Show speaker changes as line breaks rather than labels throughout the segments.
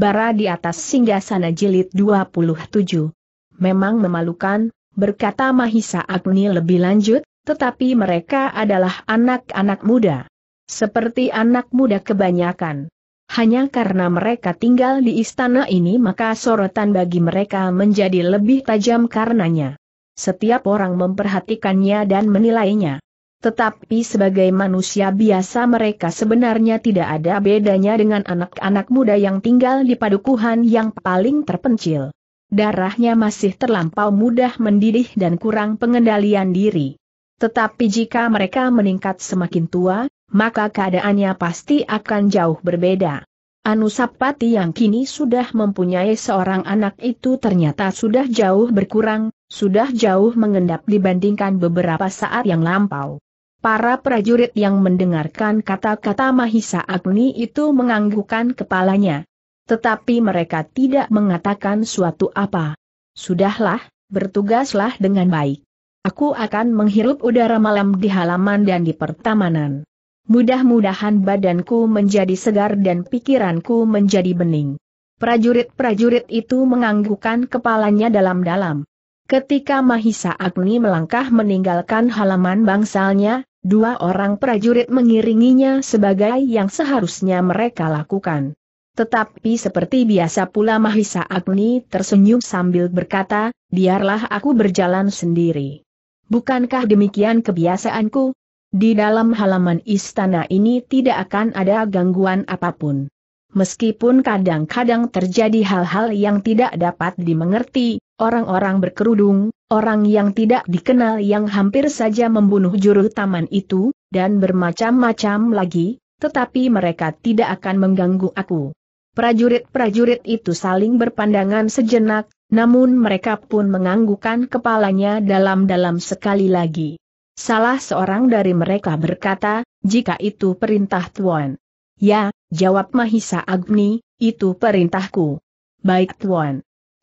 bara di atas singgasana jilid 27. Memang memalukan, berkata Mahisa Agni lebih lanjut, tetapi mereka adalah anak-anak muda. Seperti anak muda kebanyakan. Hanya karena mereka tinggal di istana ini maka sorotan bagi mereka menjadi lebih tajam karenanya. Setiap orang memperhatikannya dan menilainya. Tetapi sebagai manusia biasa mereka sebenarnya tidak ada bedanya dengan anak-anak muda yang tinggal di padukuhan yang paling terpencil. Darahnya masih terlampau mudah mendidih dan kurang pengendalian diri. Tetapi jika mereka meningkat semakin tua, maka keadaannya pasti akan jauh berbeda. Anusapati yang kini sudah mempunyai seorang anak itu ternyata sudah jauh berkurang, sudah jauh mengendap dibandingkan beberapa saat yang lampau. Para prajurit yang mendengarkan kata-kata Mahisa Agni itu menganggukkan kepalanya. Tetapi mereka tidak mengatakan suatu apa. Sudahlah, bertugaslah dengan baik. Aku akan menghirup udara malam di halaman dan di pertamanan. Mudah-mudahan badanku menjadi segar dan pikiranku menjadi bening. Prajurit-prajurit itu menganggukkan kepalanya dalam-dalam. Ketika Mahisa Agni melangkah meninggalkan halaman bangsalnya, Dua orang prajurit mengiringinya sebagai yang seharusnya mereka lakukan. Tetapi seperti biasa pula Mahisa Agni tersenyum sambil berkata, biarlah aku berjalan sendiri. Bukankah demikian kebiasaanku? Di dalam halaman istana ini tidak akan ada gangguan apapun. Meskipun kadang-kadang terjadi hal-hal yang tidak dapat dimengerti, Orang-orang berkerudung, orang yang tidak dikenal yang hampir saja membunuh juru taman itu, dan bermacam-macam lagi, tetapi mereka tidak akan mengganggu aku. Prajurit-prajurit itu saling berpandangan sejenak, namun mereka pun menganggukkan kepalanya dalam-dalam sekali lagi. Salah seorang dari mereka berkata, jika itu perintah Tuan. Ya, jawab Mahisa Agni, itu perintahku. Baik Tuan.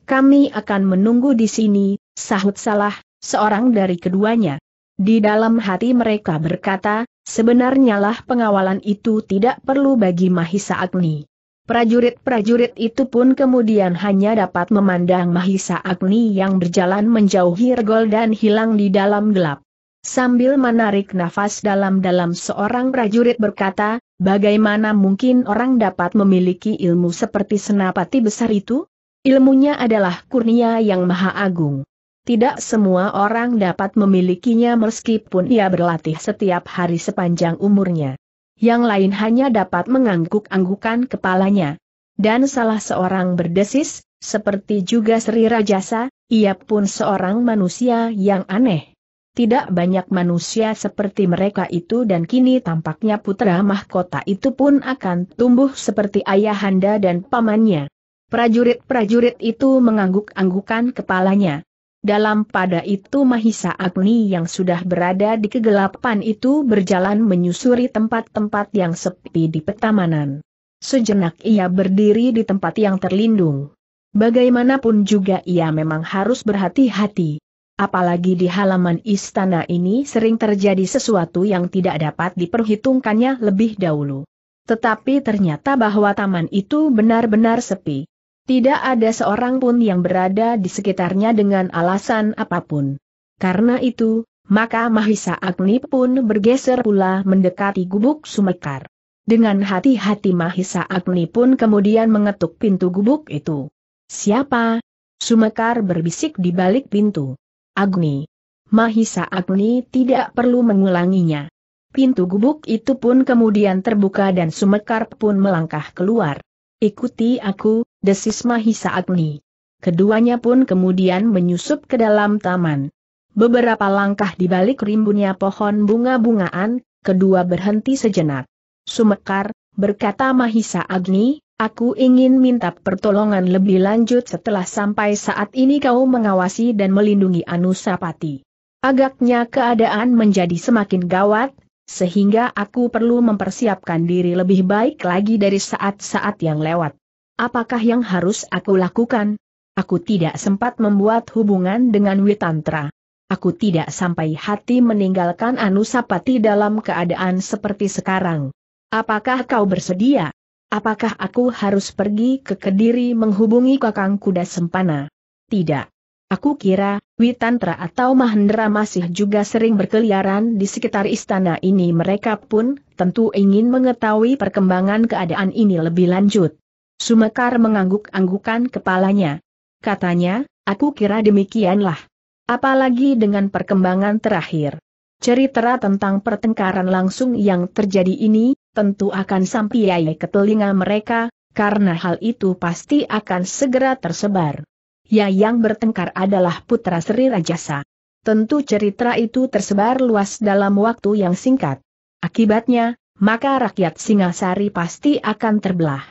Kami akan menunggu di sini, sahut salah, seorang dari keduanya. Di dalam hati mereka berkata, sebenarnya lah pengawalan itu tidak perlu bagi Mahisa Agni. Prajurit-prajurit itu pun kemudian hanya dapat memandang Mahisa Agni yang berjalan menjauhi regol dan hilang di dalam gelap. Sambil menarik nafas dalam-dalam seorang prajurit berkata, bagaimana mungkin orang dapat memiliki ilmu seperti senapati besar itu? Ilmunya adalah kurnia yang maha agung. Tidak semua orang dapat memilikinya meskipun ia berlatih setiap hari sepanjang umurnya. Yang lain hanya dapat mengangguk-anggukan kepalanya. Dan salah seorang berdesis, seperti juga Sri Rajasa, ia pun seorang manusia yang aneh. Tidak banyak manusia seperti mereka itu dan kini tampaknya putra mahkota itu pun akan tumbuh seperti ayahanda dan pamannya. Prajurit-prajurit itu mengangguk-anggukan kepalanya. Dalam pada itu Mahisa Agni yang sudah berada di kegelapan itu berjalan menyusuri tempat-tempat yang sepi di petamanan. Sejenak ia berdiri di tempat yang terlindung. Bagaimanapun juga ia memang harus berhati-hati. Apalagi di halaman istana ini sering terjadi sesuatu yang tidak dapat diperhitungkannya lebih dahulu. Tetapi ternyata bahwa taman itu benar-benar sepi. Tidak ada seorang pun yang berada di sekitarnya dengan alasan apapun. Karena itu, maka Mahisa Agni pun bergeser pula mendekati gubuk Sumekar. Dengan hati-hati Mahisa Agni pun kemudian mengetuk pintu gubuk itu. Siapa? Sumekar berbisik di balik pintu. Agni. Mahisa Agni tidak perlu mengulanginya. Pintu gubuk itu pun kemudian terbuka dan Sumekar pun melangkah keluar. Ikuti aku, desis Mahisa Agni. Keduanya pun kemudian menyusup ke dalam taman. Beberapa langkah di balik rimbunnya pohon bunga-bungaan, kedua berhenti sejenak. Sumekar, berkata Mahisa Agni, aku ingin minta pertolongan lebih lanjut setelah sampai saat ini kau mengawasi dan melindungi Anusapati. Agaknya keadaan menjadi semakin gawat, sehingga aku perlu mempersiapkan diri lebih baik lagi dari saat-saat yang lewat. Apakah yang harus aku lakukan? Aku tidak sempat membuat hubungan dengan Witantra. Aku tidak sampai hati meninggalkan Anusapati dalam keadaan seperti sekarang. Apakah kau bersedia? Apakah aku harus pergi ke Kediri menghubungi Kakang Kuda Sempana? Tidak. Aku kira, Witantra atau Mahendra masih juga sering berkeliaran di sekitar istana ini mereka pun, tentu ingin mengetahui perkembangan keadaan ini lebih lanjut. Sumekar mengangguk-anggukan kepalanya. Katanya, aku kira demikianlah. Apalagi dengan perkembangan terakhir. Cerita tentang pertengkaran langsung yang terjadi ini, tentu akan sampai ke telinga mereka, karena hal itu pasti akan segera tersebar ya yang bertengkar adalah putra Sri Rajasa. Tentu cerita itu tersebar luas dalam waktu yang singkat. Akibatnya, maka rakyat Singasari pasti akan terbelah.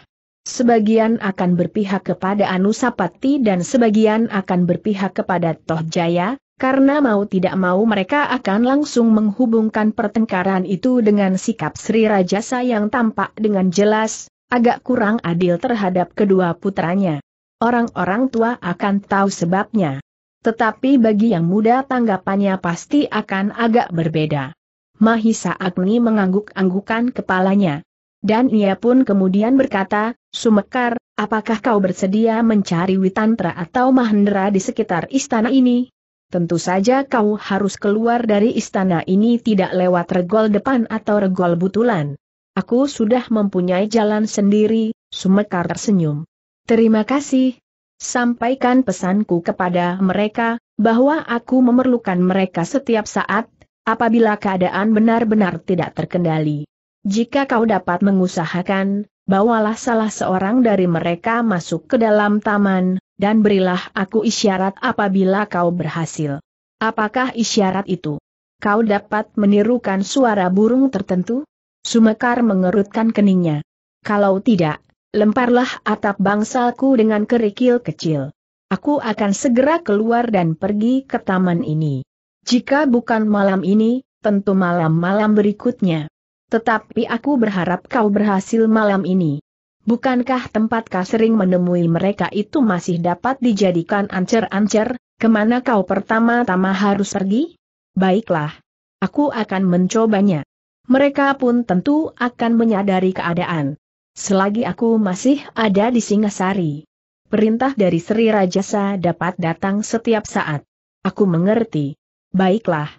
Sebagian akan berpihak kepada Anusapati dan sebagian akan berpihak kepada Tohjaya, karena mau tidak mau mereka akan langsung menghubungkan pertengkaran itu dengan sikap Sri Rajasa yang tampak dengan jelas, agak kurang adil terhadap kedua putranya. Orang-orang tua akan tahu sebabnya. Tetapi bagi yang muda tanggapannya pasti akan agak berbeda. Mahisa Agni mengangguk-anggukan kepalanya. Dan ia pun kemudian berkata, Sumekar, apakah kau bersedia mencari Witantra atau Mahendra di sekitar istana ini? Tentu saja kau harus keluar dari istana ini tidak lewat regol depan atau regol butulan. Aku sudah mempunyai jalan sendiri, Sumekar tersenyum. Terima kasih. Sampaikan pesanku kepada mereka, bahwa aku memerlukan mereka setiap saat, apabila keadaan benar-benar tidak terkendali. Jika kau dapat mengusahakan, bawalah salah seorang dari mereka masuk ke dalam taman, dan berilah aku isyarat apabila kau berhasil. Apakah isyarat itu? Kau dapat menirukan suara burung tertentu? Sumekar mengerutkan keningnya. Kalau tidak, lemparlah atap bangsalku dengan kerikil kecil. Aku akan segera keluar dan pergi ke taman ini. Jika bukan malam ini, tentu malam-malam berikutnya. Tetapi aku berharap kau berhasil malam ini. Bukankah tempat kau sering menemui mereka itu masih dapat dijadikan ancer-ancer, kemana kau pertama-tama harus pergi? Baiklah. Aku akan mencobanya. Mereka pun tentu akan menyadari keadaan selagi aku masih ada di Singasari. Perintah dari Sri Rajasa dapat datang setiap saat. Aku mengerti. Baiklah.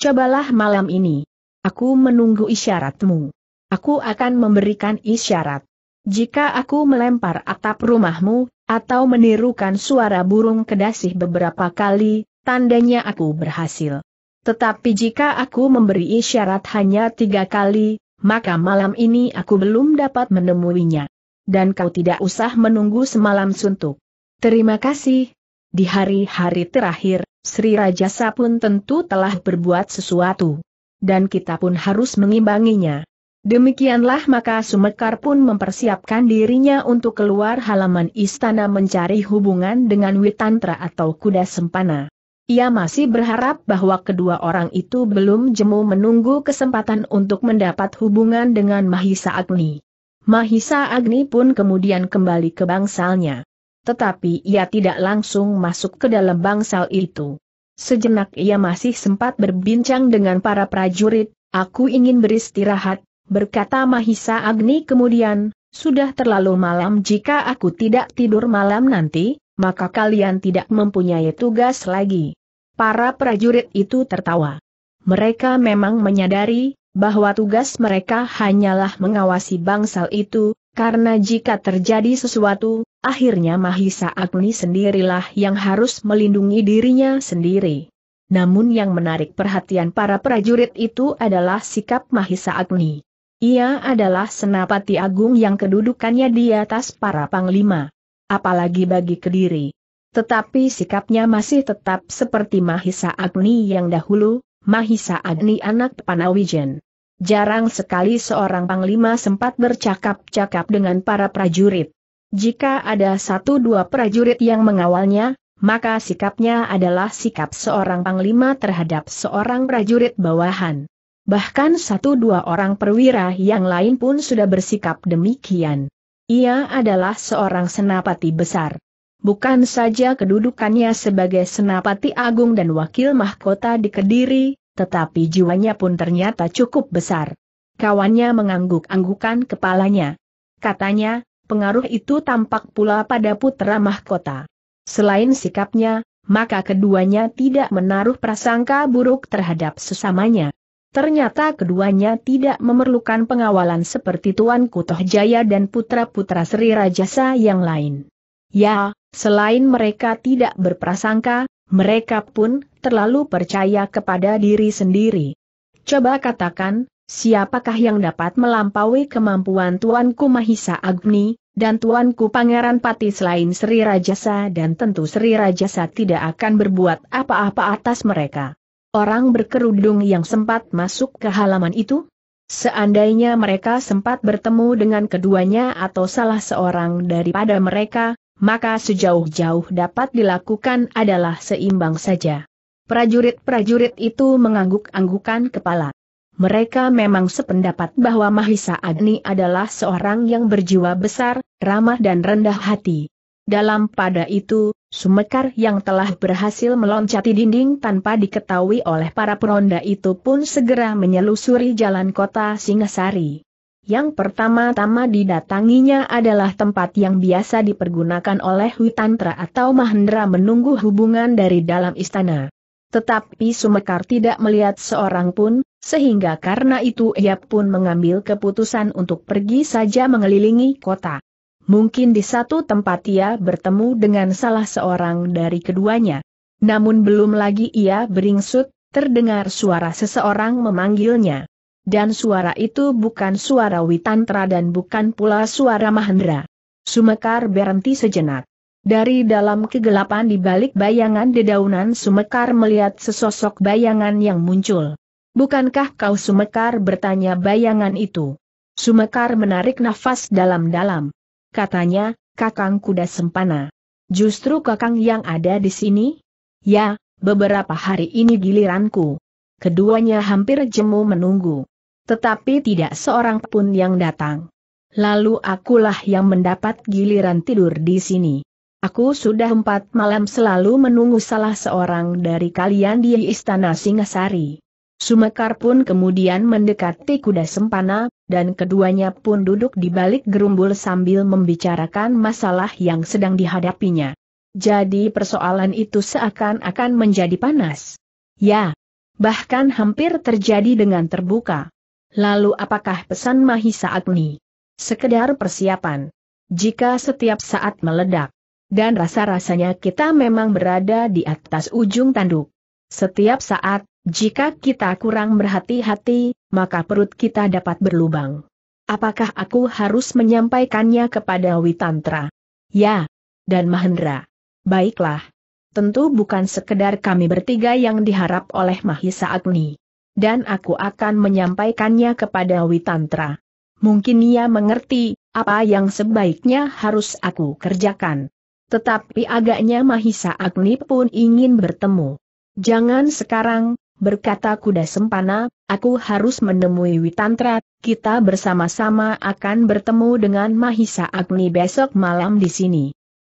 Cobalah malam ini. Aku menunggu isyaratmu. Aku akan memberikan isyarat. Jika aku melempar atap rumahmu, atau menirukan suara burung kedasih beberapa kali, tandanya aku berhasil. Tetapi jika aku memberi isyarat hanya tiga kali, maka malam ini aku belum dapat menemuinya. Dan kau tidak usah menunggu semalam suntuk. Terima kasih. Di hari-hari terakhir, Sri Rajasa pun tentu telah berbuat sesuatu. Dan kita pun harus mengimbanginya. Demikianlah maka Sumekar pun mempersiapkan dirinya untuk keluar halaman istana mencari hubungan dengan Witantra atau kuda sempana. Ia masih berharap bahwa kedua orang itu belum jemu menunggu kesempatan untuk mendapat hubungan dengan Mahisa Agni. Mahisa Agni pun kemudian kembali ke bangsalnya. Tetapi ia tidak langsung masuk ke dalam bangsal itu. Sejenak ia masih sempat berbincang dengan para prajurit, aku ingin beristirahat, berkata Mahisa Agni kemudian, sudah terlalu malam jika aku tidak tidur malam nanti, maka kalian tidak mempunyai tugas lagi. Para prajurit itu tertawa. Mereka memang menyadari bahwa tugas mereka hanyalah mengawasi bangsal itu, karena jika terjadi sesuatu, akhirnya Mahisa Agni sendirilah yang harus melindungi dirinya sendiri. Namun yang menarik perhatian para prajurit itu adalah sikap Mahisa Agni. Ia adalah senapati agung yang kedudukannya di atas para panglima. Apalagi bagi Kediri tetapi sikapnya masih tetap seperti Mahisa Agni yang dahulu, Mahisa Agni anak Panawijen. Jarang sekali seorang panglima sempat bercakap-cakap dengan para prajurit. Jika ada satu dua prajurit yang mengawalnya, maka sikapnya adalah sikap seorang panglima terhadap seorang prajurit bawahan. Bahkan satu dua orang perwira yang lain pun sudah bersikap demikian. Ia adalah seorang senapati besar. Bukan saja kedudukannya sebagai senapati agung dan wakil mahkota di Kediri, tetapi jiwanya pun ternyata cukup besar. Kawannya mengangguk-anggukan kepalanya. Katanya, pengaruh itu tampak pula pada putra mahkota. Selain sikapnya, maka keduanya tidak menaruh prasangka buruk terhadap sesamanya. Ternyata keduanya tidak memerlukan pengawalan seperti Tuan Kutoh Jaya dan putra-putra Sri Rajasa yang lain. Ya, selain mereka tidak berprasangka, mereka pun terlalu percaya kepada diri sendiri. Coba katakan, siapakah yang dapat melampaui kemampuan Tuanku Mahisa Agni, dan Tuanku Pangeran Pati selain Sri Rajasa dan tentu Sri Rajasa tidak akan berbuat apa-apa atas mereka. Orang berkerudung yang sempat masuk ke halaman itu? Seandainya mereka sempat bertemu dengan keduanya atau salah seorang daripada mereka, maka sejauh-jauh dapat dilakukan adalah seimbang saja. Prajurit-prajurit itu mengangguk-anggukan kepala. Mereka memang sependapat bahwa Mahisa Agni adalah seorang yang berjiwa besar, ramah dan rendah hati. Dalam pada itu, Sumekar yang telah berhasil meloncati dinding tanpa diketahui oleh para peronda itu pun segera menyelusuri jalan kota Singasari. Yang pertama-tama didatanginya adalah tempat yang biasa dipergunakan oleh Witantra atau Mahendra menunggu hubungan dari dalam istana. Tetapi Sumekar tidak melihat seorang pun, sehingga karena itu ia pun mengambil keputusan untuk pergi saja mengelilingi kota. Mungkin di satu tempat ia bertemu dengan salah seorang dari keduanya. Namun belum lagi ia beringsut, terdengar suara seseorang memanggilnya. Dan suara itu bukan suara Witantra dan bukan pula suara Mahendra. Sumekar berhenti sejenak. Dari dalam kegelapan di balik bayangan dedaunan Sumekar melihat sesosok bayangan yang muncul. Bukankah kau Sumekar bertanya bayangan itu? Sumekar menarik nafas dalam-dalam. Katanya, kakang kuda sempana. Justru kakang yang ada di sini? Ya, beberapa hari ini giliranku. Keduanya hampir jemu menunggu. Tetapi tidak seorang pun yang datang. Lalu akulah yang mendapat giliran tidur di sini. Aku sudah empat malam selalu menunggu salah seorang dari kalian di Istana Singasari. Sumekar pun kemudian mendekati kuda sempana, dan keduanya pun duduk di balik gerumbul sambil membicarakan masalah yang sedang dihadapinya. Jadi persoalan itu seakan-akan menjadi panas. Ya, bahkan hampir terjadi dengan terbuka. Lalu apakah pesan Mahisa Agni? Sekedar persiapan. Jika setiap saat meledak, dan rasa-rasanya kita memang berada di atas ujung tanduk. Setiap saat, jika kita kurang berhati-hati, maka perut kita dapat berlubang. Apakah aku harus menyampaikannya kepada Witantra? Ya. Dan Mahendra. Baiklah. Tentu bukan sekedar kami bertiga yang diharap oleh Mahisa Agni dan aku akan menyampaikannya kepada Witantra. Mungkin ia mengerti, apa yang sebaiknya harus aku kerjakan. Tetapi agaknya Mahisa Agni pun ingin bertemu. Jangan sekarang, berkata kuda sempana, aku harus menemui Witantra, kita bersama-sama akan bertemu dengan Mahisa Agni besok malam di sini.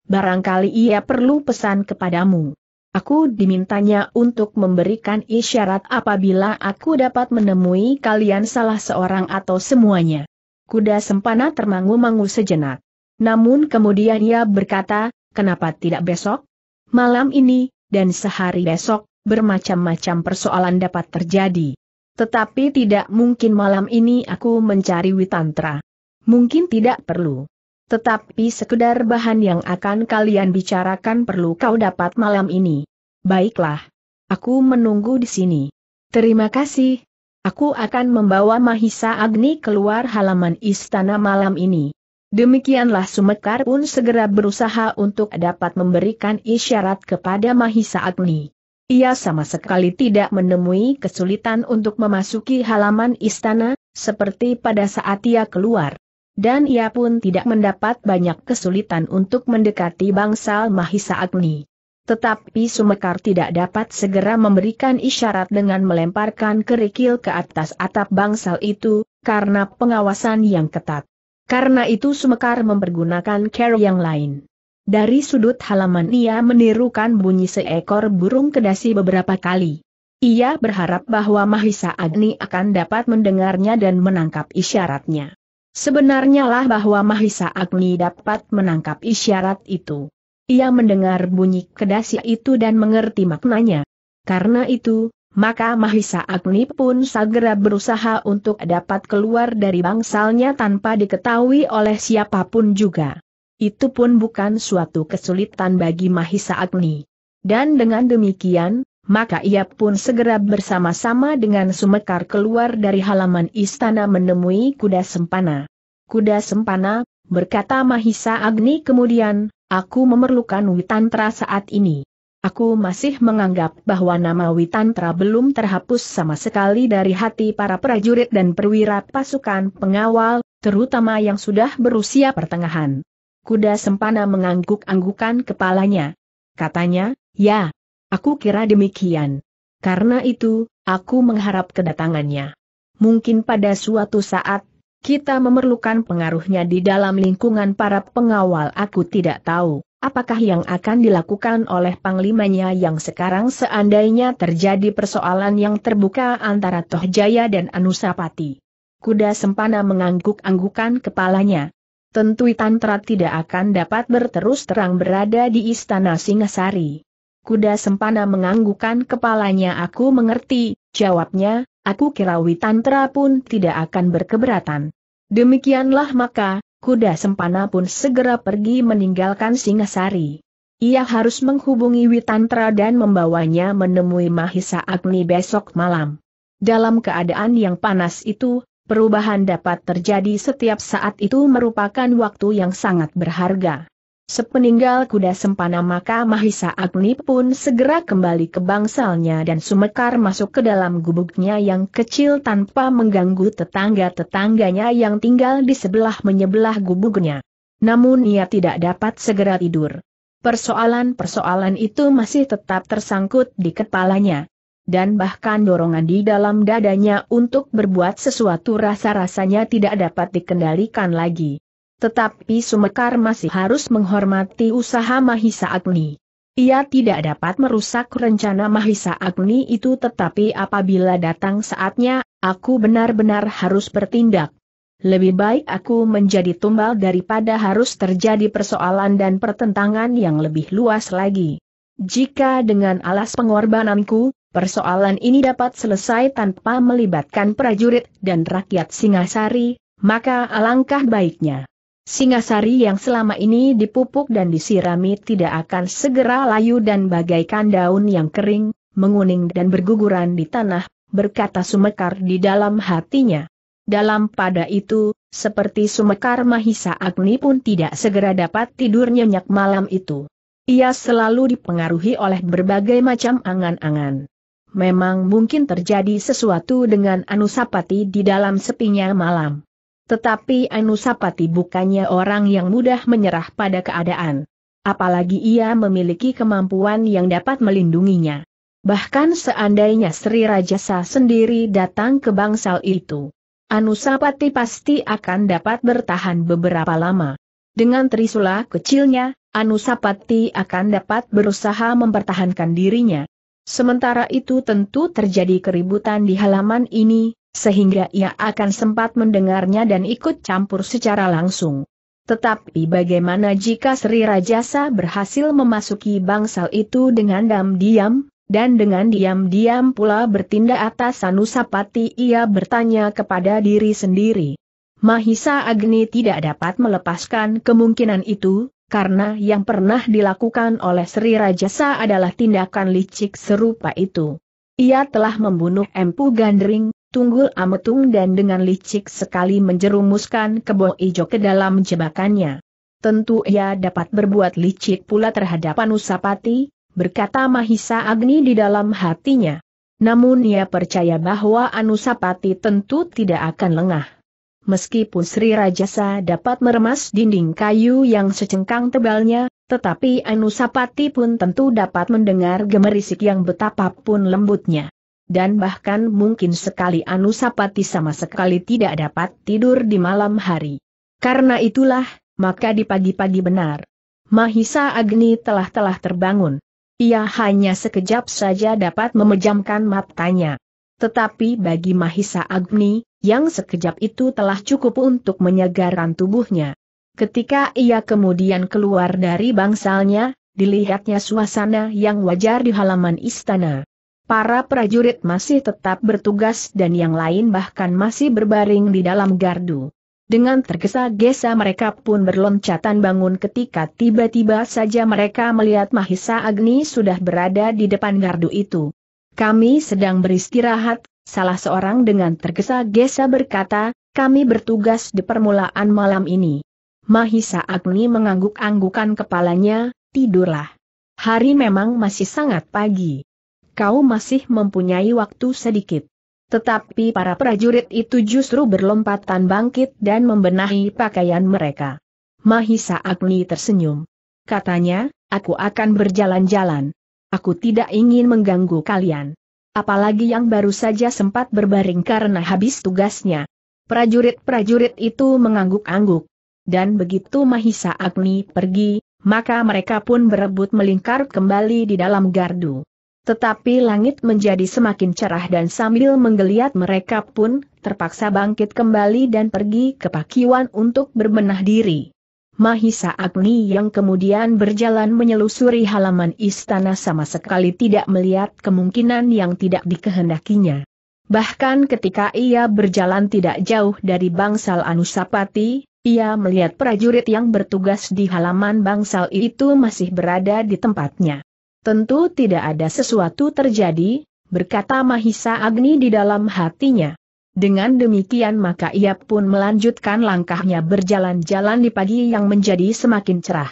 Barangkali ia perlu pesan kepadamu. Aku dimintanya untuk memberikan isyarat apabila aku dapat menemui kalian salah seorang atau semuanya. Kuda sempana termangu-mangu sejenak. Namun kemudian ia berkata, kenapa tidak besok? Malam ini, dan sehari besok, bermacam-macam persoalan dapat terjadi. Tetapi tidak mungkin malam ini aku mencari Witantra. Mungkin tidak perlu. Tetapi sekedar bahan yang akan kalian bicarakan perlu kau dapat malam ini. Baiklah. Aku menunggu di sini. Terima kasih. Aku akan membawa Mahisa Agni keluar halaman istana malam ini. Demikianlah Sumekar pun segera berusaha untuk dapat memberikan isyarat kepada Mahisa Agni. Ia sama sekali tidak menemui kesulitan untuk memasuki halaman istana, seperti pada saat ia keluar dan ia pun tidak mendapat banyak kesulitan untuk mendekati bangsal Mahisa Agni. Tetapi Sumekar tidak dapat segera memberikan isyarat dengan melemparkan kerikil ke atas atap bangsal itu, karena pengawasan yang ketat. Karena itu Sumekar mempergunakan care yang lain. Dari sudut halaman ia menirukan bunyi seekor burung kedasi beberapa kali. Ia berharap bahwa Mahisa Agni akan dapat mendengarnya dan menangkap isyaratnya. Sebenarnya lah bahwa Mahisa Agni dapat menangkap isyarat itu. Ia mendengar bunyi kedasi itu dan mengerti maknanya. Karena itu, maka Mahisa Agni pun segera berusaha untuk dapat keluar dari bangsalnya tanpa diketahui oleh siapapun juga. Itu pun bukan suatu kesulitan bagi Mahisa Agni. Dan dengan demikian, maka ia pun segera bersama-sama dengan Sumekar keluar dari halaman istana menemui kuda sempana. Kuda sempana, berkata Mahisa Agni kemudian, aku memerlukan Witantra saat ini. Aku masih menganggap bahwa nama Witantra belum terhapus sama sekali dari hati para prajurit dan perwira pasukan pengawal, terutama yang sudah berusia pertengahan. Kuda sempana mengangguk-anggukan kepalanya. Katanya, ya, Aku kira demikian. Karena itu, aku mengharap kedatangannya. Mungkin pada suatu saat, kita memerlukan pengaruhnya di dalam lingkungan para pengawal aku tidak tahu. Apakah yang akan dilakukan oleh panglimanya yang sekarang seandainya terjadi persoalan yang terbuka antara Tohjaya dan Anusapati? Kuda Sempana mengangguk-anggukan kepalanya. Tentu Tantra tidak akan dapat berterus terang berada di istana Singasari. Kuda Sempana menganggukan kepalanya aku mengerti, jawabnya, aku kira Witantra pun tidak akan berkeberatan. Demikianlah maka, kuda Sempana pun segera pergi meninggalkan Singasari. Ia harus menghubungi Witantra dan membawanya menemui Mahisa Agni besok malam. Dalam keadaan yang panas itu, perubahan dapat terjadi setiap saat itu merupakan waktu yang sangat berharga. Sepeninggal kuda sempana maka Mahisa Agni pun segera kembali ke bangsalnya dan Sumekar masuk ke dalam gubuknya yang kecil tanpa mengganggu tetangga-tetangganya yang tinggal di sebelah menyebelah gubuknya. Namun ia tidak dapat segera tidur. Persoalan-persoalan itu masih tetap tersangkut di kepalanya. Dan bahkan dorongan di dalam dadanya untuk berbuat sesuatu rasa-rasanya tidak dapat dikendalikan lagi. Tetapi Sumekar masih harus menghormati usaha Mahisa Agni. Ia tidak dapat merusak rencana Mahisa Agni itu tetapi apabila datang saatnya, aku benar-benar harus bertindak. Lebih baik aku menjadi tumbal daripada harus terjadi persoalan dan pertentangan yang lebih luas lagi. Jika dengan alas pengorbananku, persoalan ini dapat selesai tanpa melibatkan prajurit dan rakyat Singasari, maka alangkah baiknya. Singasari yang selama ini dipupuk dan disirami tidak akan segera layu dan bagaikan daun yang kering, menguning dan berguguran di tanah, berkata Sumekar di dalam hatinya. Dalam pada itu, seperti Sumekar Mahisa Agni pun tidak segera dapat tidur nyenyak malam itu. Ia selalu dipengaruhi oleh berbagai macam angan-angan. Memang mungkin terjadi sesuatu dengan Anusapati di dalam sepinya malam. Tetapi Anusapati bukannya orang yang mudah menyerah pada keadaan. Apalagi ia memiliki kemampuan yang dapat melindunginya. Bahkan seandainya Sri Rajasa sendiri datang ke bangsal itu, Anusapati pasti akan dapat bertahan beberapa lama. Dengan trisula kecilnya, Anusapati akan dapat berusaha mempertahankan dirinya. Sementara itu tentu terjadi keributan di halaman ini, sehingga ia akan sempat mendengarnya dan ikut campur secara langsung. Tetapi bagaimana jika Sri Rajasa berhasil memasuki bangsal itu dengan diam-diam, dan dengan diam-diam pula bertindak atas Sanusapati ia bertanya kepada diri sendiri. Mahisa Agni tidak dapat melepaskan kemungkinan itu, karena yang pernah dilakukan oleh Sri Rajasa adalah tindakan licik serupa itu. Ia telah membunuh Empu Gandring, Tunggul Ametung dan dengan licik sekali menjerumuskan kebo ijo ke dalam jebakannya. Tentu ia dapat berbuat licik pula terhadap Anusapati, berkata Mahisa Agni di dalam hatinya. Namun ia percaya bahwa Anusapati tentu tidak akan lengah. Meskipun Sri Rajasa dapat meremas dinding kayu yang secengkang tebalnya, tetapi Anusapati pun tentu dapat mendengar gemerisik yang betapapun lembutnya dan bahkan mungkin sekali Anusapati sama sekali tidak dapat tidur di malam hari. Karena itulah, maka di pagi-pagi benar. Mahisa Agni telah-telah terbangun. Ia hanya sekejap saja dapat memejamkan matanya. Tetapi bagi Mahisa Agni, yang sekejap itu telah cukup untuk menyegarkan tubuhnya. Ketika ia kemudian keluar dari bangsalnya, dilihatnya suasana yang wajar di halaman istana. Para prajurit masih tetap bertugas dan yang lain bahkan masih berbaring di dalam gardu. Dengan tergesa-gesa mereka pun berloncatan bangun ketika tiba-tiba saja mereka melihat Mahisa Agni sudah berada di depan gardu itu. Kami sedang beristirahat, salah seorang dengan tergesa-gesa berkata, kami bertugas di permulaan malam ini. Mahisa Agni mengangguk-anggukan kepalanya, tidurlah. Hari memang masih sangat pagi kau masih mempunyai waktu sedikit. Tetapi para prajurit itu justru berlompatan bangkit dan membenahi pakaian mereka. Mahisa Agni tersenyum. Katanya, aku akan berjalan-jalan. Aku tidak ingin mengganggu kalian. Apalagi yang baru saja sempat berbaring karena habis tugasnya. Prajurit-prajurit itu mengangguk-angguk. Dan begitu Mahisa Agni pergi, maka mereka pun berebut melingkar kembali di dalam gardu. Tetapi langit menjadi semakin cerah dan sambil menggeliat mereka pun, terpaksa bangkit kembali dan pergi ke pakiwan untuk berbenah diri. Mahisa Agni yang kemudian berjalan menyelusuri halaman istana sama sekali tidak melihat kemungkinan yang tidak dikehendakinya. Bahkan ketika ia berjalan tidak jauh dari bangsal Anusapati, ia melihat prajurit yang bertugas di halaman bangsal itu masih berada di tempatnya. Tentu tidak ada sesuatu terjadi, berkata Mahisa Agni di dalam hatinya. Dengan demikian maka ia pun melanjutkan langkahnya berjalan-jalan di pagi yang menjadi semakin cerah.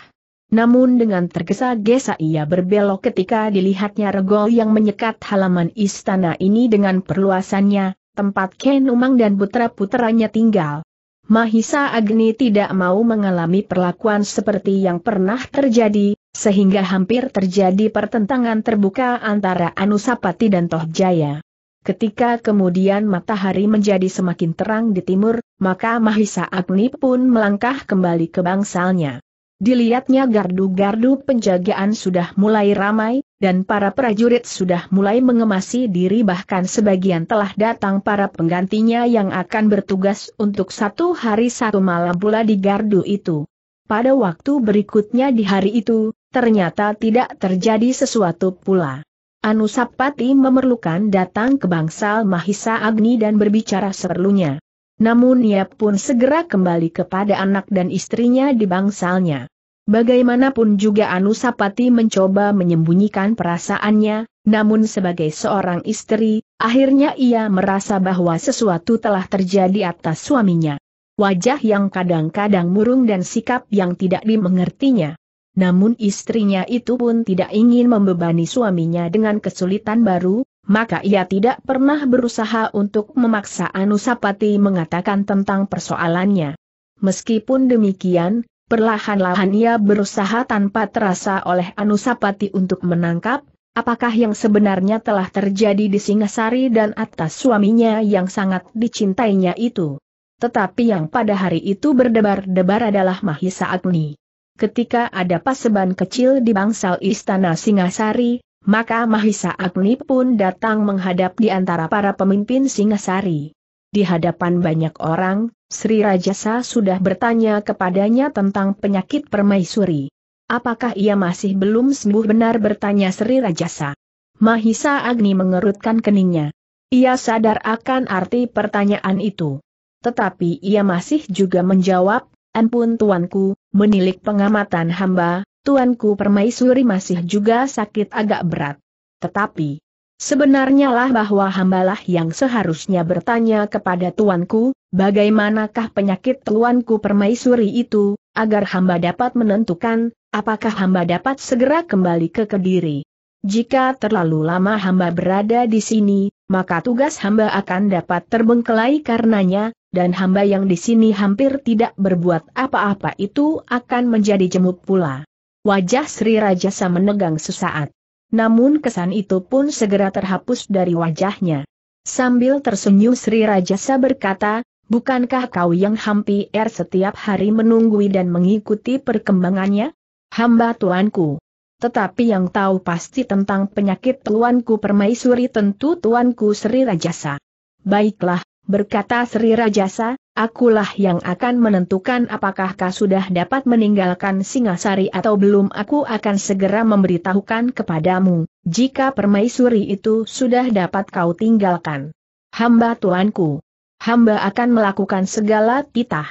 Namun dengan tergesa-gesa ia berbelok ketika dilihatnya regol yang menyekat halaman istana ini dengan perluasannya, tempat Ken Umang dan putra-putranya tinggal. Mahisa Agni tidak mau mengalami perlakuan seperti yang pernah terjadi, sehingga hampir terjadi pertentangan terbuka antara Anusapati dan Tohjaya. Ketika kemudian matahari menjadi semakin terang di timur, maka Mahisa Agni pun melangkah kembali ke bangsalnya. Dilihatnya gardu-gardu penjagaan sudah mulai ramai, dan para prajurit sudah mulai mengemasi diri bahkan sebagian telah datang para penggantinya yang akan bertugas untuk satu hari satu malam pula di gardu itu. Pada waktu berikutnya di hari itu, ternyata tidak terjadi sesuatu pula. Anusapati memerlukan datang ke bangsal Mahisa Agni dan berbicara seperlunya. Namun ia pun segera kembali kepada anak dan istrinya di bangsalnya. Bagaimanapun juga Anusapati mencoba menyembunyikan perasaannya, namun sebagai seorang istri, akhirnya ia merasa bahwa sesuatu telah terjadi atas suaminya. Wajah yang kadang-kadang murung dan sikap yang tidak dimengertinya namun istrinya itu pun tidak ingin membebani suaminya dengan kesulitan baru, maka ia tidak pernah berusaha untuk memaksa Anusapati mengatakan tentang persoalannya. Meskipun demikian, perlahan-lahan ia berusaha tanpa terasa oleh Anusapati untuk menangkap, apakah yang sebenarnya telah terjadi di Singasari dan atas suaminya yang sangat dicintainya itu. Tetapi yang pada hari itu berdebar-debar adalah Mahisa Agni ketika ada paseban kecil di bangsal istana Singasari, maka Mahisa Agni pun datang menghadap di antara para pemimpin Singasari. Di hadapan banyak orang, Sri Rajasa sudah bertanya kepadanya tentang penyakit permaisuri. Apakah ia masih belum sembuh benar bertanya Sri Rajasa. Mahisa Agni mengerutkan keningnya. Ia sadar akan arti pertanyaan itu. Tetapi ia masih juga menjawab, Ampun tuanku, menilik pengamatan hamba, tuanku permaisuri masih juga sakit agak berat. Tetapi, sebenarnya lah bahwa hambalah yang seharusnya bertanya kepada tuanku, bagaimanakah penyakit tuanku permaisuri itu, agar hamba dapat menentukan, apakah hamba dapat segera kembali ke Kediri. Jika terlalu lama hamba berada di sini, maka tugas hamba akan dapat terbengkelai karenanya, dan hamba yang di sini hampir tidak berbuat apa-apa itu akan menjadi jemuk pula. Wajah Sri Rajasa menegang sesaat. Namun kesan itu pun segera terhapus dari wajahnya. Sambil tersenyum Sri Rajasa berkata, Bukankah kau yang hampir setiap hari menunggui dan mengikuti perkembangannya? Hamba tuanku. Tetapi yang tahu pasti tentang penyakit tuanku permaisuri tentu tuanku Sri Rajasa. Baiklah, berkata Sri Rajasa, akulah yang akan menentukan apakah kau sudah dapat meninggalkan Singasari atau belum aku akan segera memberitahukan kepadamu, jika permaisuri itu sudah dapat kau tinggalkan. Hamba tuanku. Hamba akan melakukan segala titah.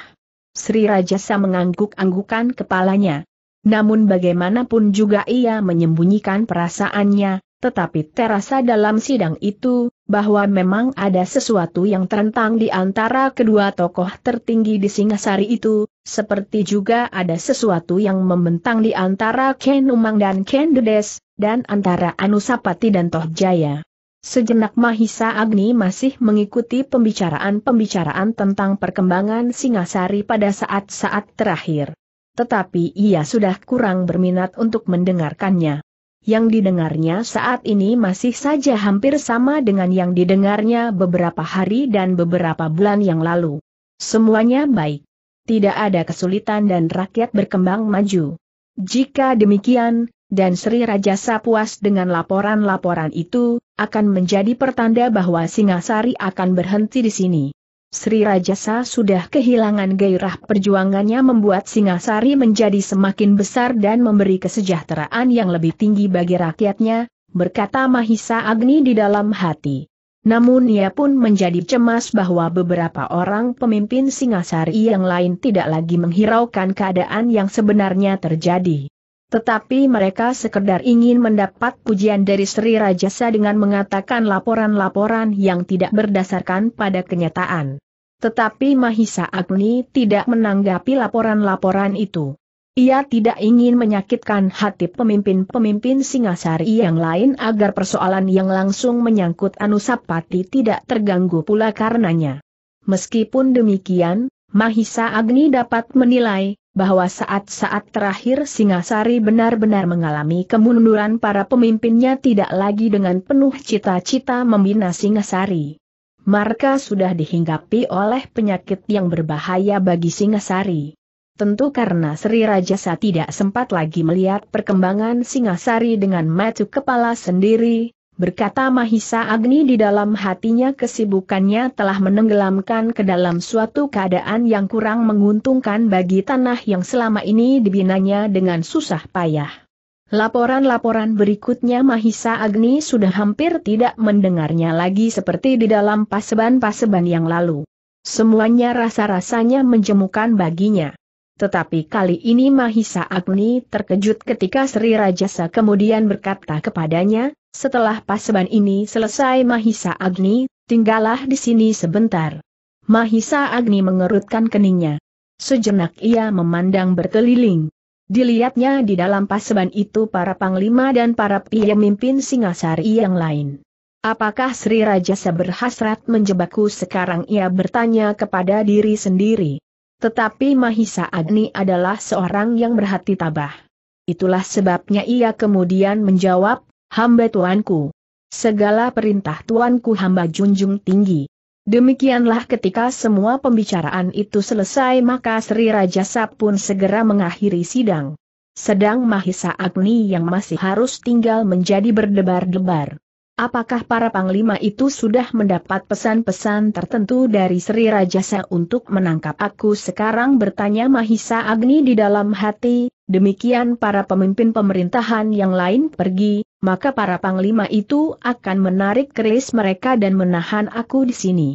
Sri Rajasa mengangguk-anggukan kepalanya. Namun bagaimanapun juga ia menyembunyikan perasaannya, tetapi terasa dalam sidang itu, bahwa memang ada sesuatu yang terentang di antara kedua tokoh tertinggi di Singasari itu, seperti juga ada sesuatu yang membentang di antara Ken Umang dan Ken Dedes, dan antara Anusapati dan Toh Jaya. Sejenak Mahisa Agni masih mengikuti pembicaraan-pembicaraan tentang perkembangan Singasari pada saat-saat terakhir. Tetapi ia sudah kurang berminat untuk mendengarkannya yang didengarnya saat ini masih saja hampir sama dengan yang didengarnya beberapa hari dan beberapa bulan yang lalu. Semuanya baik. Tidak ada kesulitan dan rakyat berkembang maju. Jika demikian, dan Sri Rajasa puas dengan laporan-laporan itu, akan menjadi pertanda bahwa Singasari akan berhenti di sini. Sri Rajasa sudah kehilangan gairah perjuangannya membuat Singasari menjadi semakin besar dan memberi kesejahteraan yang lebih tinggi bagi rakyatnya, berkata Mahisa Agni di dalam hati. Namun ia pun menjadi cemas bahwa beberapa orang pemimpin Singasari yang lain tidak lagi menghiraukan keadaan yang sebenarnya terjadi. Tetapi mereka sekedar ingin mendapat pujian dari Sri Rajasa dengan mengatakan laporan-laporan yang tidak berdasarkan pada kenyataan. Tetapi Mahisa Agni tidak menanggapi laporan-laporan itu. Ia tidak ingin menyakitkan hati pemimpin-pemimpin Singasari yang lain agar persoalan yang langsung menyangkut Anusapati tidak terganggu pula karenanya. Meskipun demikian, Mahisa Agni dapat menilai bahwa saat-saat terakhir Singasari benar-benar mengalami kemunduran para pemimpinnya tidak lagi dengan penuh cita-cita membina Singasari. Marka sudah dihinggapi oleh penyakit yang berbahaya bagi Singasari. Tentu karena Sri Rajasa tidak sempat lagi melihat perkembangan Singasari dengan maju kepala sendiri, berkata Mahisa Agni di dalam hatinya kesibukannya telah menenggelamkan ke dalam suatu keadaan yang kurang menguntungkan bagi tanah yang selama ini dibinanya dengan susah payah. Laporan-laporan berikutnya Mahisa Agni sudah hampir tidak mendengarnya lagi seperti di dalam paseban-paseban yang lalu. Semuanya rasa-rasanya menjemukan baginya. Tetapi kali ini Mahisa Agni terkejut ketika Sri Rajasa kemudian berkata kepadanya, setelah paseban ini selesai Mahisa Agni, tinggallah di sini sebentar. Mahisa Agni mengerutkan keningnya. Sejenak ia memandang berkeliling. Dilihatnya di dalam paseban itu para panglima dan para pemimpin Singasari yang lain. Apakah Sri Raja berhasrat menjebakku sekarang ia bertanya kepada diri sendiri. Tetapi Mahisa Agni adalah seorang yang berhati tabah. Itulah sebabnya ia kemudian menjawab, hamba tuanku. Segala perintah tuanku hamba junjung tinggi. Demikianlah ketika semua pembicaraan itu selesai maka Sri Rajasa pun segera mengakhiri sidang. Sedang Mahisa Agni yang masih harus tinggal menjadi berdebar-debar. Apakah para panglima itu sudah mendapat pesan-pesan tertentu dari Sri Rajasa untuk menangkap aku sekarang bertanya Mahisa Agni di dalam hati, demikian para pemimpin pemerintahan yang lain pergi, maka para panglima itu akan menarik keris mereka dan menahan aku di sini.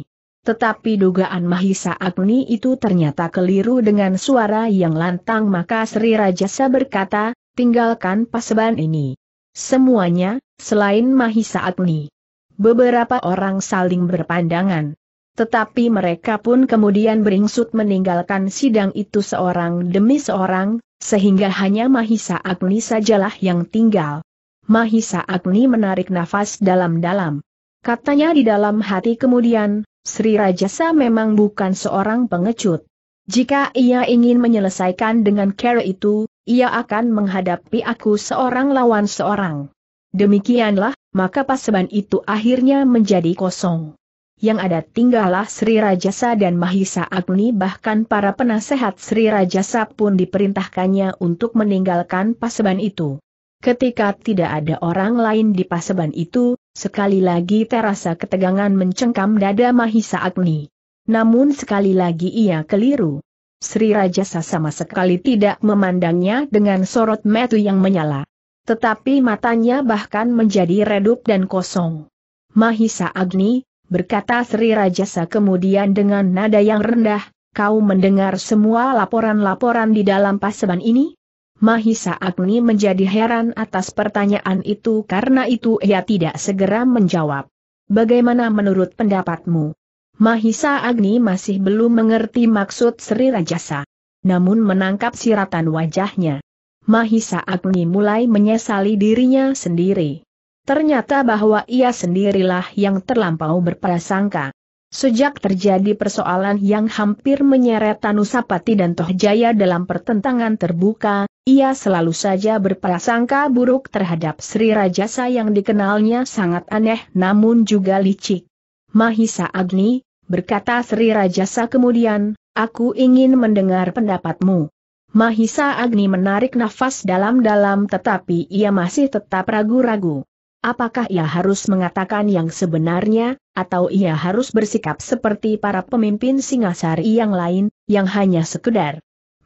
Tetapi dugaan Mahisa Agni itu ternyata keliru dengan suara yang lantang maka Sri Rajasa berkata, tinggalkan paseban ini. Semuanya, selain Mahisa Agni. Beberapa orang saling berpandangan. Tetapi mereka pun kemudian beringsut meninggalkan sidang itu seorang demi seorang, sehingga hanya Mahisa Agni sajalah yang tinggal. Mahisa Agni menarik nafas dalam-dalam. Katanya di dalam hati kemudian, Sri Rajasa memang bukan seorang pengecut. Jika ia ingin menyelesaikan dengan cara itu, ia akan menghadapi aku seorang lawan seorang. Demikianlah, maka paseban itu akhirnya menjadi kosong. Yang ada tinggallah Sri Rajasa dan Mahisa Agni bahkan para penasehat Sri Rajasa pun diperintahkannya untuk meninggalkan paseban itu. Ketika tidak ada orang lain di paseban itu, sekali lagi terasa ketegangan mencengkam dada Mahisa Agni. Namun sekali lagi ia keliru. Sri Rajasa sama sekali tidak memandangnya dengan sorot metu yang menyala. Tetapi matanya bahkan menjadi redup dan kosong. Mahisa Agni, berkata Sri Rajasa kemudian dengan nada yang rendah, kau mendengar semua laporan-laporan di dalam paseban ini? Mahisa Agni menjadi heran atas pertanyaan itu karena itu ia tidak segera menjawab. Bagaimana menurut pendapatmu? Mahisa Agni masih belum mengerti maksud Sri Rajasa. Namun menangkap siratan wajahnya. Mahisa Agni mulai menyesali dirinya sendiri. Ternyata bahwa ia sendirilah yang terlampau berprasangka. Sejak terjadi persoalan yang hampir menyeret Tanusapati dan Tohjaya dalam pertentangan terbuka, ia selalu saja berprasangka buruk terhadap Sri Rajasa yang dikenalnya sangat aneh namun juga licik. Mahisa Agni, berkata Sri Rajasa kemudian, aku ingin mendengar pendapatmu. Mahisa Agni menarik nafas dalam-dalam tetapi ia masih tetap ragu-ragu. Apakah ia harus mengatakan yang sebenarnya, atau ia harus bersikap seperti para pemimpin Singasari yang lain, yang hanya sekedar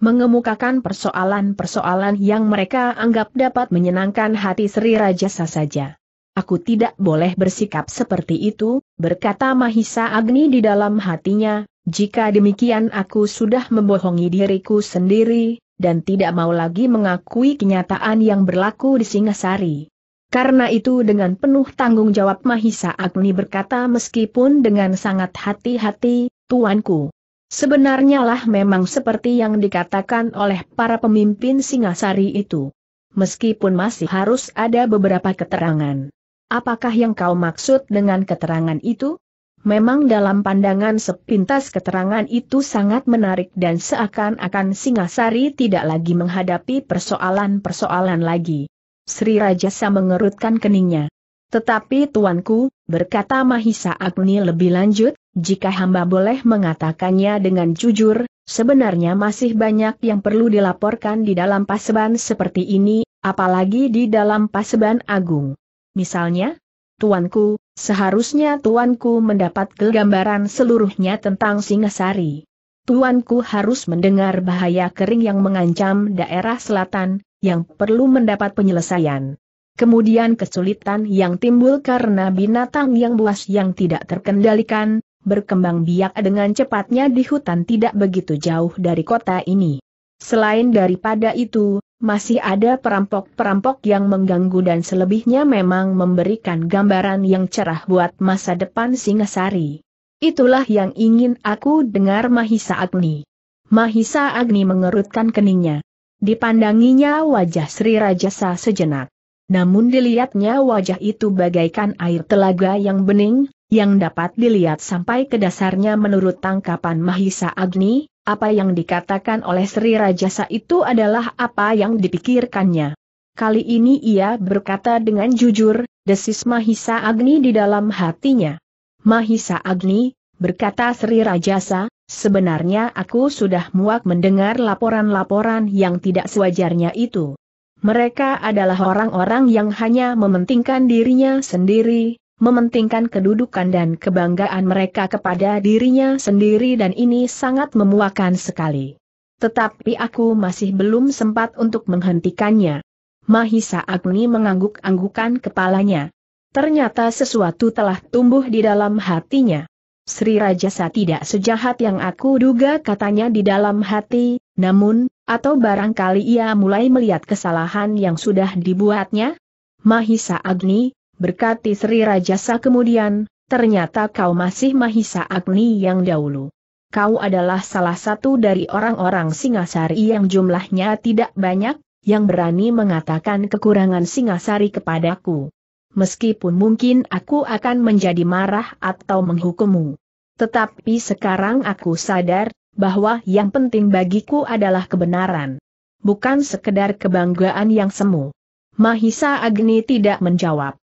mengemukakan persoalan-persoalan yang mereka anggap dapat menyenangkan hati Sri Rajasa saja. Aku tidak boleh bersikap seperti itu, berkata Mahisa Agni di dalam hatinya, jika demikian aku sudah membohongi diriku sendiri, dan tidak mau lagi mengakui kenyataan yang berlaku di Singasari. Karena itu dengan penuh tanggung jawab Mahisa Agni berkata meskipun dengan sangat hati-hati, Tuanku, Sebenarnya lah memang seperti yang dikatakan oleh para pemimpin Singasari itu. Meskipun masih harus ada beberapa keterangan. Apakah yang kau maksud dengan keterangan itu? Memang dalam pandangan sepintas keterangan itu sangat menarik dan seakan-akan Singasari tidak lagi menghadapi persoalan-persoalan lagi. Sri Rajasa mengerutkan keningnya. Tetapi tuanku, berkata Mahisa Agni lebih lanjut, jika hamba boleh mengatakannya dengan jujur, sebenarnya masih banyak yang perlu dilaporkan di dalam paseban seperti ini, apalagi di dalam paseban agung. Misalnya, Tuanku, seharusnya Tuanku mendapat gambaran seluruhnya tentang Singasari. Tuanku harus mendengar bahaya kering yang mengancam daerah selatan, yang perlu mendapat penyelesaian. Kemudian kesulitan yang timbul karena binatang yang buas yang tidak terkendalikan, berkembang biak dengan cepatnya di hutan tidak begitu jauh dari kota ini. Selain daripada itu, masih ada perampok-perampok yang mengganggu dan selebihnya memang memberikan gambaran yang cerah buat masa depan Singasari. Itulah yang ingin aku dengar Mahisa Agni. Mahisa Agni mengerutkan keningnya. Dipandanginya wajah Sri Rajasa sejenak. Namun dilihatnya wajah itu bagaikan air telaga yang bening, yang dapat dilihat sampai ke dasarnya menurut tangkapan Mahisa Agni, apa yang dikatakan oleh Sri Rajasa itu adalah apa yang dipikirkannya. Kali ini ia berkata dengan jujur, desis Mahisa Agni di dalam hatinya. Mahisa Agni, berkata Sri Rajasa, sebenarnya aku sudah muak mendengar laporan-laporan yang tidak sewajarnya itu. Mereka adalah orang-orang yang hanya mementingkan dirinya sendiri, mementingkan kedudukan dan kebanggaan mereka kepada dirinya sendiri dan ini sangat memuakan sekali. Tetapi aku masih belum sempat untuk menghentikannya. Mahisa Agni mengangguk-anggukan kepalanya. Ternyata sesuatu telah tumbuh di dalam hatinya. Sri Rajasa tidak sejahat yang aku duga katanya di dalam hati, namun, atau barangkali ia mulai melihat kesalahan yang sudah dibuatnya? Mahisa Agni, berkati Sri Rajasa kemudian, ternyata kau masih Mahisa Agni yang dahulu. Kau adalah salah satu dari orang-orang Singasari yang jumlahnya tidak banyak, yang berani mengatakan kekurangan Singasari kepadaku. Meskipun mungkin aku akan menjadi marah atau menghukummu. Tetapi sekarang aku sadar, bahwa yang penting bagiku adalah kebenaran. Bukan sekedar kebanggaan yang semu. Mahisa Agni tidak menjawab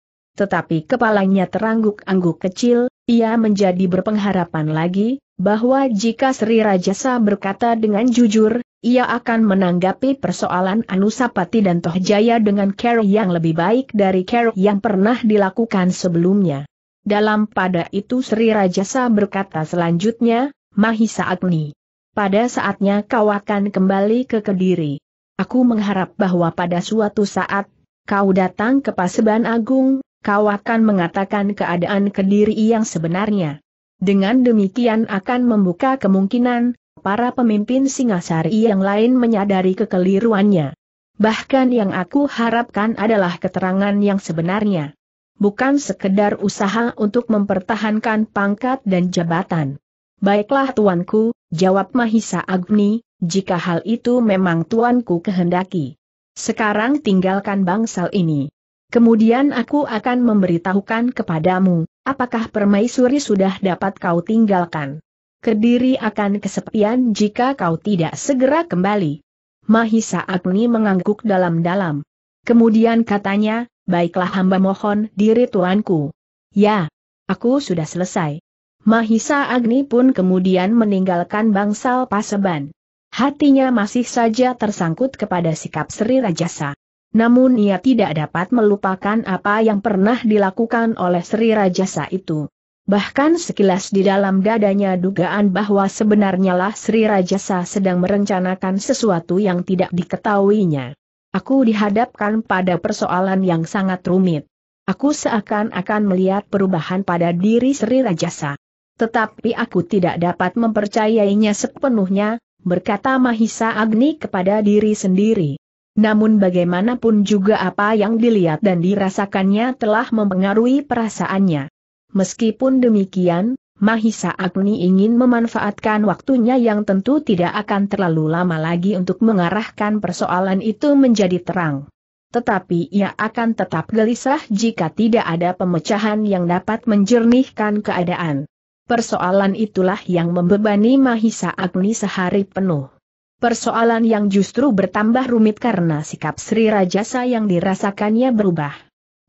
tetapi kepalanya terangguk-angguk kecil, ia menjadi berpengharapan lagi, bahwa jika Sri Rajasa berkata dengan jujur, ia akan menanggapi persoalan Anusapati dan Tohjaya dengan care yang lebih baik dari care yang pernah dilakukan sebelumnya. Dalam pada itu Sri Rajasa berkata selanjutnya, Mahisa Agni. Pada saatnya kau akan kembali ke Kediri. Aku mengharap bahwa pada suatu saat, kau datang ke Paseban Agung, kau akan mengatakan keadaan Kediri yang sebenarnya. Dengan demikian akan membuka kemungkinan, para pemimpin Singasari yang lain menyadari kekeliruannya. Bahkan yang aku harapkan adalah keterangan yang sebenarnya. Bukan sekedar usaha untuk mempertahankan pangkat dan jabatan. Baiklah tuanku, jawab Mahisa Agni, jika hal itu memang tuanku kehendaki. Sekarang tinggalkan bangsal ini. Kemudian aku akan memberitahukan kepadamu, apakah permaisuri sudah dapat kau tinggalkan. Kediri akan kesepian jika kau tidak segera kembali. Mahisa Agni mengangguk dalam-dalam. Kemudian katanya, baiklah hamba mohon diri tuanku. Ya, aku sudah selesai. Mahisa Agni pun kemudian meninggalkan bangsal paseban. Hatinya masih saja tersangkut kepada sikap Sri Rajasa. Namun ia tidak dapat melupakan apa yang pernah dilakukan oleh Sri Rajasa itu. Bahkan sekilas di dalam dadanya dugaan bahwa sebenarnya lah Sri Rajasa sedang merencanakan sesuatu yang tidak diketahuinya. Aku dihadapkan pada persoalan yang sangat rumit. Aku seakan-akan melihat perubahan pada diri Sri Rajasa. Tetapi aku tidak dapat mempercayainya sepenuhnya, berkata Mahisa Agni kepada diri sendiri. Namun bagaimanapun juga apa yang dilihat dan dirasakannya telah mempengaruhi perasaannya. Meskipun demikian, Mahisa Agni ingin memanfaatkan waktunya yang tentu tidak akan terlalu lama lagi untuk mengarahkan persoalan itu menjadi terang. Tetapi ia akan tetap gelisah jika tidak ada pemecahan yang dapat menjernihkan keadaan. Persoalan itulah yang membebani Mahisa Agni sehari penuh. Persoalan yang justru bertambah rumit karena sikap Sri Rajasa yang dirasakannya berubah.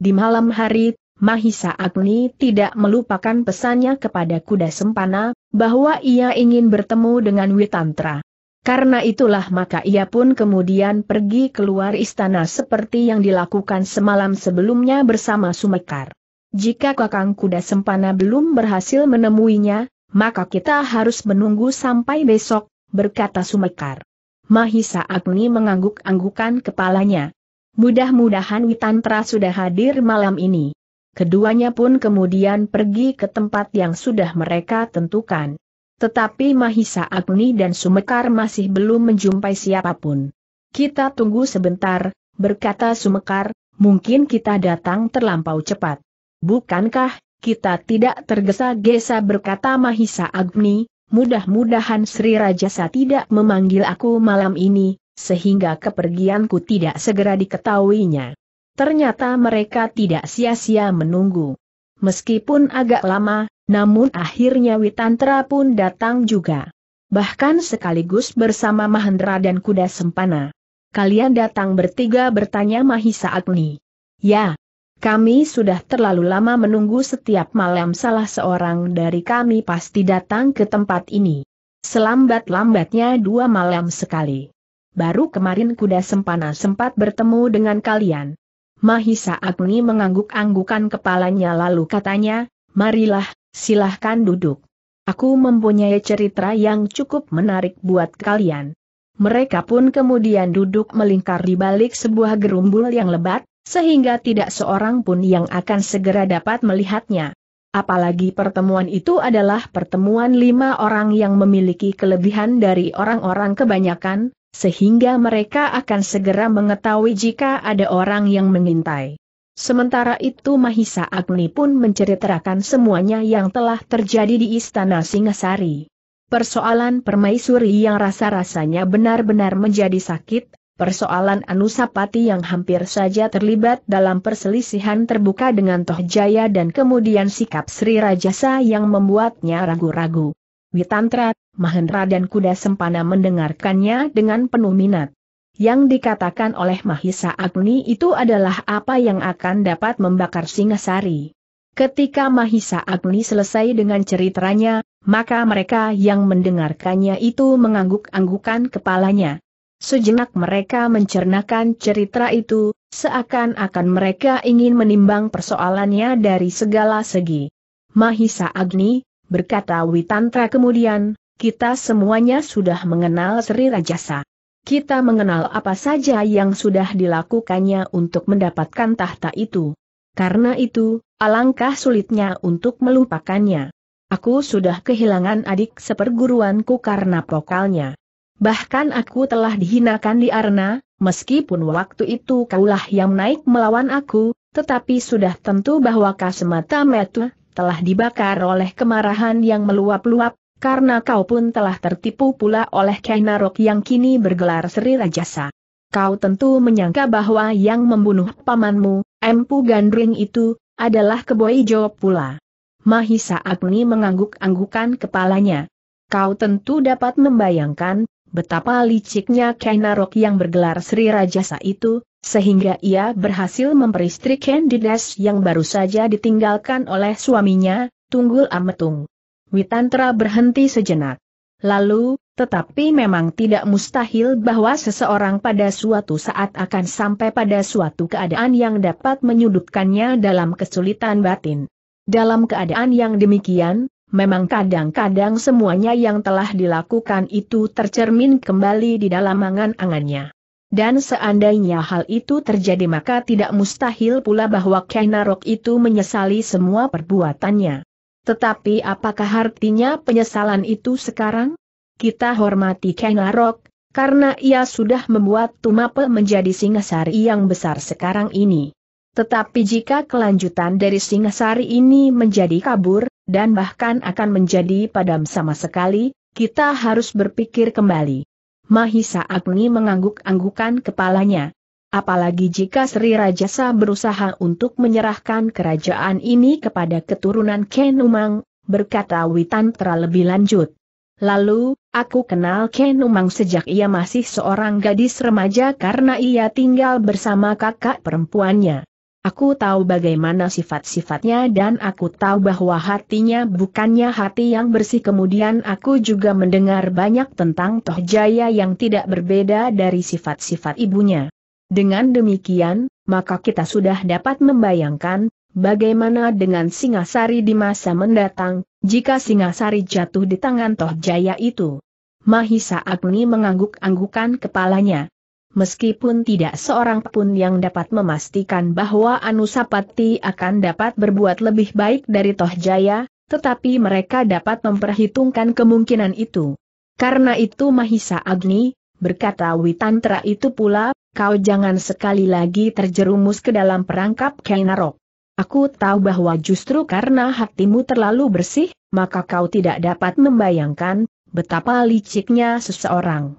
Di malam hari, Mahisa Agni tidak melupakan pesannya kepada kuda sempana, bahwa ia ingin bertemu dengan Witantra. Karena itulah maka ia pun kemudian pergi keluar istana seperti yang dilakukan semalam sebelumnya bersama Sumekar. Jika kakang kuda sempana belum berhasil menemuinya, maka kita harus menunggu sampai besok, berkata Sumekar. Mahisa Agni mengangguk-anggukan kepalanya. Mudah-mudahan Witantra sudah hadir malam ini. Keduanya pun kemudian pergi ke tempat yang sudah mereka tentukan. Tetapi Mahisa Agni dan Sumekar masih belum menjumpai siapapun. Kita tunggu sebentar, berkata Sumekar, mungkin kita datang terlampau cepat. Bukankah, kita tidak tergesa-gesa berkata Mahisa Agni, mudah-mudahan Sri Rajasa tidak memanggil aku malam ini, sehingga kepergianku tidak segera diketahuinya. Ternyata mereka tidak sia-sia menunggu. Meskipun agak lama, namun akhirnya Witantra pun datang juga. Bahkan sekaligus bersama Mahendra dan kuda sempana. Kalian datang bertiga bertanya Mahisa Agni. Ya, kami sudah terlalu lama menunggu setiap malam salah seorang dari kami pasti datang ke tempat ini. Selambat-lambatnya dua malam sekali. Baru kemarin kuda sempana sempat bertemu dengan kalian. Mahisa Agni mengangguk-anggukan kepalanya lalu katanya, marilah, silahkan duduk. Aku mempunyai cerita yang cukup menarik buat kalian. Mereka pun kemudian duduk melingkar di balik sebuah gerumbul yang lebat, sehingga tidak seorang pun yang akan segera dapat melihatnya. Apalagi pertemuan itu adalah pertemuan lima orang yang memiliki kelebihan dari orang-orang kebanyakan, sehingga mereka akan segera mengetahui jika ada orang yang mengintai. Sementara itu Mahisa Agni pun menceritakan semuanya yang telah terjadi di Istana Singasari. Persoalan permaisuri yang rasa-rasanya benar-benar menjadi sakit, Persoalan Anusapati yang hampir saja terlibat dalam perselisihan terbuka dengan Toh Jaya dan kemudian sikap Sri Rajasa yang membuatnya ragu-ragu. Witantra, Mahendra dan Kuda Sempana mendengarkannya dengan penuh minat. Yang dikatakan oleh Mahisa Agni itu adalah apa yang akan dapat membakar Singasari. Ketika Mahisa Agni selesai dengan ceritanya, maka mereka yang mendengarkannya itu mengangguk-anggukan kepalanya. Sejenak mereka mencernakan cerita itu, seakan-akan mereka ingin menimbang persoalannya dari segala segi. Mahisa Agni, berkata Witantra kemudian, kita semuanya sudah mengenal Sri Rajasa. Kita mengenal apa saja yang sudah dilakukannya untuk mendapatkan tahta itu. Karena itu, alangkah sulitnya untuk melupakannya. Aku sudah kehilangan adik seperguruanku karena pokalnya. Bahkan aku telah dihinakan di arena, meskipun waktu itu kaulah yang naik melawan aku, tetapi sudah tentu bahwa kasemata metu telah dibakar oleh kemarahan yang meluap-luap, karena kau pun telah tertipu pula oleh Kainarok yang kini bergelar Sri Rajasa. Kau tentu menyangka bahwa yang membunuh pamanmu, Empu Gandring itu, adalah Keboi pula. Mahisa Agni mengangguk-anggukan kepalanya. Kau tentu dapat membayangkan, Betapa liciknya Kainarok yang bergelar Sri Rajasa itu, sehingga ia berhasil memperistri Candidas yang baru saja ditinggalkan oleh suaminya, Tunggul Ametung. Witantra berhenti sejenak. Lalu, tetapi memang tidak mustahil bahwa seseorang pada suatu saat akan sampai pada suatu keadaan yang dapat menyudutkannya dalam kesulitan batin. Dalam keadaan yang demikian, Memang kadang-kadang semuanya yang telah dilakukan itu tercermin kembali di dalam angan-angannya. Dan seandainya hal itu terjadi maka tidak mustahil pula bahwa Kainarok itu menyesali semua perbuatannya. Tetapi apakah artinya penyesalan itu sekarang? Kita hormati Kainarok, karena ia sudah membuat Tumapel menjadi Singasari yang besar sekarang ini. Tetapi jika kelanjutan dari Singasari ini menjadi kabur, dan bahkan akan menjadi padam sama sekali, kita harus berpikir kembali. Mahisa Agni mengangguk-anggukan kepalanya. Apalagi jika Sri Rajasa berusaha untuk menyerahkan kerajaan ini kepada keturunan Kenumang, berkata Witan terlebih lanjut. Lalu, aku kenal Kenumang sejak ia masih seorang gadis remaja karena ia tinggal bersama kakak perempuannya. Aku tahu bagaimana sifat-sifatnya dan aku tahu bahwa hatinya bukannya hati yang bersih. Kemudian aku juga mendengar banyak tentang Toh Jaya yang tidak berbeda dari sifat-sifat ibunya. Dengan demikian, maka kita sudah dapat membayangkan, bagaimana dengan Singasari di masa mendatang, jika Singasari jatuh di tangan Toh Jaya itu. Mahisa Agni mengangguk-anggukan kepalanya meskipun tidak seorang pun yang dapat memastikan bahwa Anusapati akan dapat berbuat lebih baik dari Tohjaya, tetapi mereka dapat memperhitungkan kemungkinan itu. Karena itu Mahisa Agni, berkata Witantra itu pula, kau jangan sekali lagi terjerumus ke dalam perangkap Kainarok. Aku tahu bahwa justru karena hatimu terlalu bersih, maka kau tidak dapat membayangkan betapa liciknya seseorang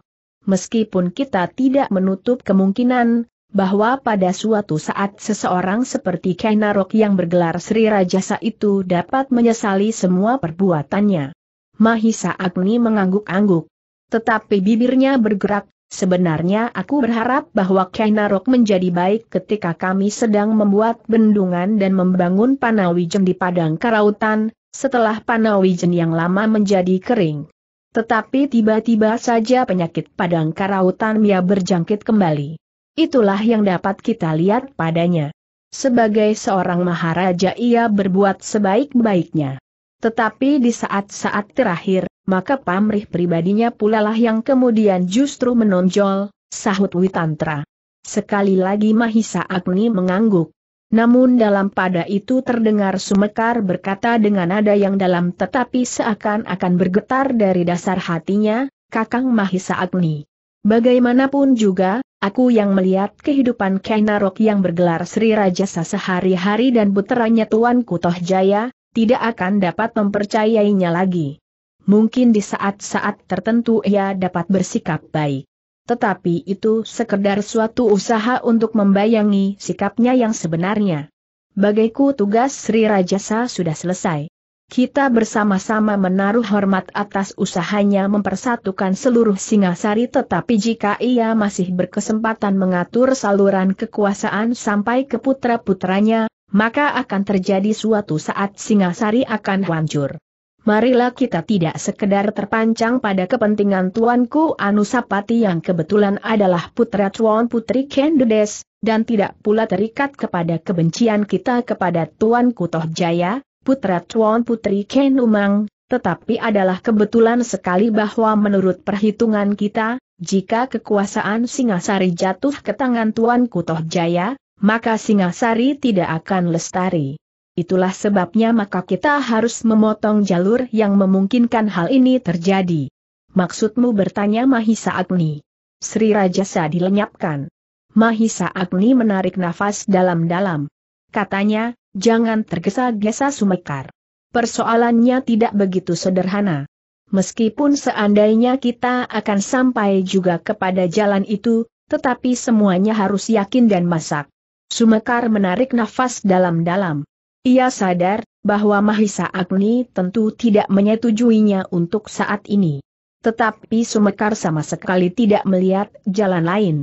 meskipun kita tidak menutup kemungkinan bahwa pada suatu saat seseorang seperti Kainarok yang bergelar Sri Rajasa itu dapat menyesali semua perbuatannya. Mahisa Agni mengangguk-angguk. Tetapi bibirnya bergerak, sebenarnya aku berharap bahwa Kainarok menjadi baik ketika kami sedang membuat bendungan dan membangun Panawijen di Padang Karautan, setelah Panawijen yang lama menjadi kering. Tetapi tiba-tiba saja penyakit padang karautan Mia berjangkit kembali. Itulah yang dapat kita lihat padanya. Sebagai seorang maharaja ia berbuat sebaik-baiknya. Tetapi di saat-saat terakhir, maka pamrih pribadinya pula lah yang kemudian justru menonjol, sahut Witantra. Sekali lagi Mahisa Agni mengangguk. Namun dalam pada itu terdengar Sumekar berkata dengan nada yang dalam tetapi seakan-akan bergetar dari dasar hatinya, Kakang Mahisa Agni. Bagaimanapun juga, aku yang melihat kehidupan Kainarok yang bergelar Sri Rajasa sehari-hari dan puteranya Tuan Kutoh Jaya, tidak akan dapat mempercayainya lagi. Mungkin di saat-saat tertentu ia dapat bersikap baik tetapi itu sekedar suatu usaha untuk membayangi sikapnya yang sebenarnya. Bagaiku tugas Sri Rajasa sudah selesai. Kita bersama-sama menaruh hormat atas usahanya mempersatukan seluruh Singasari tetapi jika ia masih berkesempatan mengatur saluran kekuasaan sampai ke putra-putranya, maka akan terjadi suatu saat Singasari akan hancur marilah kita tidak sekedar terpancang pada kepentingan Tuanku Anusapati yang kebetulan adalah putra Tuan Putri Kendedes, dan tidak pula terikat kepada kebencian kita kepada Tuanku Tohjaya, putra Tuan Putri Kenumang. tetapi adalah kebetulan sekali bahwa menurut perhitungan kita, jika kekuasaan Singasari jatuh ke tangan tuanku Tohjaya, maka Singasari tidak akan lestari. Itulah sebabnya maka kita harus memotong jalur yang memungkinkan hal ini terjadi. Maksudmu bertanya Mahisa Agni. Sri Rajasa dilenyapkan. Mahisa Agni menarik nafas dalam-dalam. Katanya, jangan tergesa-gesa sumekar. Persoalannya tidak begitu sederhana. Meskipun seandainya kita akan sampai juga kepada jalan itu, tetapi semuanya harus yakin dan masak. Sumekar menarik nafas dalam-dalam. Ia sadar bahwa Mahisa Agni tentu tidak menyetujuinya untuk saat ini. Tetapi Sumekar sama sekali tidak melihat jalan lain.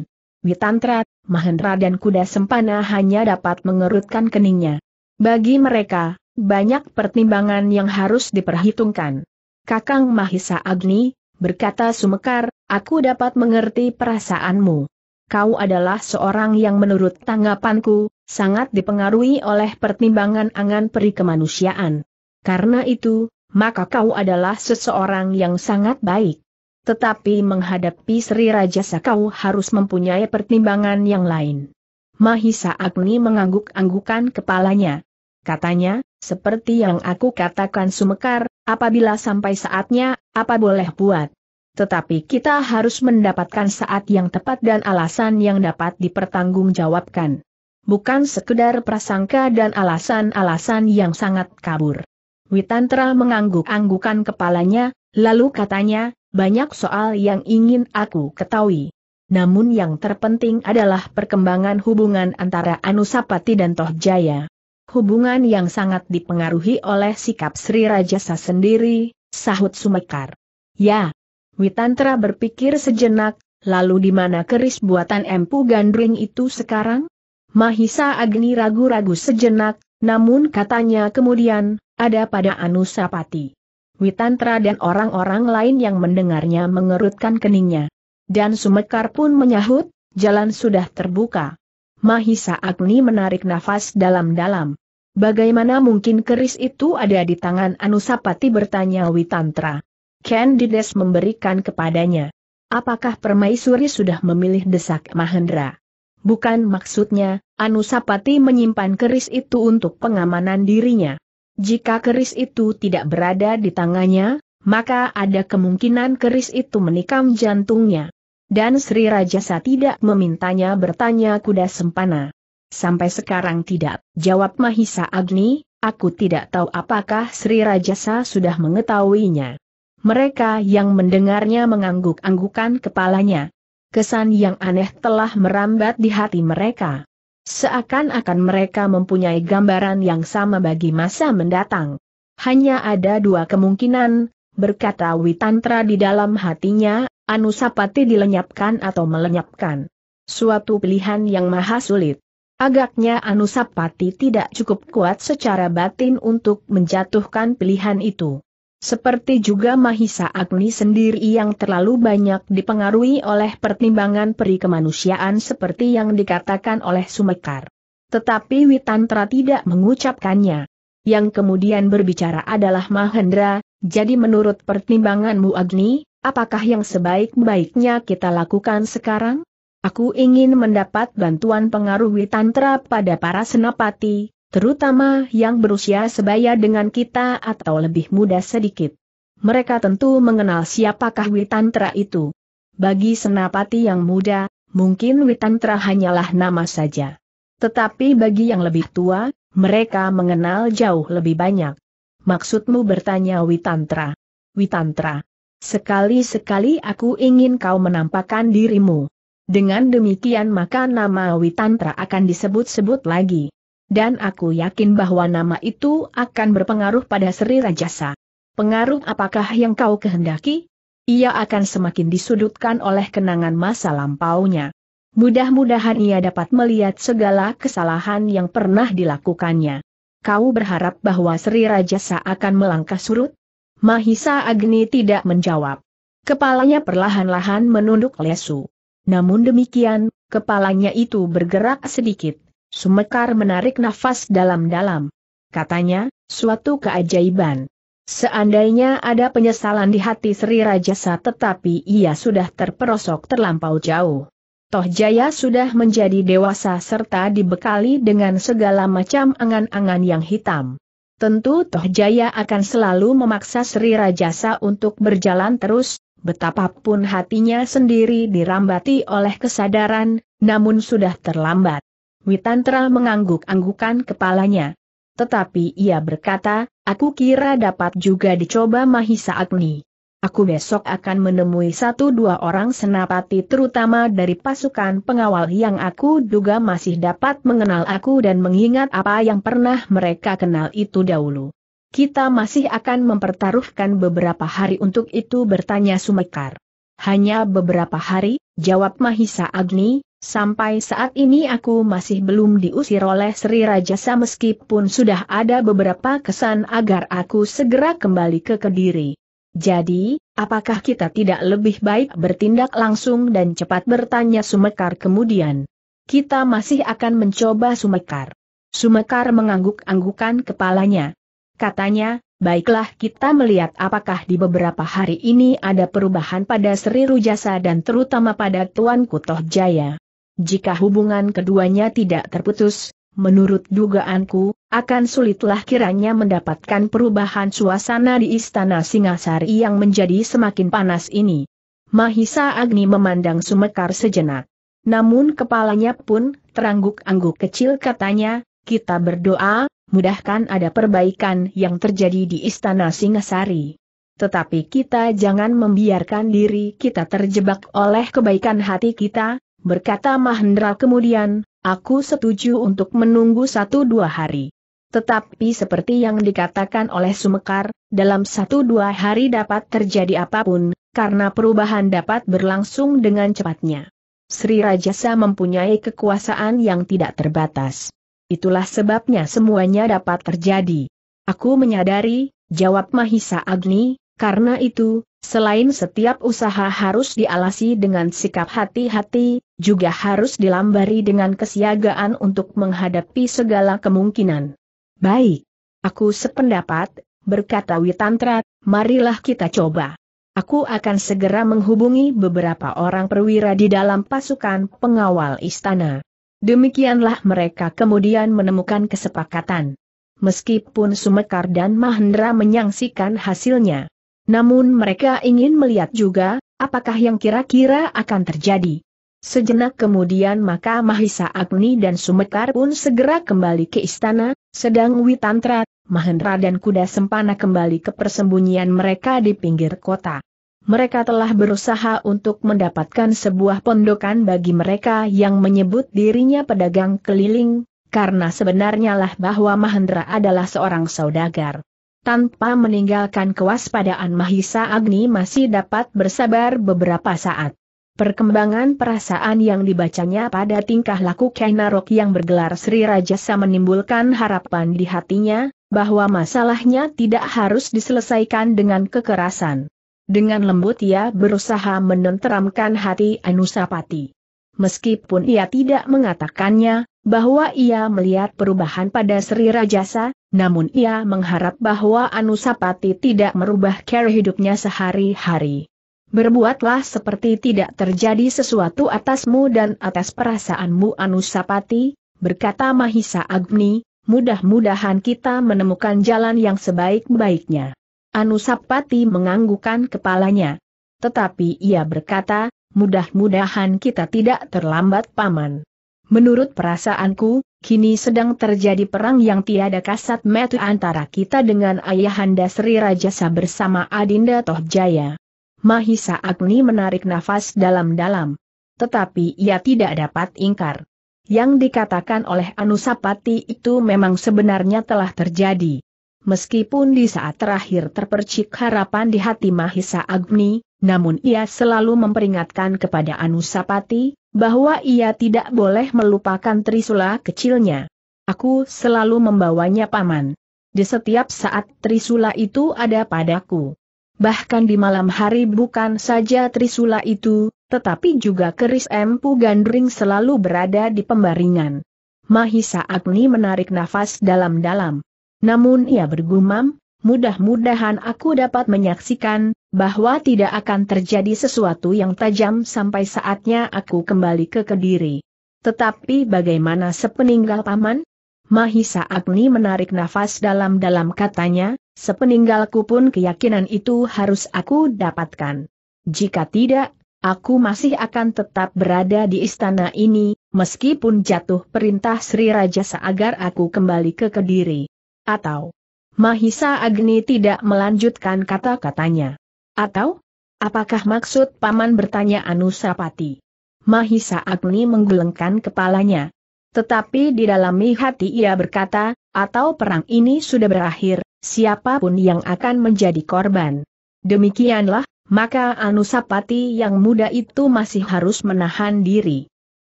Witantra, Mahendra dan kuda sempana hanya dapat mengerutkan keningnya. Bagi mereka, banyak pertimbangan yang harus diperhitungkan. Kakang Mahisa Agni, berkata Sumekar, aku dapat mengerti perasaanmu. Kau adalah seorang yang menurut tanggapanku, sangat dipengaruhi oleh pertimbangan angan peri kemanusiaan. Karena itu, maka kau adalah seseorang yang sangat baik. Tetapi menghadapi Sri Rajasa kau harus mempunyai pertimbangan yang lain. Mahisa Agni mengangguk-anggukan kepalanya. Katanya, seperti yang aku katakan sumekar, apabila sampai saatnya, apa boleh buat. Tetapi kita harus mendapatkan saat yang tepat dan alasan yang dapat dipertanggungjawabkan bukan sekedar prasangka dan alasan-alasan yang sangat kabur. Witantra mengangguk-anggukan kepalanya, lalu katanya, banyak soal yang ingin aku ketahui. Namun yang terpenting adalah perkembangan hubungan antara Anusapati dan Tohjaya. Hubungan yang sangat dipengaruhi oleh sikap Sri Rajasa sendiri, sahut Sumekar. Ya. Witantra berpikir sejenak, lalu di mana keris buatan Empu Gandring itu sekarang? Mahisa Agni ragu-ragu sejenak, namun katanya kemudian, ada pada Anusapati. Witantra dan orang-orang lain yang mendengarnya mengerutkan keningnya. Dan Sumekar pun menyahut, jalan sudah terbuka. Mahisa Agni menarik nafas dalam-dalam. Bagaimana mungkin keris itu ada di tangan Anusapati bertanya Witantra. Candides memberikan kepadanya. Apakah permaisuri sudah memilih desak Mahendra? Bukan maksudnya, Anusapati menyimpan keris itu untuk pengamanan dirinya. Jika keris itu tidak berada di tangannya, maka ada kemungkinan keris itu menikam jantungnya. Dan Sri Rajasa tidak memintanya bertanya kuda sempana. Sampai sekarang tidak, jawab Mahisa Agni, aku tidak tahu apakah Sri Rajasa sudah mengetahuinya. Mereka yang mendengarnya mengangguk-anggukan kepalanya, kesan yang aneh telah merambat di hati mereka. Seakan-akan mereka mempunyai gambaran yang sama bagi masa mendatang. Hanya ada dua kemungkinan, berkata Witantra di dalam hatinya, Anusapati dilenyapkan atau melenyapkan. Suatu pilihan yang maha sulit. Agaknya Anusapati tidak cukup kuat secara batin untuk menjatuhkan pilihan itu. Seperti juga Mahisa Agni sendiri yang terlalu banyak dipengaruhi oleh pertimbangan peri kemanusiaan seperti yang dikatakan oleh Sumekar. Tetapi Witantra tidak mengucapkannya. Yang kemudian berbicara adalah Mahendra, jadi menurut pertimbanganmu Agni, apakah yang sebaik-baiknya kita lakukan sekarang? Aku ingin mendapat bantuan pengaruh Witantra pada para senapati, terutama yang berusia sebaya dengan kita atau lebih muda sedikit. Mereka tentu mengenal siapakah Witantra itu. Bagi senapati yang muda, mungkin Witantra hanyalah nama saja. Tetapi bagi yang lebih tua, mereka mengenal jauh lebih banyak. Maksudmu bertanya Witantra? Witantra. Sekali-sekali aku ingin kau menampakkan dirimu. Dengan demikian maka nama Witantra akan disebut-sebut lagi dan aku yakin bahwa nama itu akan berpengaruh pada Sri Rajasa. Pengaruh apakah yang kau kehendaki? Ia akan semakin disudutkan oleh kenangan masa lampaunya. Mudah-mudahan ia dapat melihat segala kesalahan yang pernah dilakukannya. Kau berharap bahwa Sri Rajasa akan melangkah surut? Mahisa Agni tidak menjawab. Kepalanya perlahan-lahan menunduk lesu. Namun demikian, kepalanya itu bergerak sedikit Sumekar menarik nafas dalam-dalam. Katanya, suatu keajaiban. Seandainya ada penyesalan di hati Sri Rajasa tetapi ia sudah terperosok terlampau jauh. Toh Jaya sudah menjadi dewasa serta dibekali dengan segala macam angan-angan yang hitam. Tentu Toh Jaya akan selalu memaksa Sri Rajasa untuk berjalan terus, betapapun hatinya sendiri dirambati oleh kesadaran, namun sudah terlambat. Witantra mengangguk-anggukan kepalanya. Tetapi ia berkata, aku kira dapat juga dicoba Mahisa Agni. Aku besok akan menemui satu dua orang senapati terutama dari pasukan pengawal yang aku duga masih dapat mengenal aku dan mengingat apa yang pernah mereka kenal itu dahulu. Kita masih akan mempertaruhkan beberapa hari untuk itu bertanya Sumekar. Hanya beberapa hari, jawab Mahisa Agni, Sampai saat ini aku masih belum diusir oleh Sri Rajasa meskipun sudah ada beberapa kesan agar aku segera kembali ke Kediri. Jadi, apakah kita tidak lebih baik bertindak langsung dan cepat bertanya Sumekar kemudian? Kita masih akan mencoba Sumekar. Sumekar mengangguk-anggukan kepalanya. Katanya, baiklah kita melihat apakah di beberapa hari ini ada perubahan pada Sri Rujasa dan terutama pada Tuan Kutoh Jaya. Jika hubungan keduanya tidak terputus, menurut dugaanku, akan sulitlah kiranya mendapatkan perubahan suasana di Istana Singasari yang menjadi semakin panas ini. Mahisa Agni memandang Sumekar sejenak. Namun kepalanya pun terangguk-angguk kecil katanya, kita berdoa, mudahkan ada perbaikan yang terjadi di Istana Singasari. Tetapi kita jangan membiarkan diri kita terjebak oleh kebaikan hati kita, berkata Mahendra kemudian, aku setuju untuk menunggu satu dua hari. Tetapi seperti yang dikatakan oleh Sumekar, dalam satu dua hari dapat terjadi apapun, karena perubahan dapat berlangsung dengan cepatnya. Sri Rajasa mempunyai kekuasaan yang tidak terbatas. Itulah sebabnya semuanya dapat terjadi. Aku menyadari, jawab Mahisa Agni, karena itu, Selain setiap usaha harus dialasi dengan sikap hati-hati, juga harus dilambari dengan kesiagaan untuk menghadapi segala kemungkinan. Baik. Aku sependapat, berkata Witantra, marilah kita coba. Aku akan segera menghubungi beberapa orang perwira di dalam pasukan pengawal istana. Demikianlah mereka kemudian menemukan kesepakatan. Meskipun Sumekar dan Mahendra menyaksikan hasilnya, namun mereka ingin melihat juga, apakah yang kira-kira akan terjadi. Sejenak kemudian maka Mahisa Agni dan Sumekar pun segera kembali ke istana, sedang Witantra, Mahendra dan Kuda Sempana kembali ke persembunyian mereka di pinggir kota. Mereka telah berusaha untuk mendapatkan sebuah pondokan bagi mereka yang menyebut dirinya pedagang keliling, karena sebenarnya lah bahwa Mahendra adalah seorang saudagar tanpa meninggalkan kewaspadaan Mahisa Agni masih dapat bersabar beberapa saat. Perkembangan perasaan yang dibacanya pada tingkah laku Kainarok yang bergelar Sri Rajasa menimbulkan harapan di hatinya, bahwa masalahnya tidak harus diselesaikan dengan kekerasan. Dengan lembut ia berusaha menenteramkan hati Anusapati. Meskipun ia tidak mengatakannya, bahwa ia melihat perubahan pada Sri Rajasa, namun ia mengharap bahwa Anusapati tidak merubah cara hidupnya sehari-hari. Berbuatlah seperti tidak terjadi sesuatu atasmu dan atas perasaanmu Anusapati, berkata Mahisa Agni, mudah-mudahan kita menemukan jalan yang sebaik-baiknya. Anusapati menganggukkan kepalanya. Tetapi ia berkata, mudah-mudahan kita tidak terlambat paman. Menurut perasaanku, kini sedang terjadi perang yang tiada kasat mata antara kita dengan Ayahanda Sri Rajasa bersama Adinda Tohjaya. Mahisa Agni menarik nafas dalam-dalam. Tetapi ia tidak dapat ingkar. Yang dikatakan oleh Anusapati itu memang sebenarnya telah terjadi. Meskipun di saat terakhir terpercik harapan di hati Mahisa Agni, namun ia selalu memperingatkan kepada Anusapati, bahwa ia tidak boleh melupakan Trisula kecilnya. Aku selalu membawanya paman. Di setiap saat Trisula itu ada padaku. Bahkan di malam hari bukan saja Trisula itu, tetapi juga keris empu gandring selalu berada di pembaringan. Mahisa Agni menarik nafas dalam-dalam. Namun ia bergumam, mudah-mudahan aku dapat menyaksikan, bahwa tidak akan terjadi sesuatu yang tajam sampai saatnya aku kembali ke Kediri. Tetapi bagaimana sepeninggal paman? Mahisa Agni menarik nafas dalam-dalam katanya, sepeninggalku pun keyakinan itu harus aku dapatkan. Jika tidak, aku masih akan tetap berada di istana ini, meskipun jatuh perintah Sri Raja seagar aku kembali ke Kediri. Atau Mahisa Agni tidak melanjutkan kata-katanya. Atau? Apakah maksud paman bertanya Anusapati? Mahisa Agni menggelengkan kepalanya. Tetapi di dalam hati ia berkata, atau perang ini sudah berakhir, siapapun yang akan menjadi korban. Demikianlah, maka Anusapati yang muda itu masih harus menahan diri.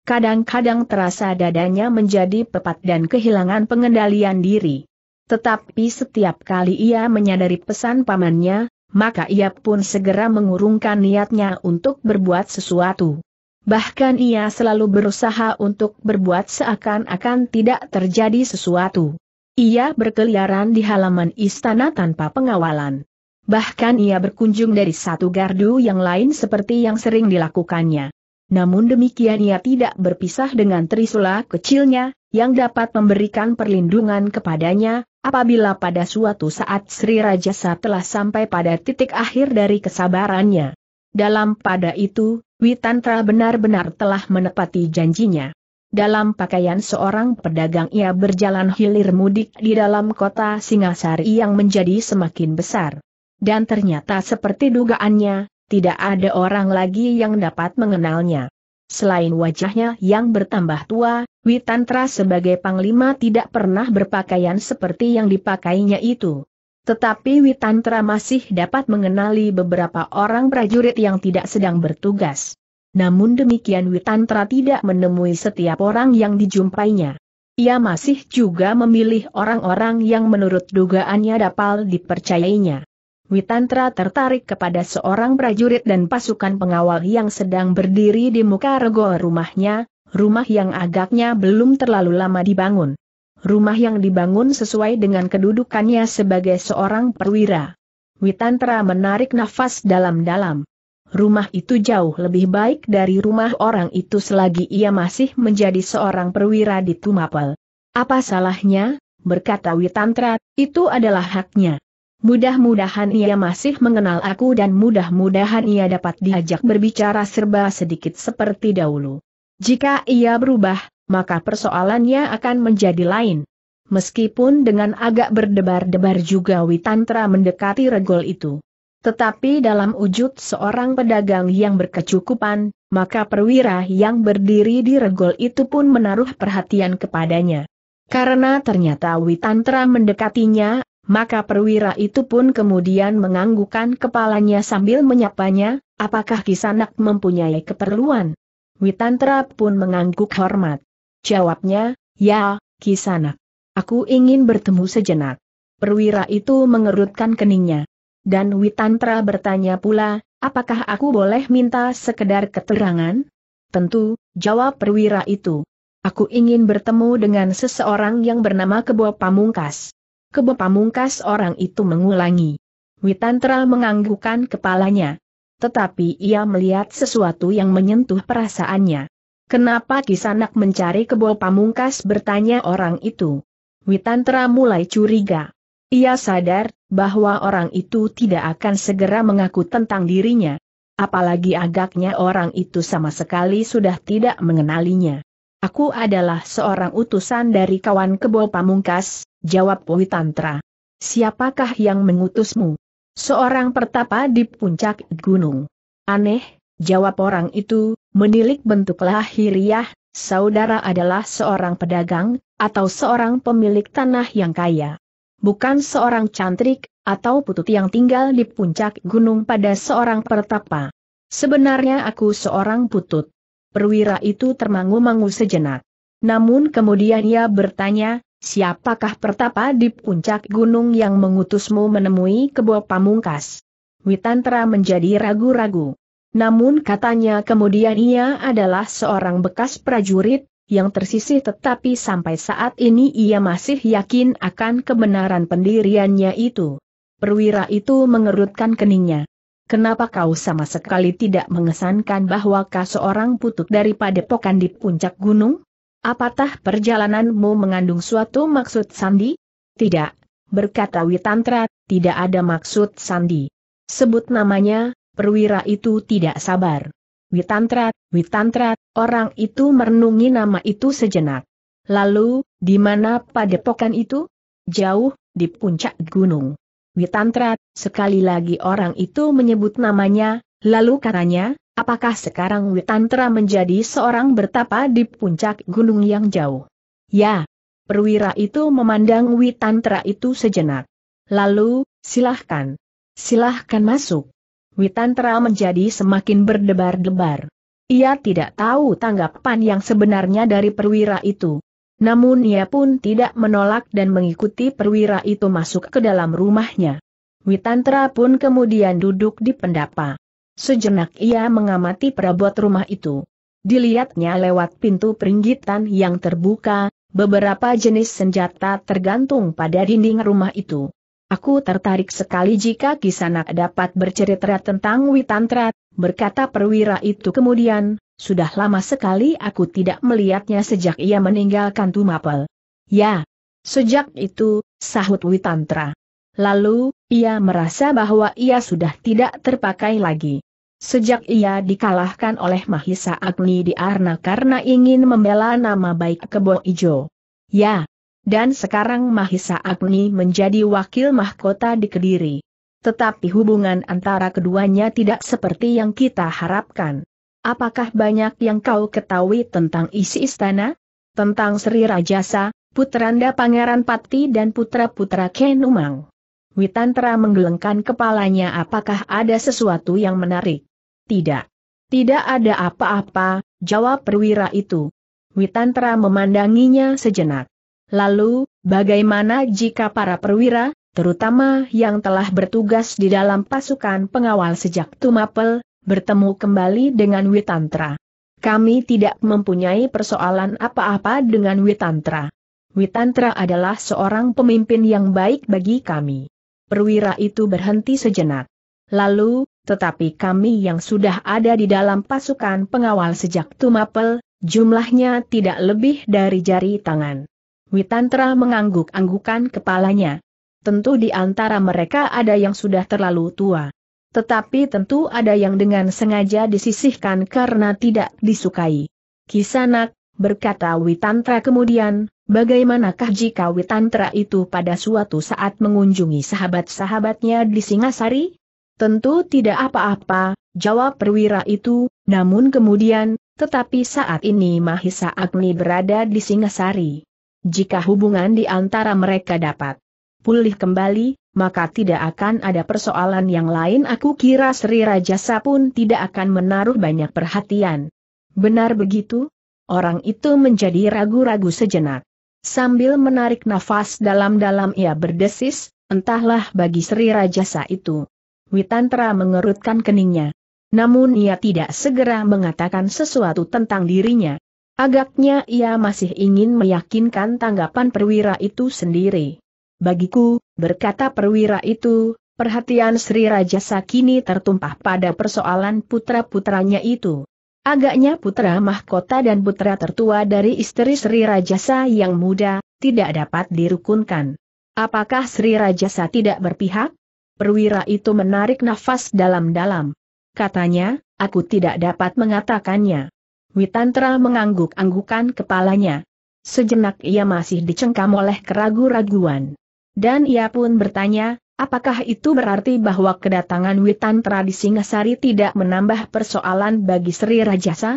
Kadang-kadang terasa dadanya menjadi pepat dan kehilangan pengendalian diri. Tetapi setiap kali ia menyadari pesan pamannya, maka ia pun segera mengurungkan niatnya untuk berbuat sesuatu. Bahkan ia selalu berusaha untuk berbuat seakan-akan tidak terjadi sesuatu. Ia berkeliaran di halaman istana tanpa pengawalan. Bahkan ia berkunjung dari satu gardu yang lain seperti yang sering dilakukannya. Namun demikian ia tidak berpisah dengan Trisula kecilnya, yang dapat memberikan perlindungan kepadanya, Apabila pada suatu saat Sri Rajasa telah sampai pada titik akhir dari kesabarannya. Dalam pada itu, Witantra benar-benar telah menepati janjinya. Dalam pakaian seorang pedagang ia berjalan hilir mudik di dalam kota Singasari yang menjadi semakin besar. Dan ternyata seperti dugaannya, tidak ada orang lagi yang dapat mengenalnya. Selain wajahnya yang bertambah tua, Witantra sebagai panglima tidak pernah berpakaian seperti yang dipakainya itu. Tetapi Witantra masih dapat mengenali beberapa orang prajurit yang tidak sedang bertugas. Namun demikian Witantra tidak menemui setiap orang yang dijumpainya. Ia masih juga memilih orang-orang yang menurut dugaannya dapat dipercayainya. Witantra tertarik kepada seorang prajurit dan pasukan pengawal yang sedang berdiri di muka rego rumahnya, rumah yang agaknya belum terlalu lama dibangun. Rumah yang dibangun sesuai dengan kedudukannya sebagai seorang perwira. Witantra menarik nafas dalam-dalam. Rumah itu jauh lebih baik dari rumah orang itu selagi ia masih menjadi seorang perwira di Tumapel. Apa salahnya, berkata Witantra, itu adalah haknya. Mudah-mudahan ia masih mengenal aku dan mudah-mudahan ia dapat diajak berbicara serba sedikit seperti dahulu. Jika ia berubah, maka persoalannya akan menjadi lain. Meskipun dengan agak berdebar-debar juga Witantra mendekati regol itu. Tetapi dalam wujud seorang pedagang yang berkecukupan, maka perwira yang berdiri di regol itu pun menaruh perhatian kepadanya. Karena ternyata Witantra mendekatinya, maka perwira itu pun kemudian menganggukkan kepalanya sambil menyapanya, apakah kisanak mempunyai keperluan? Witantra pun mengangguk hormat. Jawabnya, ya, kisanak. Aku ingin bertemu sejenak. Perwira itu mengerutkan keningnya. Dan Witantra bertanya pula, apakah aku boleh minta sekedar keterangan? Tentu, jawab perwira itu. Aku ingin bertemu dengan seseorang yang bernama Kebo Pamungkas. Kebo pamungkas orang itu mengulangi. Witantra menganggukkan kepalanya. Tetapi ia melihat sesuatu yang menyentuh perasaannya. Kenapa Kisanak mencari kebo pamungkas bertanya orang itu. Witantra mulai curiga. Ia sadar, bahwa orang itu tidak akan segera mengaku tentang dirinya. Apalagi agaknya orang itu sama sekali sudah tidak mengenalinya. Aku adalah seorang utusan dari kawan kebo pamungkas, jawab Witantra. Siapakah yang mengutusmu? Seorang pertapa di puncak gunung. Aneh, jawab orang itu, menilik bentuk lahiriah, saudara adalah seorang pedagang, atau seorang pemilik tanah yang kaya. Bukan seorang cantrik, atau putut yang tinggal di puncak gunung pada seorang pertapa. Sebenarnya aku seorang putut. Perwira itu termangu-mangu sejenak. Namun kemudian ia bertanya, Siapakah pertapa di puncak gunung yang mengutusmu menemui kebo pamungkas? Witantra menjadi ragu-ragu. Namun katanya kemudian ia adalah seorang bekas prajurit, yang tersisih tetapi sampai saat ini ia masih yakin akan kebenaran pendiriannya itu. Perwira itu mengerutkan keningnya. Kenapa kau sama sekali tidak mengesankan bahwa kau seorang putuk daripada pokan di puncak gunung? Apatah perjalananmu mengandung suatu maksud sandi? Tidak, berkata Witantra, tidak ada maksud sandi. Sebut namanya, perwira itu tidak sabar. Witantra, Witantra, orang itu merenungi nama itu sejenak. Lalu, di mana padepokan itu? Jauh, di puncak gunung. Witantra, sekali lagi orang itu menyebut namanya, lalu katanya, Apakah sekarang Witantra menjadi seorang bertapa di puncak gunung yang jauh? Ya. Perwira itu memandang Witantra itu sejenak. Lalu, silahkan. Silahkan masuk. Witantra menjadi semakin berdebar-debar. Ia tidak tahu tanggapan yang sebenarnya dari perwira itu. Namun ia pun tidak menolak dan mengikuti perwira itu masuk ke dalam rumahnya. Witantra pun kemudian duduk di pendapa. Sejenak ia mengamati perabot rumah itu. Dilihatnya lewat pintu peringgitan yang terbuka, beberapa jenis senjata tergantung pada dinding rumah itu. Aku tertarik sekali jika Kisanak dapat bercerita tentang Witantra, berkata perwira itu kemudian, sudah lama sekali aku tidak melihatnya sejak ia meninggalkan Tumapel. Ya, sejak itu, sahut Witantra. Lalu, ia merasa bahwa ia sudah tidak terpakai lagi. Sejak ia dikalahkan oleh Mahisa Agni di Arna karena ingin membela nama baik Kebo Ijo. Ya. Dan sekarang Mahisa Agni menjadi wakil mahkota di Kediri. Tetapi hubungan antara keduanya tidak seperti yang kita harapkan. Apakah banyak yang kau ketahui tentang isi istana? Tentang Sri Rajasa, Putranda Pangeran Pati dan putra-putra Kenumang. Witantra menggelengkan kepalanya apakah ada sesuatu yang menarik? Tidak. Tidak ada apa-apa, jawab perwira itu. Witantra memandanginya sejenak. Lalu, bagaimana jika para perwira, terutama yang telah bertugas di dalam pasukan pengawal sejak Tumapel, bertemu kembali dengan Witantra? Kami tidak mempunyai persoalan apa-apa dengan Witantra. Witantra adalah seorang pemimpin yang baik bagi kami. Perwira itu berhenti sejenak. Lalu, tetapi kami yang sudah ada di dalam pasukan pengawal sejak Tumapel, jumlahnya tidak lebih dari jari tangan. Witantra mengangguk-anggukan kepalanya. Tentu di antara mereka ada yang sudah terlalu tua. Tetapi tentu ada yang dengan sengaja disisihkan karena tidak disukai. Kisanak, berkata Witantra kemudian, Bagaimanakah jika Witantra itu pada suatu saat mengunjungi sahabat-sahabatnya di Singasari? Tentu tidak apa-apa, jawab perwira itu, namun kemudian, tetapi saat ini Mahisa Agni berada di Singasari. Jika hubungan di antara mereka dapat pulih kembali, maka tidak akan ada persoalan yang lain aku kira Sri Rajasa pun tidak akan menaruh banyak perhatian. Benar begitu? Orang itu menjadi ragu-ragu sejenak. Sambil menarik nafas dalam-dalam ia berdesis, entahlah bagi Sri Rajasa itu. Witantra mengerutkan keningnya. Namun ia tidak segera mengatakan sesuatu tentang dirinya. Agaknya ia masih ingin meyakinkan tanggapan perwira itu sendiri. Bagiku, berkata perwira itu, perhatian Sri Rajasa kini tertumpah pada persoalan putra-putranya itu. Agaknya putra mahkota dan putra tertua dari istri Sri Rajasa yang muda, tidak dapat dirukunkan. Apakah Sri Rajasa tidak berpihak? Perwira itu menarik nafas dalam-dalam. Katanya, aku tidak dapat mengatakannya. Witantra mengangguk-anggukan kepalanya. Sejenak ia masih dicengkam oleh keragu-raguan. Dan ia pun bertanya, Apakah itu berarti bahwa kedatangan Witantra di Singasari tidak menambah persoalan bagi Sri Rajasa?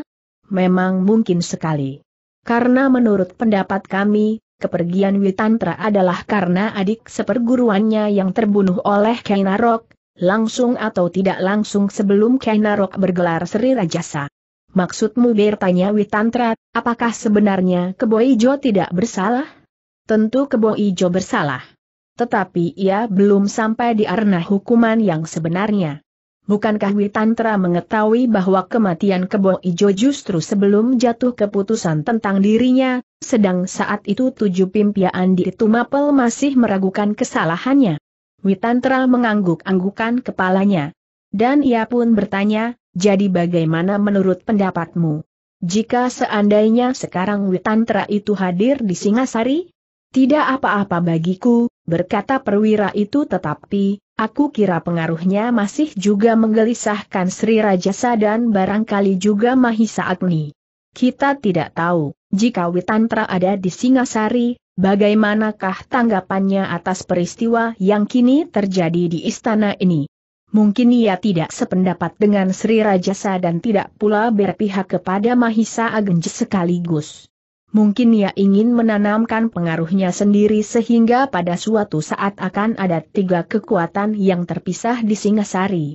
Memang mungkin sekali. Karena menurut pendapat kami, kepergian Witantra adalah karena adik seperguruannya yang terbunuh oleh Kainarok, langsung atau tidak langsung sebelum Kainarok bergelar Sri Rajasa. Maksudmu bertanya Witantra, apakah sebenarnya Keboijo tidak bersalah? Tentu Keboijo bersalah. Tetapi ia belum sampai di arena hukuman yang sebenarnya. Bukankah Witantra mengetahui bahwa kematian Kebo Ijo justru sebelum jatuh keputusan tentang dirinya, sedang saat itu tujuh pimpiaan di Tumapel masih meragukan kesalahannya? Witantra mengangguk-anggukan kepalanya. Dan ia pun bertanya, jadi bagaimana menurut pendapatmu? Jika seandainya sekarang Witantra itu hadir di Singasari? Tidak apa-apa bagiku, berkata perwira itu tetapi, aku kira pengaruhnya masih juga menggelisahkan Sri Rajasa dan barangkali juga Mahisa Agni. Kita tidak tahu, jika Witantra ada di Singasari, bagaimanakah tanggapannya atas peristiwa yang kini terjadi di istana ini. Mungkin ia tidak sependapat dengan Sri Rajasa dan tidak pula berpihak kepada Mahisa Agni sekaligus mungkin ia ingin menanamkan pengaruhnya sendiri sehingga pada suatu saat akan ada tiga kekuatan yang terpisah di Singasari.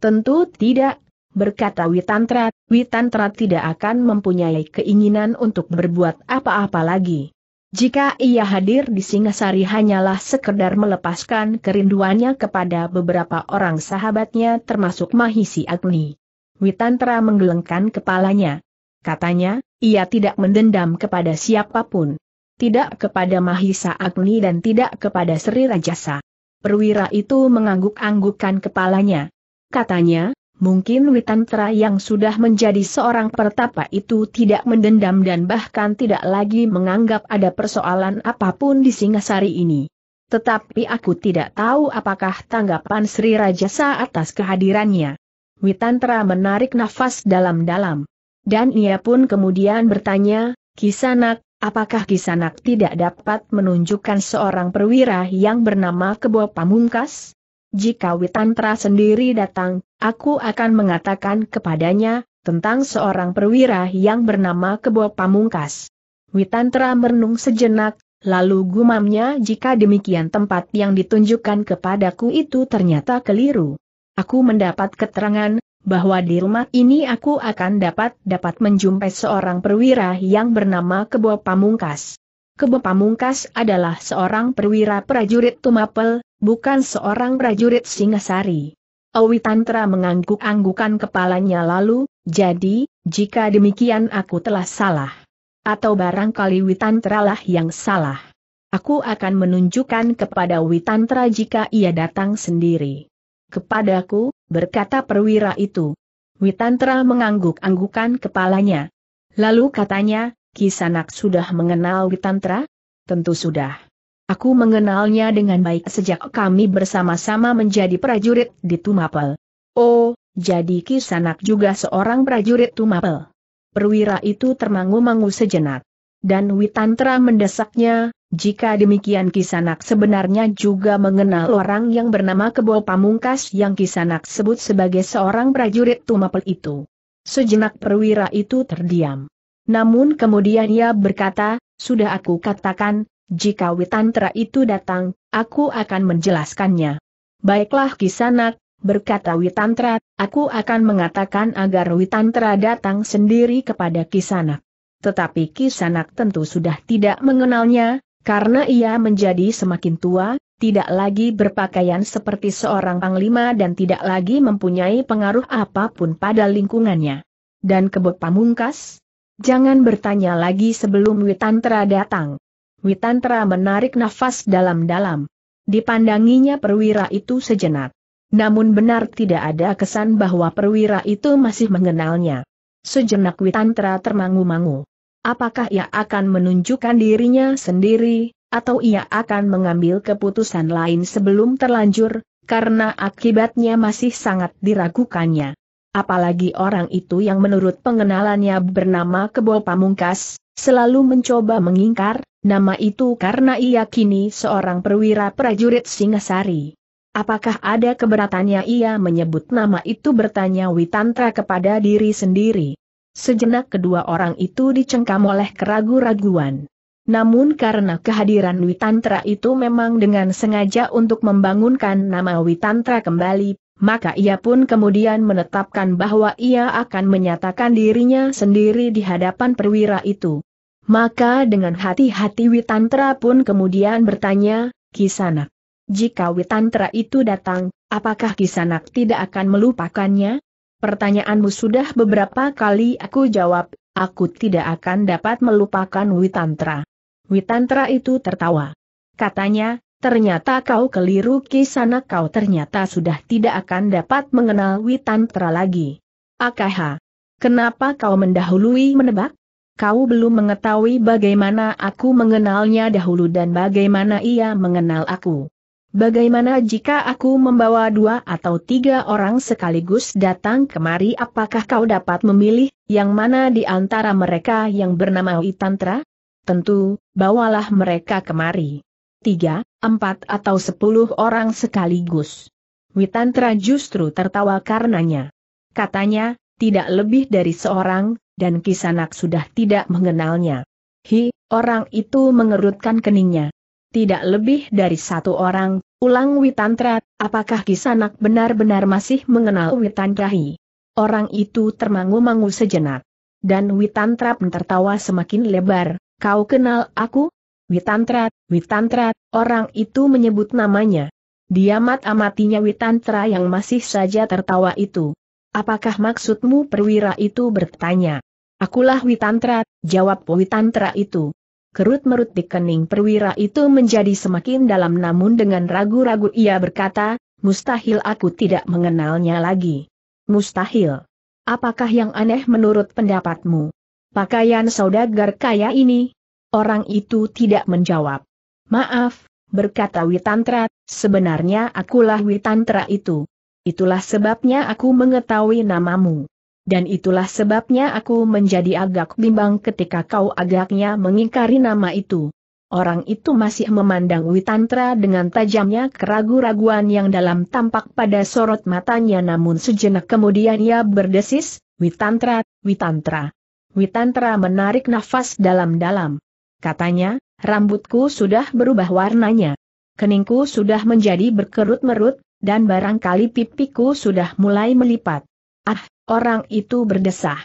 Tentu tidak, berkata Witantra, Witantra tidak akan mempunyai keinginan untuk berbuat apa-apa lagi. Jika ia hadir di Singasari hanyalah sekedar melepaskan kerinduannya kepada beberapa orang sahabatnya termasuk Mahisi Agni. Witantra menggelengkan kepalanya. Katanya, ia tidak mendendam kepada siapapun. Tidak kepada Mahisa Agni dan tidak kepada Sri Rajasa. Perwira itu mengangguk anggukkan kepalanya. Katanya, mungkin Witantra yang sudah menjadi seorang pertapa itu tidak mendendam dan bahkan tidak lagi menganggap ada persoalan apapun di Singasari ini. Tetapi aku tidak tahu apakah tanggapan Sri Rajasa atas kehadirannya. Witantra menarik nafas dalam-dalam. Dan ia pun kemudian bertanya, Kisanak, apakah Kisanak tidak dapat menunjukkan seorang perwira yang bernama Kebo Pamungkas? Jika Witantra sendiri datang, aku akan mengatakan kepadanya, tentang seorang perwira yang bernama Kebo Pamungkas. Witantra merenung sejenak, lalu gumamnya jika demikian tempat yang ditunjukkan kepadaku itu ternyata keliru. Aku mendapat keterangan, bahwa di rumah ini aku akan dapat dapat menjumpai seorang perwira yang bernama Kebo Pamungkas. Kebo Pamungkas adalah seorang perwira prajurit Tumapel, bukan seorang prajurit Singasari. Owi Tantra mengangguk-anggukan kepalanya lalu, jadi, jika demikian aku telah salah. Atau barangkali Witantra lah yang salah. Aku akan menunjukkan kepada Witantra jika ia datang sendiri. Kepadaku, berkata perwira itu. Witantra mengangguk-anggukan kepalanya. Lalu katanya, Kisanak sudah mengenal Witantra? Tentu sudah. Aku mengenalnya dengan baik sejak kami bersama-sama menjadi prajurit di Tumapel. Oh, jadi Kisanak juga seorang prajurit Tumapel. Perwira itu termangu-mangu sejenak. Dan Witantra mendesaknya, jika demikian Kisanak sebenarnya juga mengenal orang yang bernama Kebo Pamungkas yang Kisanak sebut sebagai seorang prajurit Tumapel itu. Sejenak perwira itu terdiam. Namun kemudian ia berkata, sudah aku katakan, jika Witantra itu datang, aku akan menjelaskannya. Baiklah Kisanak, berkata Witantra, aku akan mengatakan agar Witantra datang sendiri kepada Kisanak. Tetapi Kisanak tentu sudah tidak mengenalnya, karena ia menjadi semakin tua, tidak lagi berpakaian seperti seorang panglima dan tidak lagi mempunyai pengaruh apapun pada lingkungannya. Dan kebut pamungkas? Jangan bertanya lagi sebelum Witantra datang. Witantra menarik nafas dalam-dalam. Dipandanginya perwira itu sejenak. Namun benar tidak ada kesan bahwa perwira itu masih mengenalnya. Sejenak Witantra termangu-mangu apakah ia akan menunjukkan dirinya sendiri, atau ia akan mengambil keputusan lain sebelum terlanjur, karena akibatnya masih sangat diragukannya. Apalagi orang itu yang menurut pengenalannya bernama Kebo Pamungkas, selalu mencoba mengingkar nama itu karena ia kini seorang perwira prajurit Singasari. Apakah ada keberatannya ia menyebut nama itu bertanya Witantra kepada diri sendiri? Sejenak kedua orang itu dicengkam oleh keragu-raguan. Namun karena kehadiran Witantra itu memang dengan sengaja untuk membangunkan nama Witantra kembali, maka ia pun kemudian menetapkan bahwa ia akan menyatakan dirinya sendiri di hadapan perwira itu. Maka dengan hati-hati Witantra pun kemudian bertanya, Kisanak, jika Witantra itu datang, apakah Kisanak tidak akan melupakannya? Pertanyaanmu sudah beberapa kali aku jawab, aku tidak akan dapat melupakan Witantra. Witantra itu tertawa. Katanya, ternyata kau keliru kisana kau ternyata sudah tidak akan dapat mengenal Witantra lagi. Akaha. Kenapa kau mendahului menebak? Kau belum mengetahui bagaimana aku mengenalnya dahulu dan bagaimana ia mengenal aku. Bagaimana jika aku membawa dua atau tiga orang sekaligus datang kemari apakah kau dapat memilih, yang mana di antara mereka yang bernama Witantra? Tentu, bawalah mereka kemari. Tiga, empat atau sepuluh orang sekaligus. Witantra justru tertawa karenanya. Katanya, tidak lebih dari seorang, dan Kisanak sudah tidak mengenalnya. Hi, orang itu mengerutkan keningnya tidak lebih dari satu orang, ulang Witantra, apakah Kisanak benar-benar masih mengenal Witantrahi? Orang itu termangu-mangu sejenak. Dan Witantra tertawa semakin lebar, kau kenal aku? Witantra, Witantra, orang itu menyebut namanya. Diamat amatinya Witantra yang masih saja tertawa itu. Apakah maksudmu perwira itu bertanya? Akulah Witantra, jawab Witantra itu kerut-merut di kening perwira itu menjadi semakin dalam namun dengan ragu-ragu ia berkata, mustahil aku tidak mengenalnya lagi. Mustahil. Apakah yang aneh menurut pendapatmu? Pakaian saudagar kaya ini? Orang itu tidak menjawab. Maaf, berkata Witantra, sebenarnya akulah Witantra itu. Itulah sebabnya aku mengetahui namamu dan itulah sebabnya aku menjadi agak bimbang ketika kau agaknya mengingkari nama itu. Orang itu masih memandang Witantra dengan tajamnya keragu-raguan yang dalam tampak pada sorot matanya namun sejenak kemudian ia berdesis, Witantra, Witantra. Witantra menarik nafas dalam-dalam. Katanya, rambutku sudah berubah warnanya. Keningku sudah menjadi berkerut-merut, dan barangkali pipiku sudah mulai melipat. Ah, Orang itu berdesah.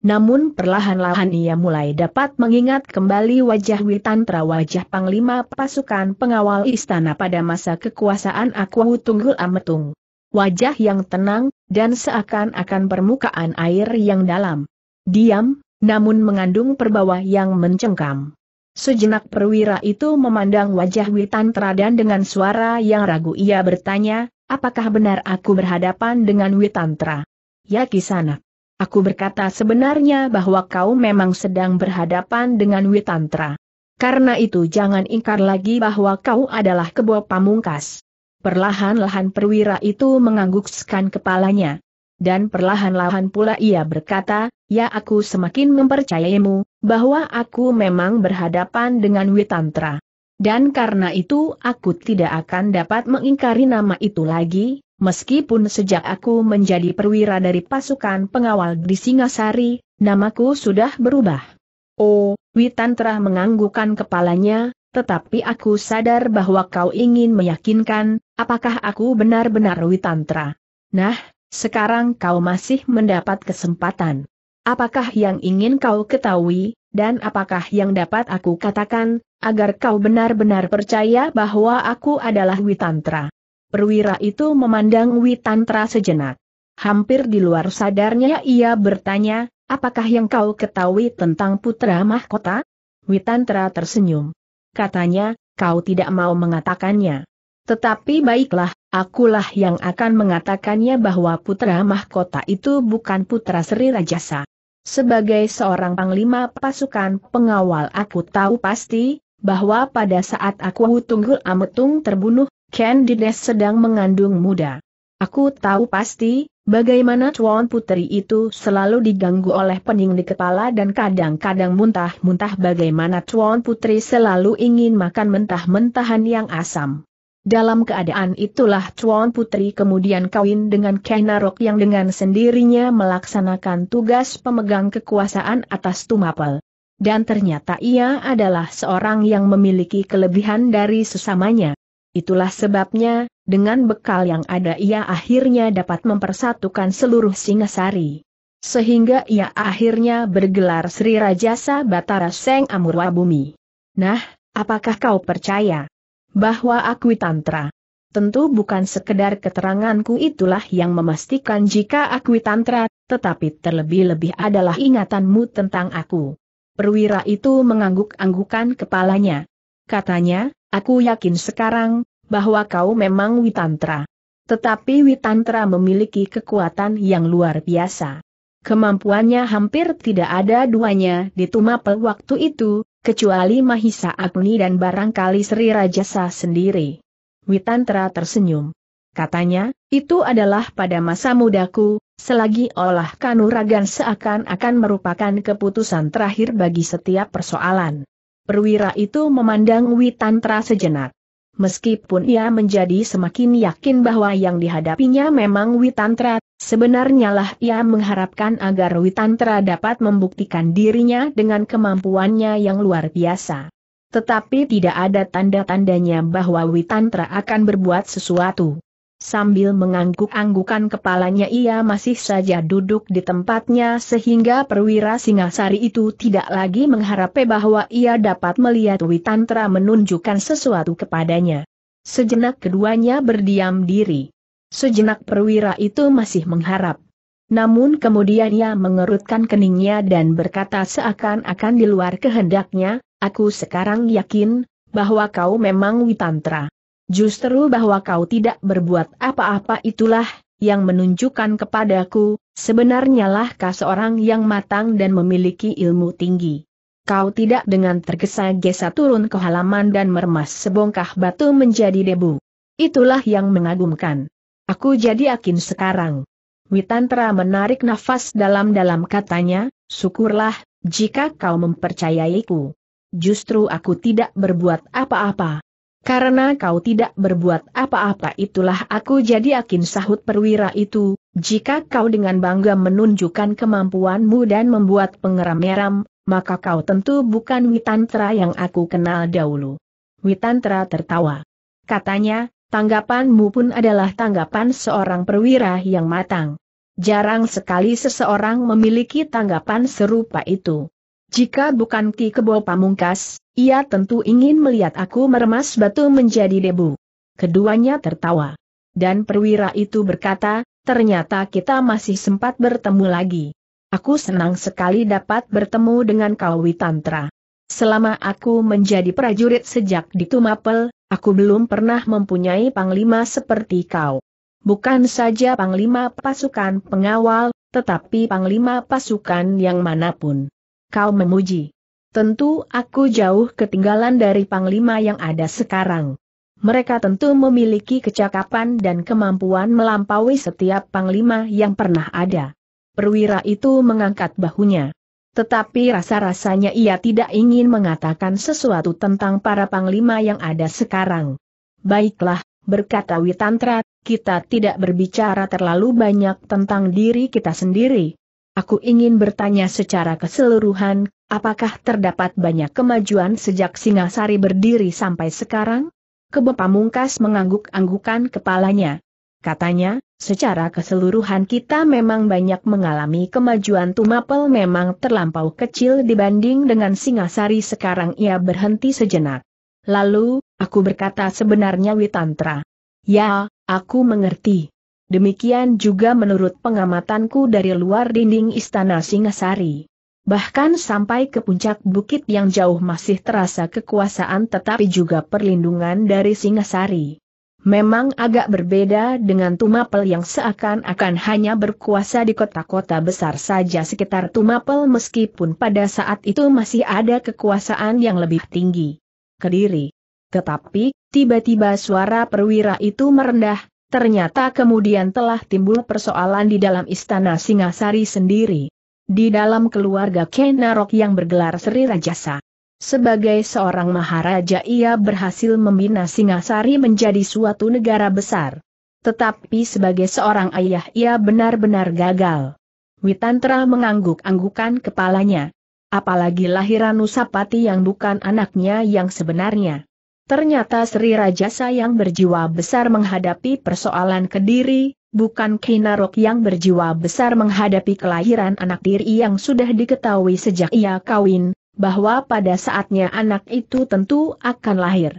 Namun perlahan-lahan ia mulai dapat mengingat kembali wajah Witantra wajah Panglima pasukan pengawal istana pada masa kekuasaan Aku Tunggul Ametung. Wajah yang tenang, dan seakan-akan permukaan air yang dalam. Diam, namun mengandung perbawa yang mencengkam. Sejenak perwira itu memandang wajah Witantra dan dengan suara yang ragu ia bertanya, apakah benar aku berhadapan dengan Witantra? Ya Kisana. Aku berkata sebenarnya bahwa kau memang sedang berhadapan dengan Witantra. Karena itu jangan ingkar lagi bahwa kau adalah kebo pamungkas. Perlahan-lahan perwira itu menganggukkan kepalanya. Dan perlahan-lahan pula ia berkata, ya aku semakin mempercayaimu, bahwa aku memang berhadapan dengan Witantra. Dan karena itu aku tidak akan dapat mengingkari nama itu lagi, Meskipun sejak aku menjadi perwira dari pasukan pengawal di Singasari, namaku sudah berubah. Oh, Witantra menganggukkan kepalanya, tetapi aku sadar bahwa kau ingin meyakinkan, apakah aku benar-benar Witantra. Nah, sekarang kau masih mendapat kesempatan. Apakah yang ingin kau ketahui, dan apakah yang dapat aku katakan, agar kau benar-benar percaya bahwa aku adalah Witantra? Perwira itu memandang Witantra sejenak. Hampir di luar sadarnya ia bertanya, apakah yang kau ketahui tentang putra mahkota? Witantra tersenyum. Katanya, kau tidak mau mengatakannya. Tetapi baiklah, akulah yang akan mengatakannya bahwa putra mahkota itu bukan putra Sri Rajasa. Sebagai seorang panglima pasukan pengawal aku tahu pasti, bahwa pada saat aku tunggul Ametung terbunuh, Ken Candides sedang mengandung muda. Aku tahu pasti, bagaimana Tuan Putri itu selalu diganggu oleh pening di kepala dan kadang-kadang muntah-muntah bagaimana Tuan Putri selalu ingin makan mentah-mentahan yang asam. Dalam keadaan itulah Tuan Putri kemudian kawin dengan Kenarok yang dengan sendirinya melaksanakan tugas pemegang kekuasaan atas Tumapel. Dan ternyata ia adalah seorang yang memiliki kelebihan dari sesamanya. Itulah sebabnya, dengan bekal yang ada ia akhirnya dapat mempersatukan seluruh Singasari. Sehingga ia akhirnya bergelar Sri Rajasa Batara Seng Amurwa Bumi. Nah, apakah kau percaya bahwa aku Tantra? Tentu bukan sekedar keteranganku itulah yang memastikan jika aku Tantra, tetapi terlebih-lebih adalah ingatanmu tentang aku. Perwira itu mengangguk-anggukan kepalanya. Katanya, Aku yakin sekarang, bahwa kau memang Witantra. Tetapi Witantra memiliki kekuatan yang luar biasa. Kemampuannya hampir tidak ada duanya di Tumapel waktu itu, kecuali Mahisa Agni dan barangkali Sri Rajasa sendiri. Witantra tersenyum. Katanya, itu adalah pada masa mudaku, selagi olah kanuragan seakan-akan merupakan keputusan terakhir bagi setiap persoalan. Perwira itu memandang Witantra sejenak. Meskipun ia menjadi semakin yakin bahwa yang dihadapinya memang Witantra, sebenarnya lah ia mengharapkan agar Witantra dapat membuktikan dirinya dengan kemampuannya yang luar biasa. Tetapi tidak ada tanda-tandanya bahwa Witantra akan berbuat sesuatu sambil mengangguk-anggukan kepalanya ia masih saja duduk di tempatnya sehingga perwira Singasari itu tidak lagi mengharap bahwa ia dapat melihat Witantra menunjukkan sesuatu kepadanya. Sejenak keduanya berdiam diri. Sejenak perwira itu masih mengharap. Namun kemudian ia mengerutkan keningnya dan berkata seakan-akan di luar kehendaknya, aku sekarang yakin, bahwa kau memang Witantra. Justru bahwa kau tidak berbuat apa-apa itulah, yang menunjukkan kepadaku, sebenarnya lah kau seorang yang matang dan memiliki ilmu tinggi. Kau tidak dengan tergesa-gesa turun ke halaman dan meremas sebongkah batu menjadi debu. Itulah yang mengagumkan. Aku jadi yakin sekarang. Witantra menarik nafas dalam-dalam katanya, syukurlah, jika kau mempercayaiku. Justru aku tidak berbuat apa-apa. Karena kau tidak berbuat apa-apa itulah aku jadi yakin sahut perwira itu, jika kau dengan bangga menunjukkan kemampuanmu dan membuat pengeram-meram, maka kau tentu bukan Witantra yang aku kenal dahulu. Witantra tertawa. Katanya, tanggapanmu pun adalah tanggapan seorang perwira yang matang. Jarang sekali seseorang memiliki tanggapan serupa itu. Jika bukan Ki Kebo Pamungkas, ia tentu ingin melihat aku meremas batu menjadi debu. Keduanya tertawa. Dan perwira itu berkata, ternyata kita masih sempat bertemu lagi. Aku senang sekali dapat bertemu dengan kau Witantra. Selama aku menjadi prajurit sejak di Tumapel, aku belum pernah mempunyai panglima seperti kau. Bukan saja panglima pasukan pengawal, tetapi panglima pasukan yang manapun kau memuji. Tentu aku jauh ketinggalan dari panglima yang ada sekarang. Mereka tentu memiliki kecakapan dan kemampuan melampaui setiap panglima yang pernah ada. Perwira itu mengangkat bahunya. Tetapi rasa-rasanya ia tidak ingin mengatakan sesuatu tentang para panglima yang ada sekarang. Baiklah, berkata Witantra, kita tidak berbicara terlalu banyak tentang diri kita sendiri, Aku ingin bertanya secara keseluruhan, apakah terdapat banyak kemajuan sejak Singasari berdiri sampai sekarang? Kebo Pamungkas mengangguk-anggukan kepalanya. Katanya, secara keseluruhan kita memang banyak mengalami kemajuan Tumapel memang terlampau kecil dibanding dengan Singasari sekarang ia berhenti sejenak. Lalu, aku berkata sebenarnya Witantra. Ya, aku mengerti. Demikian juga menurut pengamatanku dari luar dinding istana Singasari. Bahkan sampai ke puncak bukit yang jauh masih terasa kekuasaan tetapi juga perlindungan dari Singasari. Memang agak berbeda dengan Tumapel yang seakan-akan hanya berkuasa di kota-kota besar saja sekitar Tumapel meskipun pada saat itu masih ada kekuasaan yang lebih tinggi. Kediri. Tetapi, tiba-tiba suara perwira itu merendah, Ternyata kemudian telah timbul persoalan di dalam istana Singasari sendiri. Di dalam keluarga Kenarok yang bergelar Sri Rajasa. Sebagai seorang maharaja ia berhasil membina Singasari menjadi suatu negara besar. Tetapi sebagai seorang ayah ia benar-benar gagal. Witantra mengangguk-anggukan kepalanya. Apalagi lahiran Nusapati yang bukan anaknya yang sebenarnya. Ternyata Sri Rajasa yang berjiwa besar menghadapi persoalan Kediri, bukan Kinarok yang berjiwa besar menghadapi kelahiran anak diri yang sudah diketahui sejak ia kawin, bahwa pada saatnya anak itu tentu akan lahir.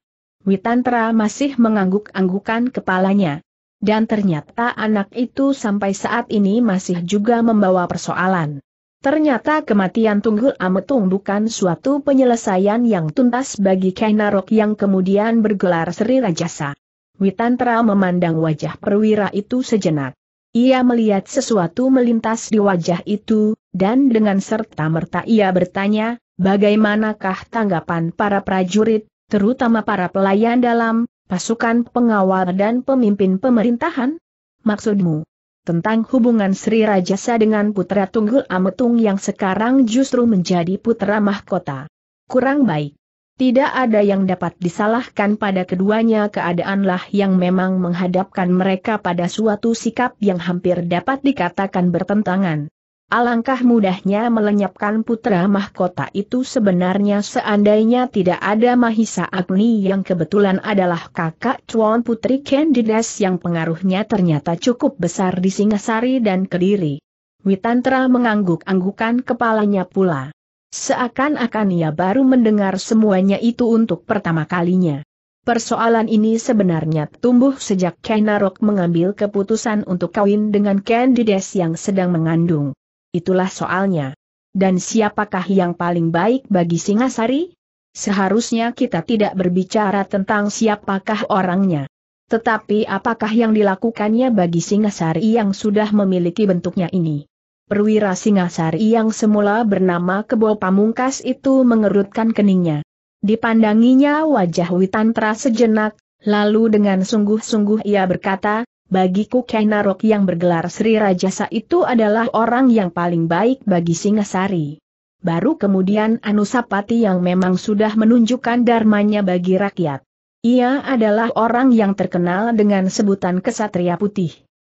Witantra masih mengangguk-anggukan kepalanya. Dan ternyata anak itu sampai saat ini masih juga membawa persoalan. Ternyata kematian Tunggul Ametung bukan suatu penyelesaian yang tuntas bagi Kainarok yang kemudian bergelar Sri Rajasa. Witantra memandang wajah perwira itu sejenak. Ia melihat sesuatu melintas di wajah itu, dan dengan serta-merta ia bertanya, bagaimanakah tanggapan para prajurit, terutama para pelayan dalam, pasukan pengawal dan pemimpin pemerintahan? Maksudmu, tentang hubungan Sri Rajasa dengan putra Tunggul Ametung yang sekarang justru menjadi putra mahkota. Kurang baik. Tidak ada yang dapat disalahkan pada keduanya keadaanlah yang memang menghadapkan mereka pada suatu sikap yang hampir dapat dikatakan bertentangan. Alangkah mudahnya melenyapkan putra mahkota itu sebenarnya seandainya tidak ada Mahisa Agni yang kebetulan adalah kakak cuan putri Candides yang pengaruhnya ternyata cukup besar di Singasari dan Kediri. Witantra mengangguk-anggukan kepalanya pula. Seakan-akan ia baru mendengar semuanya itu untuk pertama kalinya. Persoalan ini sebenarnya tumbuh sejak Kainarok mengambil keputusan untuk kawin dengan Candides yang sedang mengandung itulah soalnya. Dan siapakah yang paling baik bagi Singasari? Seharusnya kita tidak berbicara tentang siapakah orangnya. Tetapi apakah yang dilakukannya bagi Singasari yang sudah memiliki bentuknya ini? Perwira Singasari yang semula bernama Kebo Pamungkas itu mengerutkan keningnya. Dipandanginya wajah Witantra sejenak, lalu dengan sungguh-sungguh ia berkata, bagiku Kainarok yang bergelar Sri Rajasa itu adalah orang yang paling baik bagi Singasari. Baru kemudian Anusapati yang memang sudah menunjukkan dharmanya bagi rakyat. Ia adalah orang yang terkenal dengan sebutan kesatria putih.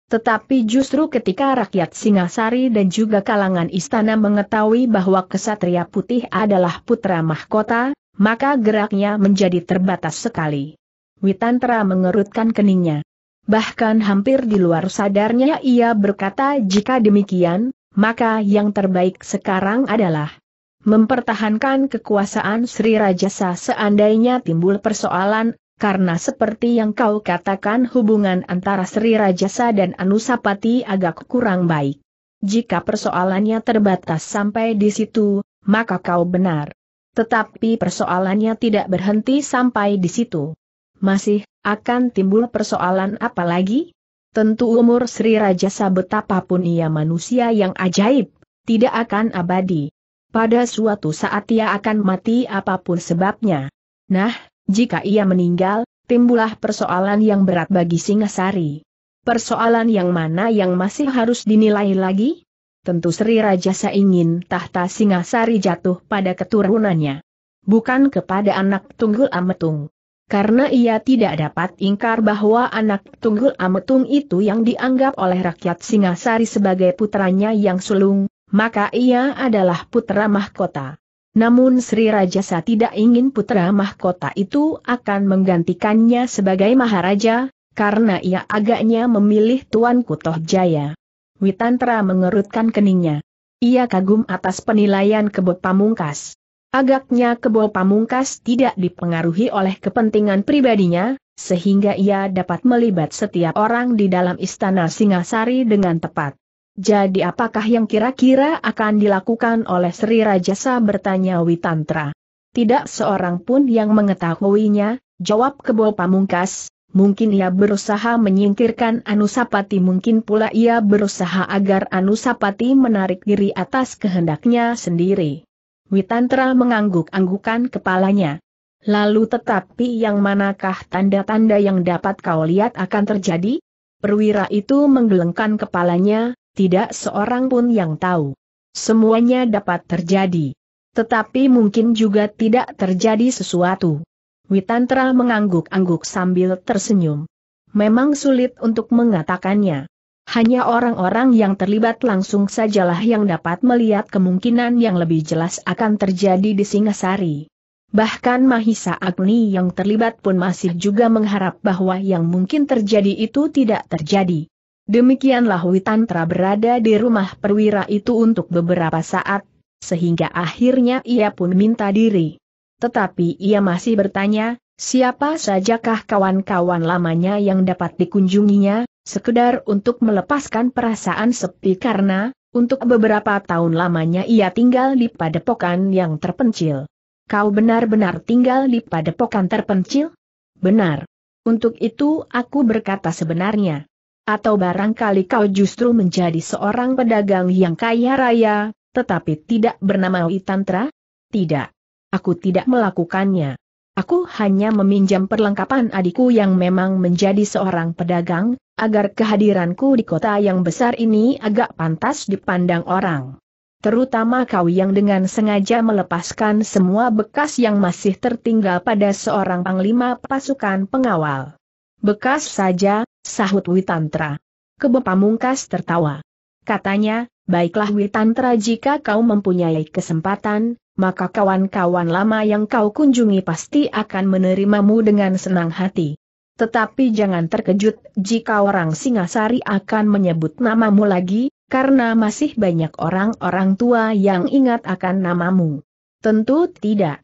Tetapi justru ketika rakyat Singasari dan juga kalangan istana mengetahui bahwa kesatria putih adalah putra mahkota, maka geraknya menjadi terbatas sekali. Witantra mengerutkan keningnya bahkan hampir di luar sadarnya ia berkata jika demikian, maka yang terbaik sekarang adalah mempertahankan kekuasaan Sri Rajasa seandainya timbul persoalan, karena seperti yang kau katakan hubungan antara Sri Rajasa dan Anusapati agak kurang baik. Jika persoalannya terbatas sampai di situ, maka kau benar. Tetapi persoalannya tidak berhenti sampai di situ masih akan timbul persoalan apa lagi? Tentu umur Sri Rajasa betapapun ia manusia yang ajaib, tidak akan abadi. Pada suatu saat ia akan mati apapun sebabnya. Nah, jika ia meninggal, timbullah persoalan yang berat bagi Singasari. Persoalan yang mana yang masih harus dinilai lagi? Tentu Sri Rajasa ingin tahta Singasari jatuh pada keturunannya. Bukan kepada anak Tunggul Ametung karena ia tidak dapat ingkar bahwa anak Tunggul Ametung itu yang dianggap oleh rakyat Singasari sebagai putranya yang sulung, maka ia adalah putra mahkota. Namun Sri Rajasa tidak ingin putra mahkota itu akan menggantikannya sebagai maharaja, karena ia agaknya memilih Tuan Kutoh Jaya. Witantra mengerutkan keningnya. Ia kagum atas penilaian kebut pamungkas. Agaknya kebo pamungkas tidak dipengaruhi oleh kepentingan pribadinya, sehingga ia dapat melibat setiap orang di dalam istana Singasari dengan tepat. Jadi apakah yang kira-kira akan dilakukan oleh Sri Rajasa bertanya Witantra? Tidak seorang pun yang mengetahuinya, jawab kebo pamungkas, mungkin ia berusaha menyingkirkan Anusapati mungkin pula ia berusaha agar Anusapati menarik diri atas kehendaknya sendiri. Witantra mengangguk-anggukan kepalanya. Lalu tetapi yang manakah tanda-tanda yang dapat kau lihat akan terjadi? Perwira itu menggelengkan kepalanya, tidak seorang pun yang tahu. Semuanya dapat terjadi. Tetapi mungkin juga tidak terjadi sesuatu. Witantra mengangguk-angguk sambil tersenyum. Memang sulit untuk mengatakannya hanya orang-orang yang terlibat langsung sajalah yang dapat melihat kemungkinan yang lebih jelas akan terjadi di Singasari. Bahkan Mahisa Agni yang terlibat pun masih juga mengharap bahwa yang mungkin terjadi itu tidak terjadi. Demikianlah Witantra berada di rumah perwira itu untuk beberapa saat, sehingga akhirnya ia pun minta diri. Tetapi ia masih bertanya, siapa sajakah kawan-kawan lamanya yang dapat dikunjunginya, sekedar untuk melepaskan perasaan sepi karena, untuk beberapa tahun lamanya ia tinggal di padepokan yang terpencil. Kau benar-benar tinggal di padepokan terpencil? Benar. Untuk itu aku berkata sebenarnya. Atau barangkali kau justru menjadi seorang pedagang yang kaya raya, tetapi tidak bernama Witantra? Tidak. Aku tidak melakukannya. Aku hanya meminjam perlengkapan adikku yang memang menjadi seorang pedagang, agar kehadiranku di kota yang besar ini agak pantas dipandang orang. Terutama kau yang dengan sengaja melepaskan semua bekas yang masih tertinggal pada seorang panglima pasukan pengawal. Bekas saja, sahut Witantra. Kebepamungkas tertawa. Katanya, baiklah Witantra jika kau mempunyai kesempatan, maka kawan-kawan lama yang kau kunjungi pasti akan menerimamu dengan senang hati. Tetapi jangan terkejut jika orang Singasari akan menyebut namamu lagi, karena masih banyak orang-orang tua yang ingat akan namamu. Tentu tidak.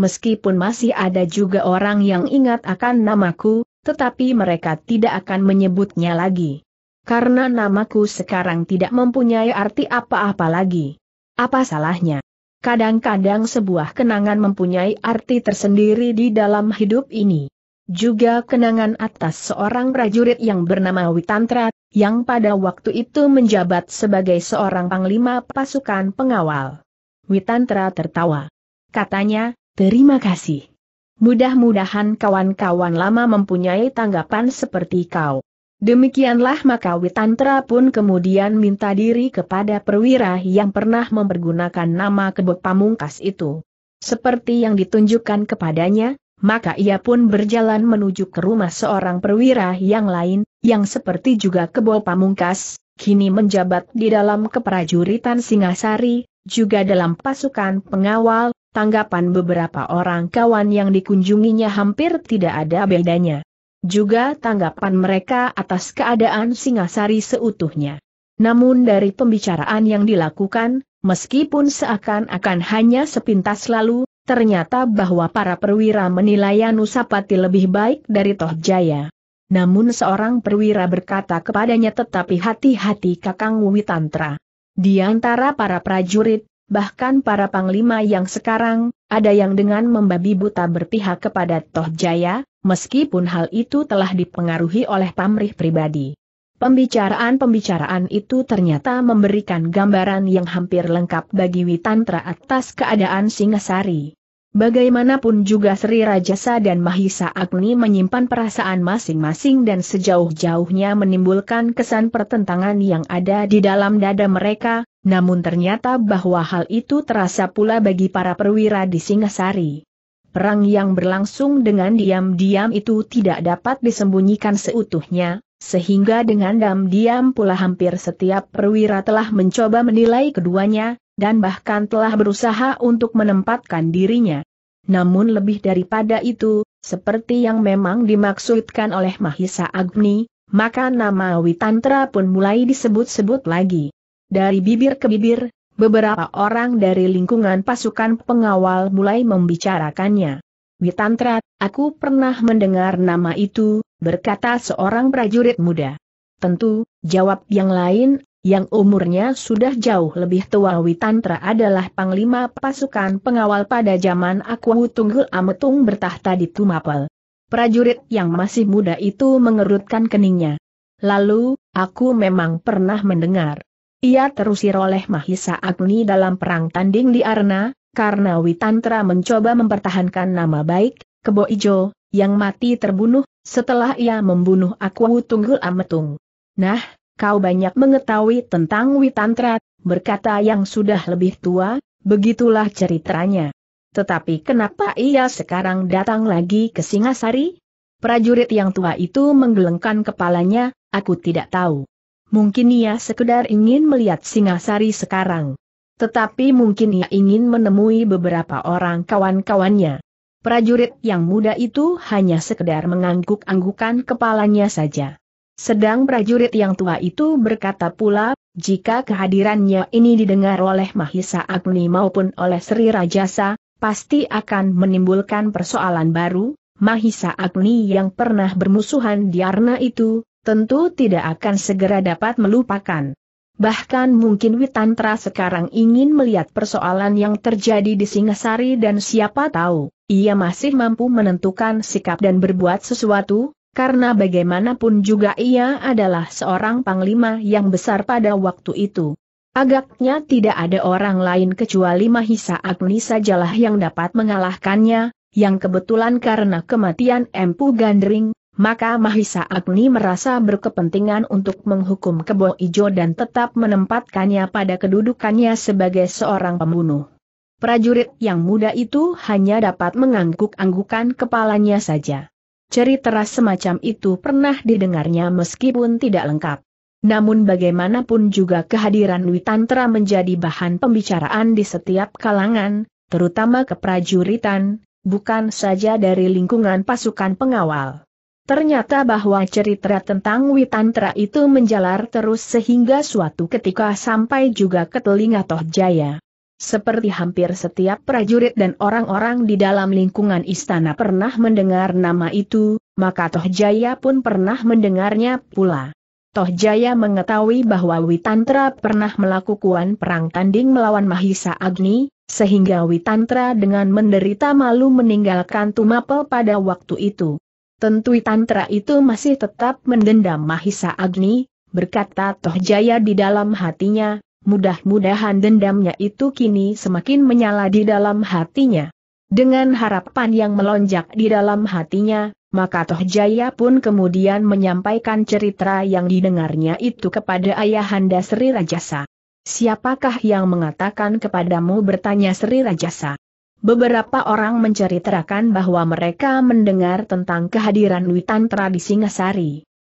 Meskipun masih ada juga orang yang ingat akan namaku, tetapi mereka tidak akan menyebutnya lagi. Karena namaku sekarang tidak mempunyai arti apa-apa lagi. Apa salahnya? Kadang-kadang sebuah kenangan mempunyai arti tersendiri di dalam hidup ini. Juga kenangan atas seorang prajurit yang bernama Witantra, yang pada waktu itu menjabat sebagai seorang panglima pasukan pengawal. Witantra tertawa. Katanya, terima kasih. Mudah-mudahan kawan-kawan lama mempunyai tanggapan seperti kau. Demikianlah maka Witantra pun kemudian minta diri kepada perwira yang pernah mempergunakan nama kebuk pamungkas itu. Seperti yang ditunjukkan kepadanya, maka ia pun berjalan menuju ke rumah seorang perwira yang lain, yang seperti juga kebo pamungkas, kini menjabat di dalam keprajuritan Singasari, juga dalam pasukan pengawal, tanggapan beberapa orang kawan yang dikunjunginya hampir tidak ada bedanya juga tanggapan mereka atas keadaan Singasari seutuhnya. Namun dari pembicaraan yang dilakukan, meskipun seakan-akan hanya sepintas lalu, ternyata bahwa para perwira menilai Nusapati lebih baik dari Tohjaya. Namun seorang perwira berkata kepadanya tetapi hati-hati Kakang Witantra. Di antara para prajurit, bahkan para panglima yang sekarang, ada yang dengan membabi buta berpihak kepada Toh Jaya, meskipun hal itu telah dipengaruhi oleh pamrih pribadi. Pembicaraan-pembicaraan itu ternyata memberikan gambaran yang hampir lengkap bagi Witantra atas keadaan Singasari. Bagaimanapun juga Sri Rajasa dan Mahisa Agni menyimpan perasaan masing-masing dan sejauh-jauhnya menimbulkan kesan pertentangan yang ada di dalam dada mereka, namun ternyata bahwa hal itu terasa pula bagi para perwira di Singasari. Perang yang berlangsung dengan diam-diam itu tidak dapat disembunyikan seutuhnya, sehingga dengan diam-diam pula hampir setiap perwira telah mencoba menilai keduanya, dan bahkan telah berusaha untuk menempatkan dirinya. Namun lebih daripada itu, seperti yang memang dimaksudkan oleh Mahisa Agni, maka nama Witantra pun mulai disebut-sebut lagi. Dari bibir ke bibir, beberapa orang dari lingkungan pasukan pengawal mulai membicarakannya. Witantra, aku pernah mendengar nama itu, berkata seorang prajurit muda. Tentu, jawab yang lain, yang umurnya sudah jauh lebih tua Witantra adalah panglima pasukan pengawal pada zaman Aku Tunggul Ametung bertahta di Tumapel. Prajurit yang masih muda itu mengerutkan keningnya. Lalu, aku memang pernah mendengar. Ia terusir oleh Mahisa Agni dalam perang tanding di Arna, karena Witantra mencoba mempertahankan nama baik, Kebo Ijo, yang mati terbunuh, setelah ia membunuh Aku Tunggul Ametung. Nah, kau banyak mengetahui tentang Witantra, berkata yang sudah lebih tua, begitulah ceritanya. Tetapi kenapa ia sekarang datang lagi ke Singasari? Prajurit yang tua itu menggelengkan kepalanya, aku tidak tahu. Mungkin ia sekedar ingin melihat Singasari sekarang. Tetapi mungkin ia ingin menemui beberapa orang kawan-kawannya. Prajurit yang muda itu hanya sekedar mengangguk-anggukan kepalanya saja. Sedang prajurit yang tua itu berkata pula, jika kehadirannya ini didengar oleh Mahisa Agni maupun oleh Sri Rajasa, pasti akan menimbulkan persoalan baru, Mahisa Agni yang pernah bermusuhan di Arna itu, tentu tidak akan segera dapat melupakan. Bahkan mungkin Witantra sekarang ingin melihat persoalan yang terjadi di Singasari dan siapa tahu, ia masih mampu menentukan sikap dan berbuat sesuatu, karena bagaimanapun juga ia adalah seorang panglima yang besar pada waktu itu. Agaknya tidak ada orang lain kecuali Mahisa Agni sajalah yang dapat mengalahkannya, yang kebetulan karena kematian Empu Gandring, maka Mahisa Agni merasa berkepentingan untuk menghukum Kebo Ijo dan tetap menempatkannya pada kedudukannya sebagai seorang pembunuh. Prajurit yang muda itu hanya dapat mengangguk-anggukan kepalanya saja cerita semacam itu pernah didengarnya meskipun tidak lengkap. Namun bagaimanapun juga kehadiran Witantra menjadi bahan pembicaraan di setiap kalangan, terutama keprajuritan, bukan saja dari lingkungan pasukan pengawal. Ternyata bahwa cerita tentang Witantra itu menjalar terus sehingga suatu ketika sampai juga ke telinga Toh Jaya. Seperti hampir setiap prajurit dan orang-orang di dalam lingkungan istana pernah mendengar nama itu, maka Toh Jaya pun pernah mendengarnya pula. Toh Jaya mengetahui bahwa Witantra pernah melakukan perang tanding melawan Mahisa Agni, sehingga Witantra dengan menderita malu meninggalkan Tumapel pada waktu itu. Tentu Witantra itu masih tetap mendendam Mahisa Agni, berkata Toh Jaya di dalam hatinya, mudah-mudahan dendamnya itu kini semakin menyala di dalam hatinya. Dengan harapan yang melonjak di dalam hatinya, maka Toh Jaya pun kemudian menyampaikan cerita yang didengarnya itu kepada Ayahanda Sri Rajasa. Siapakah yang mengatakan kepadamu bertanya Sri Rajasa? Beberapa orang menceritakan bahwa mereka mendengar tentang kehadiran Witan di Singasari.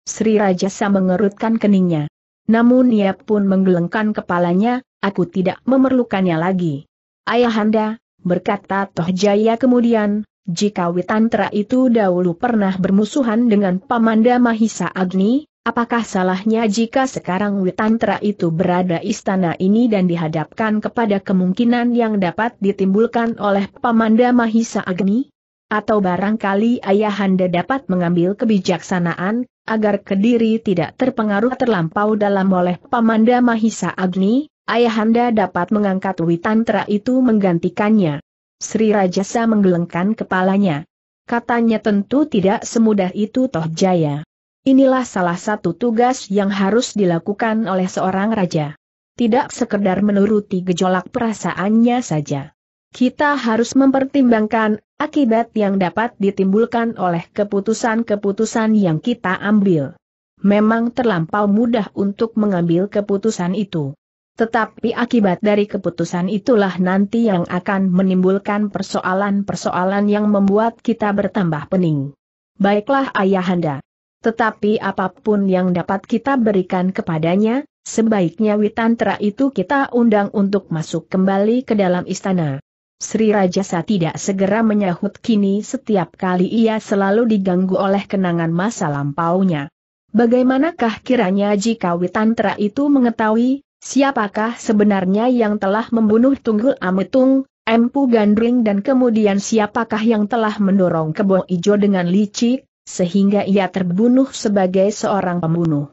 Sri Rajasa mengerutkan keningnya. Namun ia pun menggelengkan kepalanya, aku tidak memerlukannya lagi. Ayahanda, berkata Tohjaya kemudian, jika Witantra itu dahulu pernah bermusuhan dengan Pamanda Mahisa Agni, apakah salahnya jika sekarang Witantra itu berada istana ini dan dihadapkan kepada kemungkinan yang dapat ditimbulkan oleh Pamanda Mahisa Agni? atau barangkali ayahanda dapat mengambil kebijaksanaan, agar Kediri tidak terpengaruh terlampau dalam oleh Pamanda Mahisa Agni, ayahanda dapat mengangkat Witantra itu menggantikannya. Sri Rajasa menggelengkan kepalanya. Katanya tentu tidak semudah itu toh jaya. Inilah salah satu tugas yang harus dilakukan oleh seorang raja. Tidak sekedar menuruti gejolak perasaannya saja. Kita harus mempertimbangkan akibat yang dapat ditimbulkan oleh keputusan-keputusan yang kita ambil. Memang terlampau mudah untuk mengambil keputusan itu. Tetapi akibat dari keputusan itulah nanti yang akan menimbulkan persoalan-persoalan yang membuat kita bertambah pening. Baiklah ayahanda. Tetapi apapun yang dapat kita berikan kepadanya, sebaiknya Witantra itu kita undang untuk masuk kembali ke dalam istana. Sri Rajasa tidak segera menyahut kini setiap kali ia selalu diganggu oleh kenangan masa lampaunya. Bagaimanakah kiranya jika Witantra itu mengetahui, siapakah sebenarnya yang telah membunuh Tunggul Ametung, Empu Gandring dan kemudian siapakah yang telah mendorong kebo ijo dengan licik, sehingga ia terbunuh sebagai seorang pembunuh.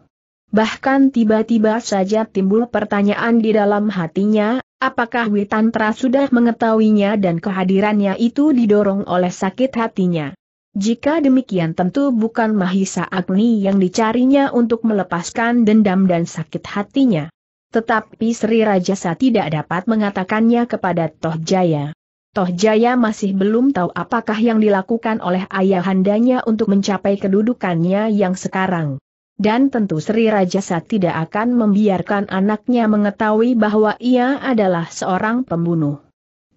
Bahkan tiba-tiba saja timbul pertanyaan di dalam hatinya, Apakah Witantra sudah mengetahuinya dan kehadirannya itu didorong oleh sakit hatinya? Jika demikian tentu bukan Mahisa Agni yang dicarinya untuk melepaskan dendam dan sakit hatinya. Tetapi Sri Rajasa tidak dapat mengatakannya kepada Toh Jaya. Toh Jaya masih belum tahu apakah yang dilakukan oleh ayahandanya untuk mencapai kedudukannya yang sekarang dan tentu Sri Rajasa tidak akan membiarkan anaknya mengetahui bahwa ia adalah seorang pembunuh.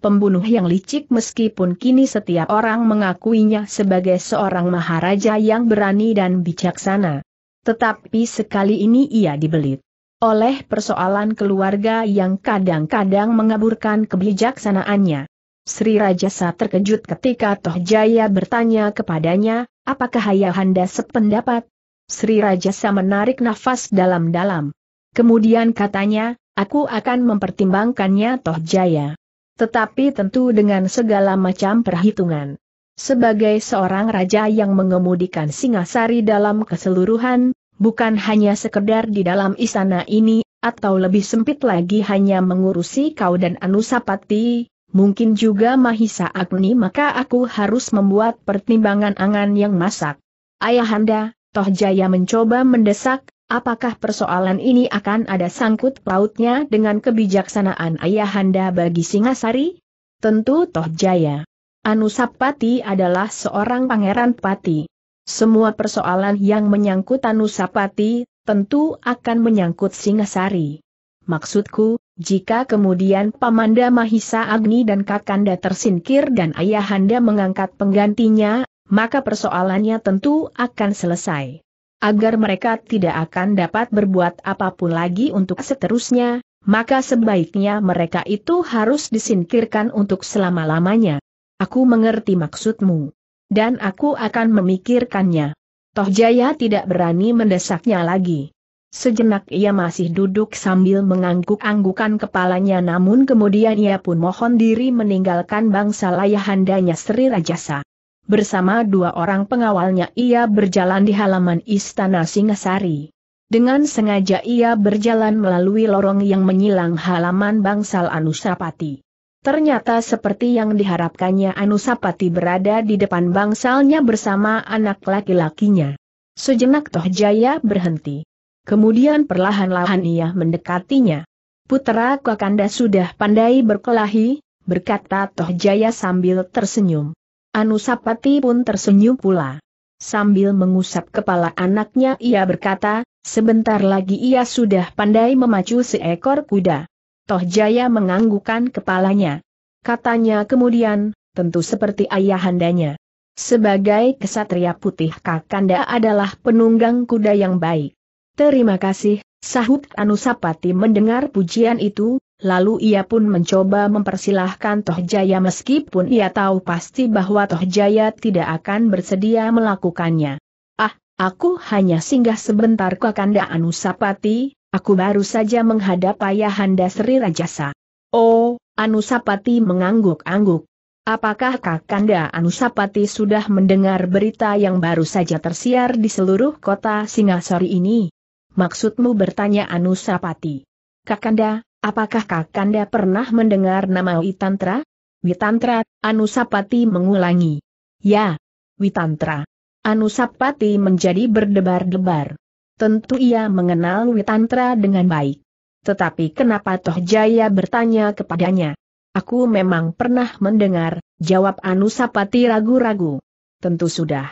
Pembunuh yang licik meskipun kini setiap orang mengakuinya sebagai seorang maharaja yang berani dan bijaksana. Tetapi sekali ini ia dibelit oleh persoalan keluarga yang kadang-kadang mengaburkan kebijaksanaannya. Sri Rajasa terkejut ketika Tohjaya bertanya kepadanya, apakah Ayahanda sependapat? Sri Rajasa menarik nafas dalam-dalam. Kemudian katanya, aku akan mempertimbangkannya toh jaya. Tetapi tentu dengan segala macam perhitungan. Sebagai seorang raja yang mengemudikan Singasari dalam keseluruhan, bukan hanya sekedar di dalam istana ini, atau lebih sempit lagi hanya mengurusi kau dan Anusapati, mungkin juga Mahisa Agni maka aku harus membuat pertimbangan angan yang masak. Ayahanda, Toh Jaya mencoba mendesak, apakah persoalan ini akan ada sangkut pautnya dengan kebijaksanaan ayahanda bagi Singasari? Tentu Toh Jaya. Anusapati adalah seorang pangeran pati. Semua persoalan yang menyangkut Anusapati, tentu akan menyangkut Singasari. Maksudku, jika kemudian Pamanda Mahisa Agni dan Kakanda tersingkir dan Ayahanda mengangkat penggantinya, maka persoalannya tentu akan selesai. Agar mereka tidak akan dapat berbuat apapun lagi untuk seterusnya, maka sebaiknya mereka itu harus disingkirkan untuk selama-lamanya. Aku mengerti maksudmu. Dan aku akan memikirkannya. Toh Jaya tidak berani mendesaknya lagi. Sejenak ia masih duduk sambil mengangguk-anggukan kepalanya namun kemudian ia pun mohon diri meninggalkan bangsa layahandanya Sri Rajasa. Bersama dua orang pengawalnya ia berjalan di halaman Istana Singasari. Dengan sengaja ia berjalan melalui lorong yang menyilang halaman bangsal Anusapati. Ternyata seperti yang diharapkannya Anusapati berada di depan bangsalnya bersama anak laki-lakinya. Sejenak Toh Jaya berhenti. Kemudian perlahan-lahan ia mendekatinya. Putra Kakanda sudah pandai berkelahi, berkata Toh Jaya sambil tersenyum. Anusapati pun tersenyum pula. Sambil mengusap kepala anaknya ia berkata, sebentar lagi ia sudah pandai memacu seekor kuda. Toh Jaya menganggukan kepalanya. Katanya kemudian, tentu seperti ayahandanya. Sebagai kesatria putih Kakanda adalah penunggang kuda yang baik. Terima kasih, sahut Anusapati mendengar pujian itu, Lalu ia pun mencoba mempersilahkan Toh Jaya meskipun ia tahu pasti bahwa Toh Jaya tidak akan bersedia melakukannya. Ah, aku hanya singgah sebentar ke Kanda Anusapati, aku baru saja menghadap Ayahanda Sri Rajasa. Oh, Anusapati mengangguk-angguk. Apakah Kakanda Anusapati sudah mendengar berita yang baru saja tersiar di seluruh kota Singasari ini? Maksudmu bertanya Anusapati. Kakanda, Apakah Kakanda pernah mendengar nama Witantra? Witantra, Anusapati mengulangi. Ya, Witantra. Anusapati menjadi berdebar-debar. Tentu ia mengenal Witantra dengan baik. Tetapi kenapa Toh Jaya bertanya kepadanya? Aku memang pernah mendengar, jawab Anusapati ragu-ragu. Tentu sudah.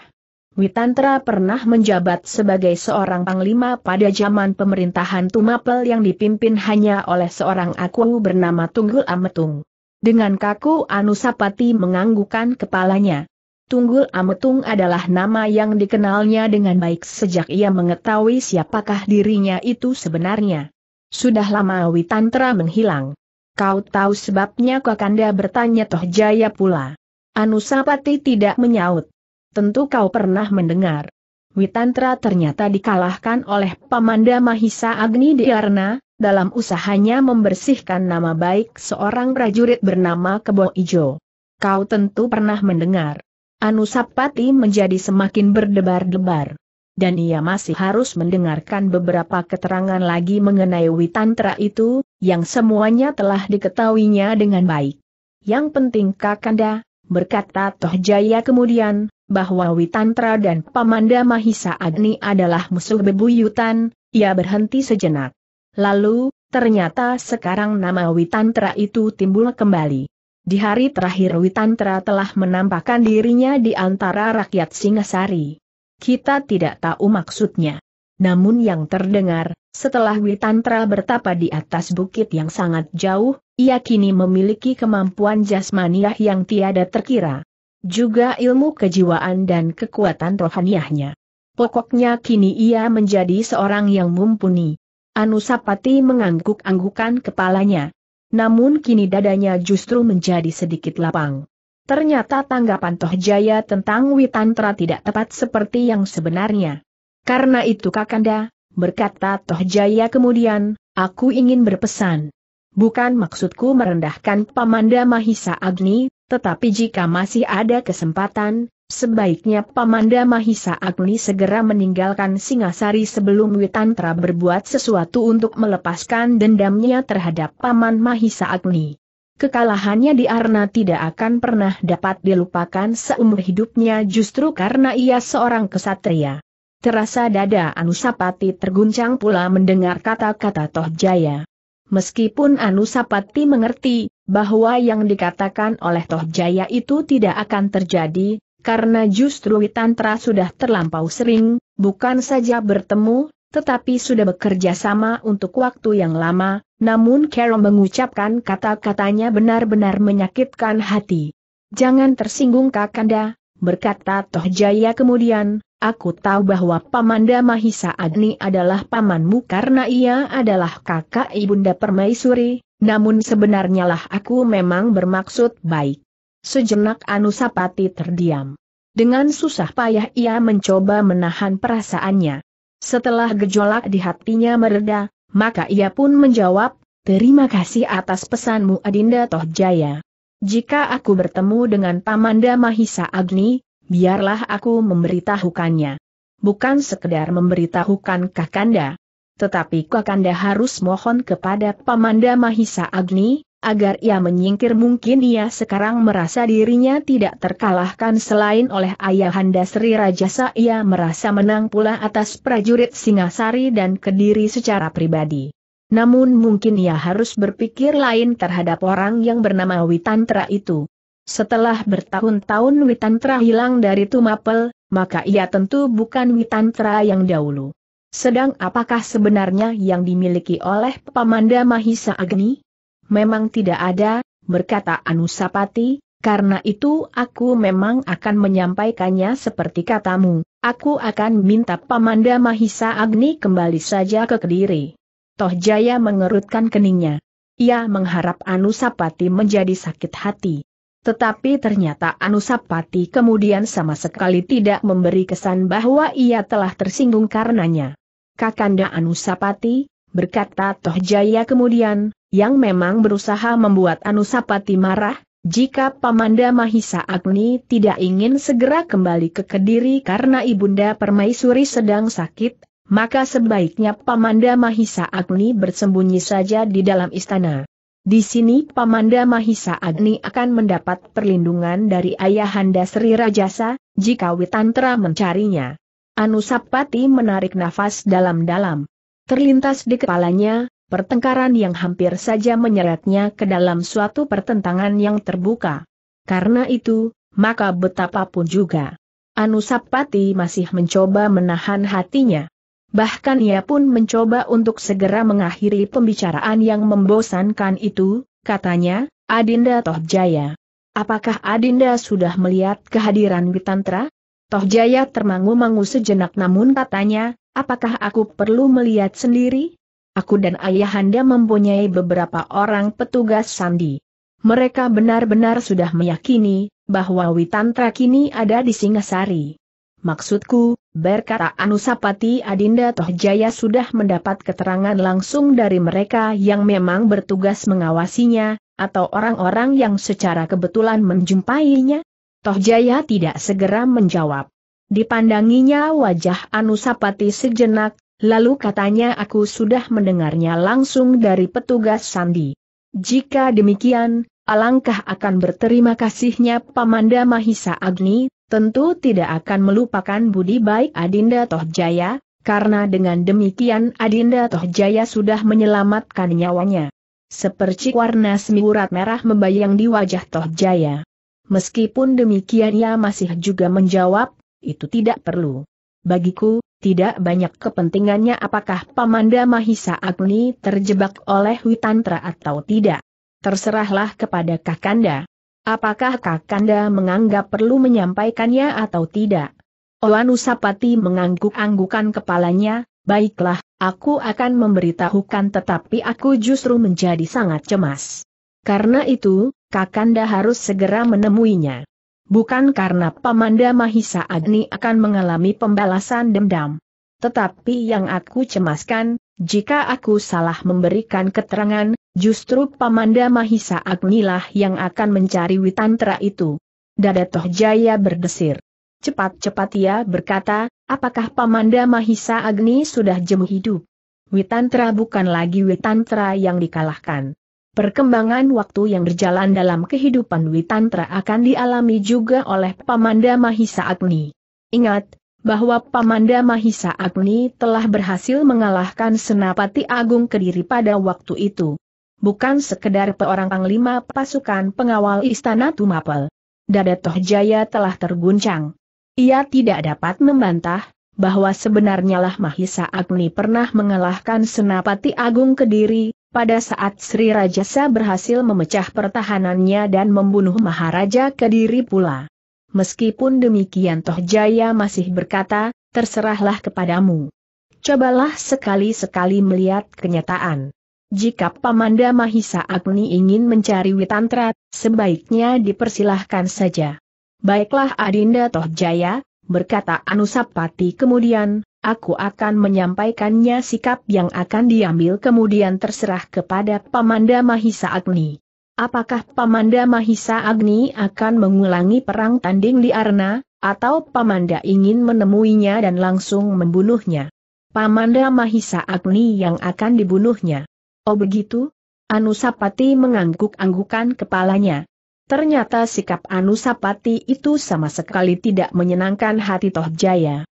Witantra pernah menjabat sebagai seorang panglima pada zaman pemerintahan Tumapel yang dipimpin hanya oleh seorang aku bernama Tunggul Ametung. Dengan kaku Anusapati menganggukan kepalanya. Tunggul Ametung adalah nama yang dikenalnya dengan baik sejak ia mengetahui siapakah dirinya itu sebenarnya. Sudah lama Witantra menghilang. Kau tahu sebabnya Kakanda bertanya Toh Jaya pula. Anusapati tidak menyaut. Tentu kau pernah mendengar. Witantra ternyata dikalahkan oleh Pamanda Mahisa Agni Diarna, dalam usahanya membersihkan nama baik seorang prajurit bernama Kebo Ijo. Kau tentu pernah mendengar. Anusapati menjadi semakin berdebar-debar. Dan ia masih harus mendengarkan beberapa keterangan lagi mengenai Witantra itu, yang semuanya telah diketahuinya dengan baik. Yang penting Kakanda, berkata Toh Jaya kemudian, bahwa Witantra dan Pamanda Mahisa Agni adalah musuh bebuyutan, ia berhenti sejenak. Lalu, ternyata sekarang nama Witantra itu timbul kembali. Di hari terakhir Witantra telah menampakkan dirinya di antara rakyat Singasari. Kita tidak tahu maksudnya. Namun yang terdengar, setelah Witantra bertapa di atas bukit yang sangat jauh, ia kini memiliki kemampuan jasmaniah yang tiada terkira juga ilmu kejiwaan dan kekuatan rohaniahnya. Pokoknya kini ia menjadi seorang yang mumpuni. Anusapati mengangguk-anggukan kepalanya. Namun kini dadanya justru menjadi sedikit lapang. Ternyata tanggapan Tohjaya tentang Witantra tidak tepat seperti yang sebenarnya. Karena itu Kakanda, berkata Tohjaya kemudian, aku ingin berpesan. Bukan maksudku merendahkan Pamanda Mahisa Agni, tetapi jika masih ada kesempatan, sebaiknya Pamanda Mahisa Agni segera meninggalkan Singasari sebelum Witantra berbuat sesuatu untuk melepaskan dendamnya terhadap Paman Mahisa Agni. Kekalahannya di Arna tidak akan pernah dapat dilupakan seumur hidupnya justru karena ia seorang kesatria. Terasa dada Anusapati terguncang pula mendengar kata-kata Toh Jaya. Meskipun Anusapati mengerti bahwa yang dikatakan oleh Toh Jaya itu tidak akan terjadi, karena justru Witantra sudah terlampau sering, bukan saja bertemu, tetapi sudah bekerja sama untuk waktu yang lama, namun Carol mengucapkan kata-katanya benar-benar menyakitkan hati. Jangan tersinggung Kakanda, berkata Tohjaya kemudian, aku tahu bahwa Pamanda Mahisa Agni adalah pamanmu karena ia adalah kakak Ibunda Permaisuri, namun sebenarnya lah aku memang bermaksud baik. Sejenak Anusapati terdiam. Dengan susah payah ia mencoba menahan perasaannya. Setelah gejolak di hatinya mereda, maka ia pun menjawab, Terima kasih atas pesanmu Adinda Tohjaya. Jika aku bertemu dengan Pamanda Mahisa Agni, biarlah aku memberitahukannya. Bukan sekedar memberitahukan Kakanda. Tetapi Kakanda harus mohon kepada Pamanda Mahisa Agni, agar ia menyingkir mungkin ia sekarang merasa dirinya tidak terkalahkan selain oleh ayahanda Sri Rajasa ia merasa menang pula atas prajurit Singasari dan Kediri secara pribadi. Namun mungkin ia harus berpikir lain terhadap orang yang bernama Witantra itu. Setelah bertahun-tahun Witantra hilang dari Tumapel, maka ia tentu bukan Witantra yang dahulu. Sedang apakah sebenarnya yang dimiliki oleh Pamanda Mahisa Agni? Memang tidak ada, berkata Anusapati, karena itu aku memang akan menyampaikannya seperti katamu, aku akan minta Pamanda Mahisa Agni kembali saja ke Kediri. Toh Jaya mengerutkan keningnya. Ia mengharap Anusapati menjadi sakit hati. Tetapi ternyata Anusapati kemudian sama sekali tidak memberi kesan bahwa ia telah tersinggung karenanya. Kakanda Anusapati, berkata Toh Jaya kemudian, yang memang berusaha membuat Anusapati marah, jika Pamanda Mahisa Agni tidak ingin segera kembali ke Kediri karena Ibunda Permaisuri sedang sakit, maka sebaiknya Pamanda Mahisa Agni bersembunyi saja di dalam istana. Di sini Pamanda Mahisa Agni akan mendapat perlindungan dari Ayahanda Sri Rajasa, jika Witantra mencarinya. Anusapati menarik nafas dalam-dalam. Terlintas di kepalanya, pertengkaran yang hampir saja menyeretnya ke dalam suatu pertentangan yang terbuka. Karena itu, maka betapapun juga. Anusapati masih mencoba menahan hatinya. Bahkan ia pun mencoba untuk segera mengakhiri pembicaraan yang membosankan itu, katanya, Adinda Tohjaya. Apakah Adinda sudah melihat kehadiran Witantra? Tohjaya termangu-mangu sejenak namun katanya, apakah aku perlu melihat sendiri? Aku dan ayahanda mempunyai beberapa orang petugas sandi. Mereka benar-benar sudah meyakini, bahwa Witantra kini ada di Singasari. Maksudku, Berkata Anusapati Adinda Tohjaya sudah mendapat keterangan langsung dari mereka yang memang bertugas mengawasinya, atau orang-orang yang secara kebetulan menjumpainya? Tohjaya tidak segera menjawab. Dipandanginya wajah Anusapati sejenak, lalu katanya aku sudah mendengarnya langsung dari petugas Sandi. Jika demikian, alangkah akan berterima kasihnya Pamanda Mahisa Agni, tentu tidak akan melupakan budi baik Adinda Tohjaya, karena dengan demikian Adinda Tohjaya sudah menyelamatkan nyawanya. Seperti warna semi urat merah membayang di wajah Tohjaya. Meskipun demikian ia masih juga menjawab, itu tidak perlu. Bagiku, tidak banyak kepentingannya apakah Pamanda Mahisa Agni terjebak oleh Witantra atau tidak. Terserahlah kepada Kakanda. Apakah Kakanda menganggap perlu menyampaikannya atau tidak? Oanusapati mengangguk-anggukan kepalanya, baiklah, aku akan memberitahukan tetapi aku justru menjadi sangat cemas. Karena itu, Kakanda harus segera menemuinya. Bukan karena Pamanda Mahisa Agni akan mengalami pembalasan dendam. Tetapi yang aku cemaskan, jika aku salah memberikan keterangan, Justru Pamanda Mahisa Agnilah yang akan mencari Witantra itu. Dada Toh Jaya berdesir. Cepat-cepat ia berkata, apakah Pamanda Mahisa Agni sudah jemu hidup? Witantra bukan lagi Witantra yang dikalahkan. Perkembangan waktu yang berjalan dalam kehidupan Witantra akan dialami juga oleh Pamanda Mahisa Agni. Ingat, bahwa Pamanda Mahisa Agni telah berhasil mengalahkan Senapati Agung Kediri pada waktu itu bukan sekedar seorang panglima pasukan pengawal istana Tumapel. Dada Tohjaya telah terguncang. Ia tidak dapat membantah, bahwa sebenarnya lah Mahisa Agni pernah mengalahkan Senapati Agung Kediri, pada saat Sri Rajasa berhasil memecah pertahanannya dan membunuh Maharaja Kediri pula. Meskipun demikian Tohjaya masih berkata, terserahlah kepadamu. Cobalah sekali-sekali melihat kenyataan. Jika Pamanda Mahisa Agni ingin mencari Witantra, sebaiknya dipersilahkan saja. Baiklah Adinda Tohjaya, berkata Anusapati kemudian, aku akan menyampaikannya sikap yang akan diambil kemudian terserah kepada Pamanda Mahisa Agni. Apakah Pamanda Mahisa Agni akan mengulangi perang tanding di Arna, atau Pamanda ingin menemuinya dan langsung membunuhnya. Pamanda Mahisa Agni yang akan dibunuhnya. Oh begitu? Anusapati mengangguk-anggukan kepalanya. Ternyata sikap Anusapati itu sama sekali tidak menyenangkan hati Tohjaya.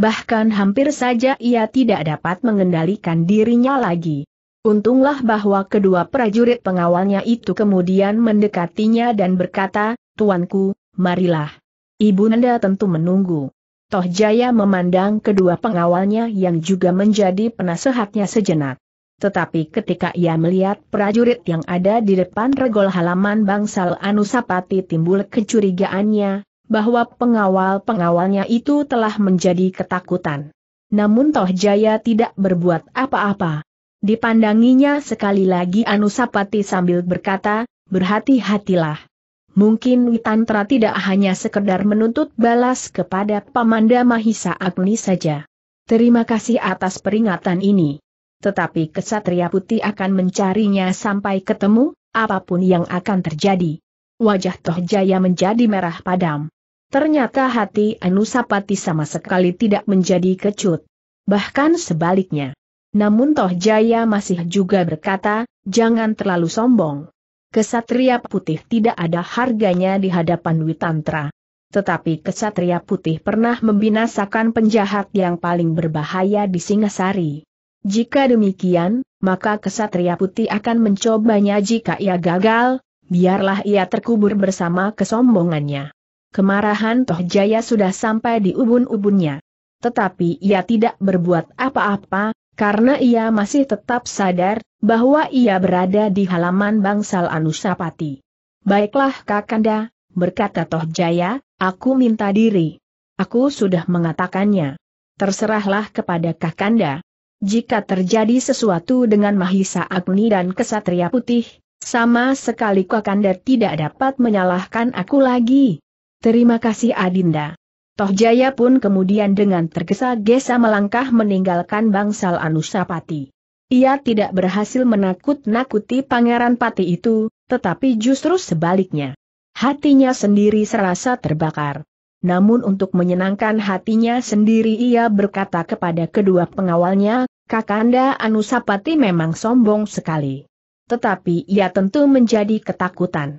Bahkan hampir saja ia tidak dapat mengendalikan dirinya lagi. Untunglah bahwa kedua prajurit pengawalnya itu kemudian mendekatinya dan berkata, Tuanku, marilah. Ibu Nanda tentu menunggu. Tohjaya memandang kedua pengawalnya yang juga menjadi penasehatnya sejenak. Tetapi ketika ia melihat prajurit yang ada di depan regol halaman bangsal Anusapati timbul kecurigaannya, bahwa pengawal-pengawalnya itu telah menjadi ketakutan. Namun Toh Jaya tidak berbuat apa-apa. Dipandanginya sekali lagi Anusapati sambil berkata, berhati-hatilah. Mungkin Witantra tidak hanya sekedar menuntut balas kepada Pamanda Mahisa Agni saja. Terima kasih atas peringatan ini tetapi kesatria putih akan mencarinya sampai ketemu, apapun yang akan terjadi. Wajah Toh Jaya menjadi merah padam. Ternyata hati Anusapati sama sekali tidak menjadi kecut. Bahkan sebaliknya. Namun Toh Jaya masih juga berkata, jangan terlalu sombong. Kesatria putih tidak ada harganya di hadapan Witantra. Tetapi kesatria putih pernah membinasakan penjahat yang paling berbahaya di Singasari. Jika demikian, maka kesatria putih akan mencobanya jika ia gagal, biarlah ia terkubur bersama kesombongannya. Kemarahan Toh Jaya sudah sampai di ubun-ubunnya. Tetapi ia tidak berbuat apa-apa, karena ia masih tetap sadar bahwa ia berada di halaman bangsal Anusapati. Baiklah Kakanda, berkata Toh Jaya, aku minta diri. Aku sudah mengatakannya. Terserahlah kepada Kakanda. Jika terjadi sesuatu dengan Mahisa Agni dan Kesatria Putih, sama sekali Kakanda tidak dapat menyalahkan aku lagi. Terima kasih Adinda. Tohjaya pun kemudian dengan tergesa-gesa melangkah meninggalkan bangsal Anusapati. Ia tidak berhasil menakut-nakuti Pangeran Pati itu, tetapi justru sebaliknya. Hatinya sendiri serasa terbakar namun untuk menyenangkan hatinya sendiri ia berkata kepada kedua pengawalnya, Kakanda Anusapati memang sombong sekali. Tetapi ia tentu menjadi ketakutan.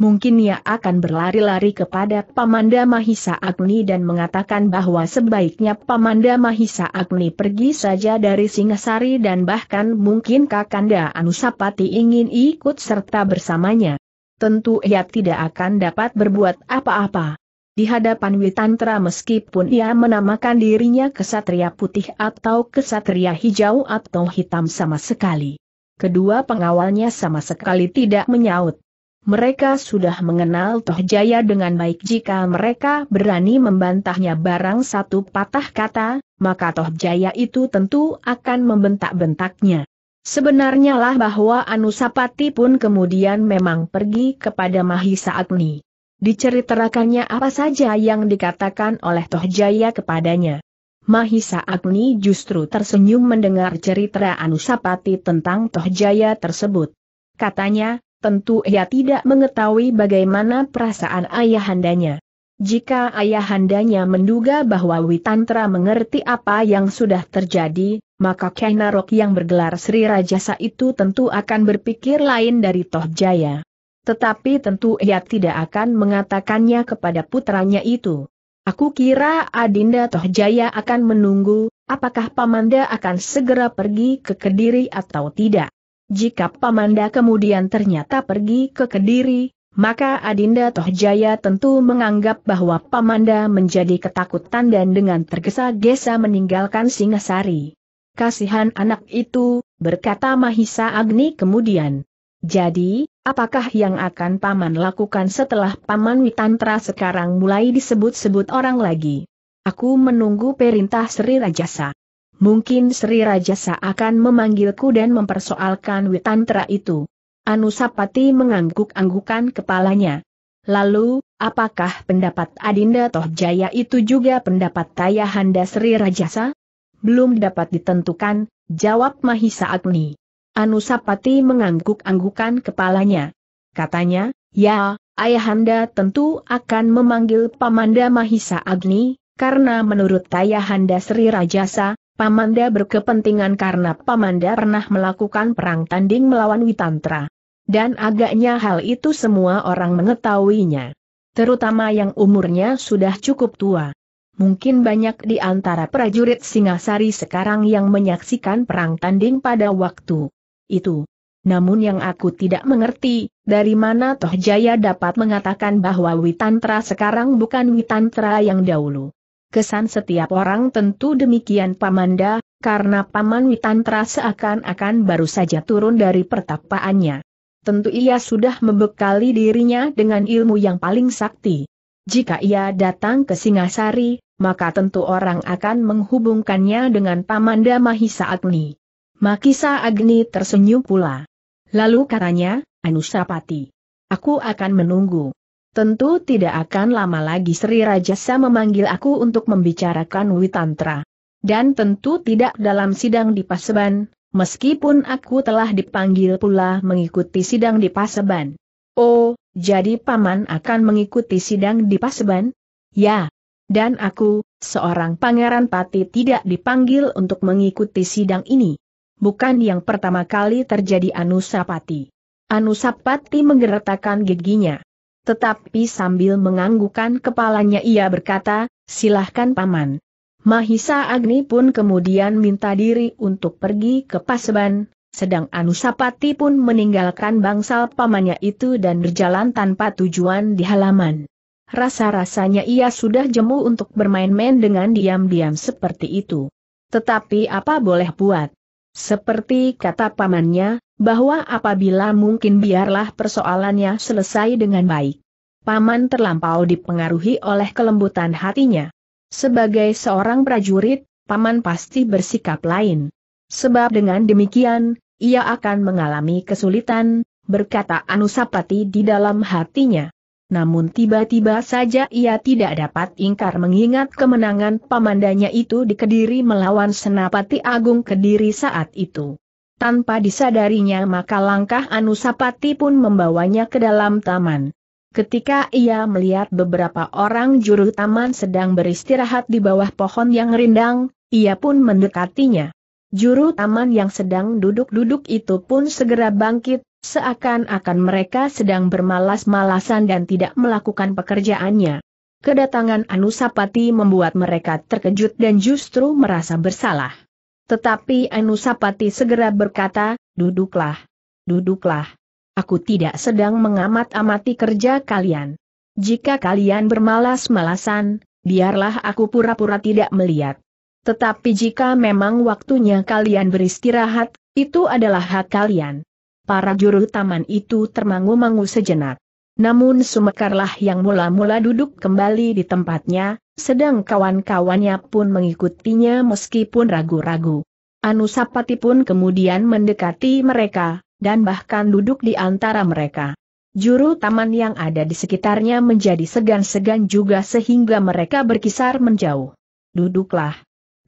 Mungkin ia akan berlari-lari kepada Pamanda Mahisa Agni dan mengatakan bahwa sebaiknya Pamanda Mahisa Agni pergi saja dari Singasari dan bahkan mungkin Kakanda Anusapati ingin ikut serta bersamanya. Tentu ia tidak akan dapat berbuat apa-apa. Di hadapan Witantra meskipun ia menamakan dirinya kesatria putih atau kesatria hijau atau hitam sama sekali. Kedua pengawalnya sama sekali tidak menyaut. Mereka sudah mengenal Toh Jaya dengan baik jika mereka berani membantahnya barang satu patah kata, maka Toh Jaya itu tentu akan membentak-bentaknya. Sebenarnya lah bahwa Anusapati pun kemudian memang pergi kepada Mahisa Agni. Diceritakannya apa saja yang dikatakan oleh Tohjaya kepadanya. Mahisa Agni justru tersenyum mendengar cerita Anusapati tentang Tohjaya tersebut. Katanya, tentu ia tidak mengetahui bagaimana perasaan ayahandanya. Jika ayahandanya menduga bahwa Witantra mengerti apa yang sudah terjadi, maka Kainarok yang bergelar Sri Rajasa itu tentu akan berpikir lain dari Tohjaya. Tetapi tentu ia tidak akan mengatakannya kepada putranya itu. Aku kira Adinda Tohjaya akan menunggu, apakah Pamanda akan segera pergi ke Kediri atau tidak. Jika Pamanda kemudian ternyata pergi ke Kediri, maka Adinda Tohjaya tentu menganggap bahwa Pamanda menjadi ketakutan dan dengan tergesa-gesa meninggalkan Singasari. Kasihan anak itu, berkata Mahisa Agni kemudian. Jadi, Apakah yang akan Paman lakukan setelah Paman Witantra sekarang mulai disebut-sebut orang lagi? Aku menunggu perintah Sri Rajasa. Mungkin Sri Rajasa akan memanggilku dan mempersoalkan Witantra itu. Anusapati mengangguk-anggukan kepalanya. Lalu, apakah pendapat Adinda Tohjaya itu juga pendapat Tayahanda Sri Rajasa? Belum dapat ditentukan, jawab Mahisa Agni. Anusapati mengangguk-anggukan kepalanya. Katanya, ya, Ayahanda tentu akan memanggil Pamanda Mahisa Agni, karena menurut Ayahanda Sri Rajasa, Pamanda berkepentingan karena Pamanda pernah melakukan perang tanding melawan Witantra. Dan agaknya hal itu semua orang mengetahuinya. Terutama yang umurnya sudah cukup tua. Mungkin banyak di antara prajurit Singasari sekarang yang menyaksikan perang tanding pada waktu itu. Namun yang aku tidak mengerti, dari mana Toh Jaya dapat mengatakan bahwa Witantra sekarang bukan Witantra yang dahulu. Kesan setiap orang tentu demikian Pamanda, karena Paman Witantra seakan-akan baru saja turun dari pertapaannya. Tentu ia sudah membekali dirinya dengan ilmu yang paling sakti. Jika ia datang ke Singasari, maka tentu orang akan menghubungkannya dengan Pamanda Mahisa Agni. Makisa Agni tersenyum pula. Lalu katanya, Anusapati. Aku akan menunggu. Tentu tidak akan lama lagi Sri Rajasa memanggil aku untuk membicarakan Witantra. Dan tentu tidak dalam sidang di Paseban, meskipun aku telah dipanggil pula mengikuti sidang di Paseban. Oh, jadi Paman akan mengikuti sidang di Paseban? Ya. Dan aku, seorang pangeran pati tidak dipanggil untuk mengikuti sidang ini bukan yang pertama kali terjadi Anusapati. Anusapati menggeretakan giginya. Tetapi sambil menganggukkan kepalanya ia berkata, silahkan paman. Mahisa Agni pun kemudian minta diri untuk pergi ke Paseban, sedang Anusapati pun meninggalkan bangsal pamannya itu dan berjalan tanpa tujuan di halaman. Rasa-rasanya ia sudah jemu untuk bermain-main dengan diam-diam seperti itu. Tetapi apa boleh buat? Seperti kata pamannya, bahwa apabila mungkin biarlah persoalannya selesai dengan baik. Paman terlampau dipengaruhi oleh kelembutan hatinya. Sebagai seorang prajurit, paman pasti bersikap lain. Sebab dengan demikian, ia akan mengalami kesulitan, berkata Anusapati di dalam hatinya. Namun tiba-tiba saja ia tidak dapat ingkar mengingat kemenangan pamandanya itu di Kediri melawan Senapati Agung Kediri saat itu. Tanpa disadarinya maka langkah Anusapati pun membawanya ke dalam taman. Ketika ia melihat beberapa orang juru taman sedang beristirahat di bawah pohon yang rindang, ia pun mendekatinya. Juru taman yang sedang duduk-duduk itu pun segera bangkit, seakan-akan mereka sedang bermalas-malasan dan tidak melakukan pekerjaannya. Kedatangan Anusapati membuat mereka terkejut dan justru merasa bersalah. Tetapi Anusapati segera berkata, duduklah, duduklah. Aku tidak sedang mengamat-amati kerja kalian. Jika kalian bermalas-malasan, biarlah aku pura-pura tidak melihat. Tetapi jika memang waktunya kalian beristirahat, itu adalah hak kalian. Para juru taman itu termangu-mangu sejenak. Namun Sumekarlah yang mula-mula duduk kembali di tempatnya, sedang kawan-kawannya pun mengikutinya meskipun ragu-ragu. Anusapati pun kemudian mendekati mereka, dan bahkan duduk di antara mereka. Juru taman yang ada di sekitarnya menjadi segan-segan juga sehingga mereka berkisar menjauh. Duduklah.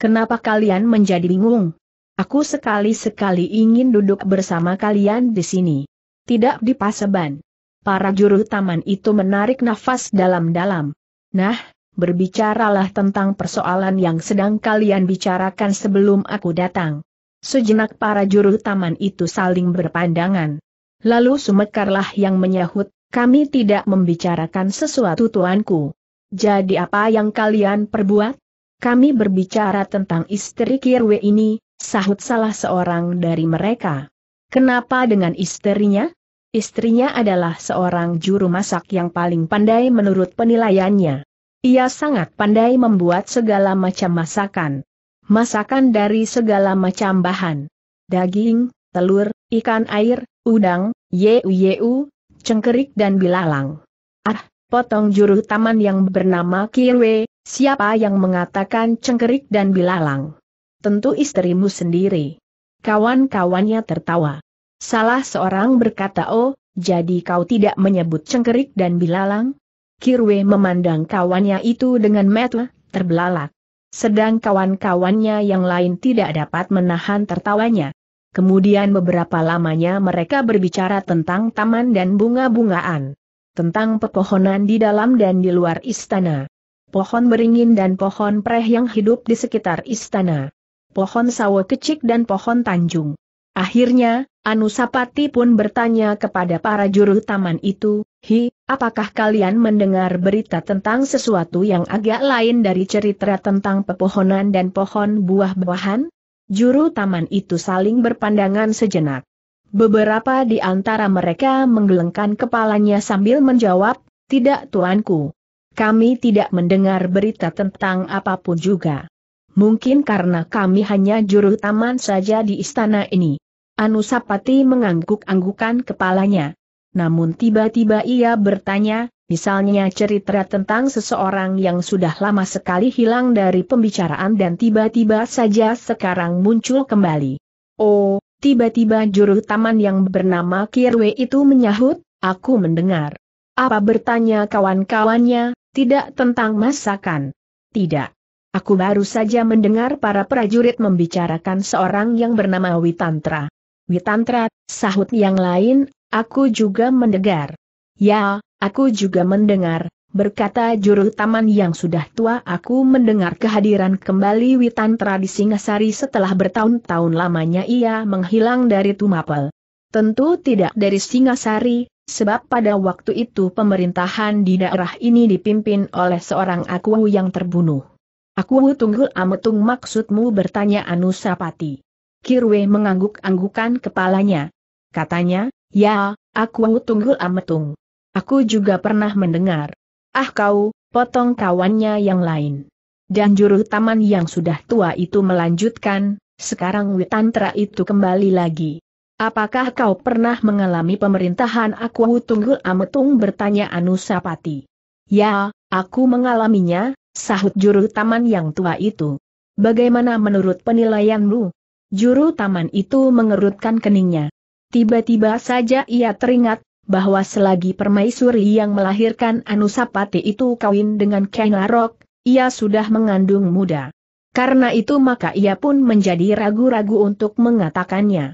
Kenapa kalian menjadi bingung? Aku sekali-sekali ingin duduk bersama kalian di sini. Tidak di paseban. Para juru taman itu menarik nafas dalam-dalam. Nah, berbicaralah tentang persoalan yang sedang kalian bicarakan sebelum aku datang. Sejenak para juru taman itu saling berpandangan. Lalu Sumekarlah yang menyahut, kami tidak membicarakan sesuatu tuanku. Jadi apa yang kalian perbuat? kami berbicara tentang istri Kirwe ini, sahut salah seorang dari mereka. Kenapa dengan istrinya? Istrinya adalah seorang juru masak yang paling pandai menurut penilaiannya. Ia sangat pandai membuat segala macam masakan. Masakan dari segala macam bahan. Daging, telur, ikan air, udang, yeu-yeu, cengkerik dan bilalang. Ah, potong juru taman yang bernama Kirwe, Siapa yang mengatakan cengkerik dan bilalang? Tentu istrimu sendiri. Kawan-kawannya tertawa. Salah seorang berkata oh, jadi kau tidak menyebut cengkerik dan bilalang? Kirwe memandang kawannya itu dengan mata terbelalak. Sedang kawan-kawannya yang lain tidak dapat menahan tertawanya. Kemudian beberapa lamanya mereka berbicara tentang taman dan bunga-bungaan. Tentang pepohonan di dalam dan di luar istana pohon beringin dan pohon preh yang hidup di sekitar istana. Pohon sawo kecik dan pohon tanjung. Akhirnya, Anusapati pun bertanya kepada para juru taman itu, Hi, apakah kalian mendengar berita tentang sesuatu yang agak lain dari cerita tentang pepohonan dan pohon buah-buahan? Juru taman itu saling berpandangan sejenak. Beberapa di antara mereka menggelengkan kepalanya sambil menjawab, tidak tuanku. Kami tidak mendengar berita tentang apapun juga. Mungkin karena kami hanya juru taman saja di istana ini. Anusapati mengangguk-anggukan kepalanya. Namun tiba-tiba ia bertanya, misalnya cerita tentang seseorang yang sudah lama sekali hilang dari pembicaraan dan tiba-tiba saja sekarang muncul kembali. Oh, tiba-tiba juru taman yang bernama Kirwe itu menyahut, aku mendengar. Apa bertanya kawan-kawannya, tidak tentang masakan. Tidak. Aku baru saja mendengar para prajurit membicarakan seorang yang bernama Witantra. Witantra, sahut yang lain, aku juga mendengar. Ya, aku juga mendengar, berkata juru taman yang sudah tua aku mendengar kehadiran kembali Witantra di Singasari setelah bertahun-tahun lamanya ia menghilang dari Tumapel. Tentu tidak dari Singasari, sebab pada waktu itu pemerintahan di daerah ini dipimpin oleh seorang aku yang terbunuh. Aku tunggul ametung maksudmu bertanya Anusapati. Kirwe mengangguk-anggukan kepalanya. Katanya, ya, aku tunggul ametung. Aku juga pernah mendengar. Ah kau, potong kawannya yang lain. Dan juru taman yang sudah tua itu melanjutkan, sekarang Witantra itu kembali lagi. Apakah kau pernah mengalami pemerintahan aku Tunggul Ametung bertanya Anusapati. Ya, aku mengalaminya, sahut juru taman yang tua itu. Bagaimana menurut penilaianmu? Juru taman itu mengerutkan keningnya. Tiba-tiba saja ia teringat bahwa selagi permaisuri yang melahirkan Anusapati itu kawin dengan Kenarok, ia sudah mengandung muda. Karena itu maka ia pun menjadi ragu-ragu untuk mengatakannya.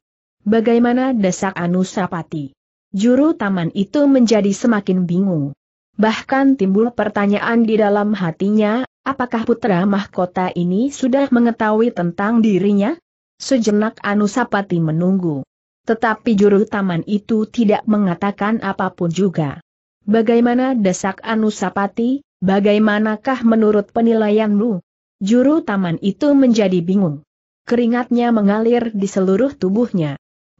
Bagaimana desak Anusapati? Juru taman itu menjadi semakin bingung. Bahkan timbul pertanyaan di dalam hatinya, apakah putra mahkota ini sudah mengetahui tentang dirinya? Sejenak Anusapati menunggu. Tetapi juru taman itu tidak mengatakan apapun juga. Bagaimana desak Anusapati, bagaimanakah menurut penilaianmu? Juru taman itu menjadi bingung. Keringatnya mengalir di seluruh tubuhnya.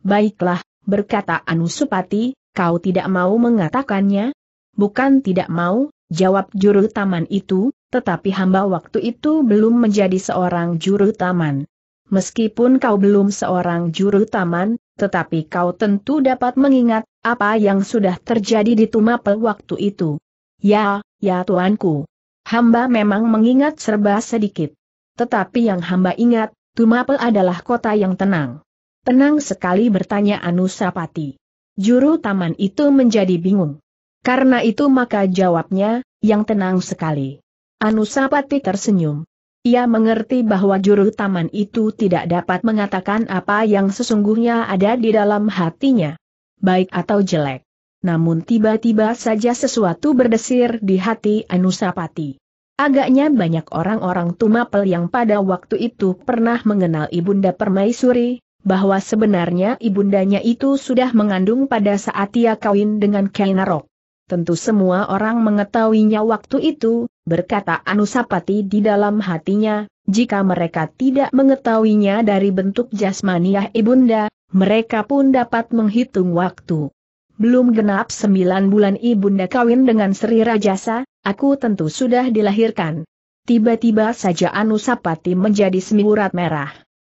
Baiklah, berkata Anusupati, kau tidak mau mengatakannya? Bukan tidak mau, jawab juru taman itu, tetapi hamba waktu itu belum menjadi seorang juru taman. Meskipun kau belum seorang juru taman, tetapi kau tentu dapat mengingat apa yang sudah terjadi di Tumapel waktu itu. Ya, ya tuanku. Hamba memang mengingat serba sedikit. Tetapi yang hamba ingat, Tumapel adalah kota yang tenang. Tenang sekali bertanya Anusapati. Juru taman itu menjadi bingung. Karena itu maka jawabnya, yang tenang sekali. Anusapati tersenyum. Ia mengerti bahwa juru taman itu tidak dapat mengatakan apa yang sesungguhnya ada di dalam hatinya. Baik atau jelek. Namun tiba-tiba saja sesuatu berdesir di hati Anusapati. Agaknya banyak orang-orang tumapel yang pada waktu itu pernah mengenal Ibunda Permaisuri, bahwa sebenarnya ibundanya itu sudah mengandung pada saat ia kawin dengan Kainarok. Tentu semua orang mengetahuinya waktu itu, berkata Anusapati di dalam hatinya, jika mereka tidak mengetahuinya dari bentuk jasmaniah ibunda, mereka pun dapat menghitung waktu. Belum genap sembilan bulan ibunda kawin dengan Sri Rajasa, aku tentu sudah dilahirkan. Tiba-tiba saja Anusapati menjadi semiurat merah.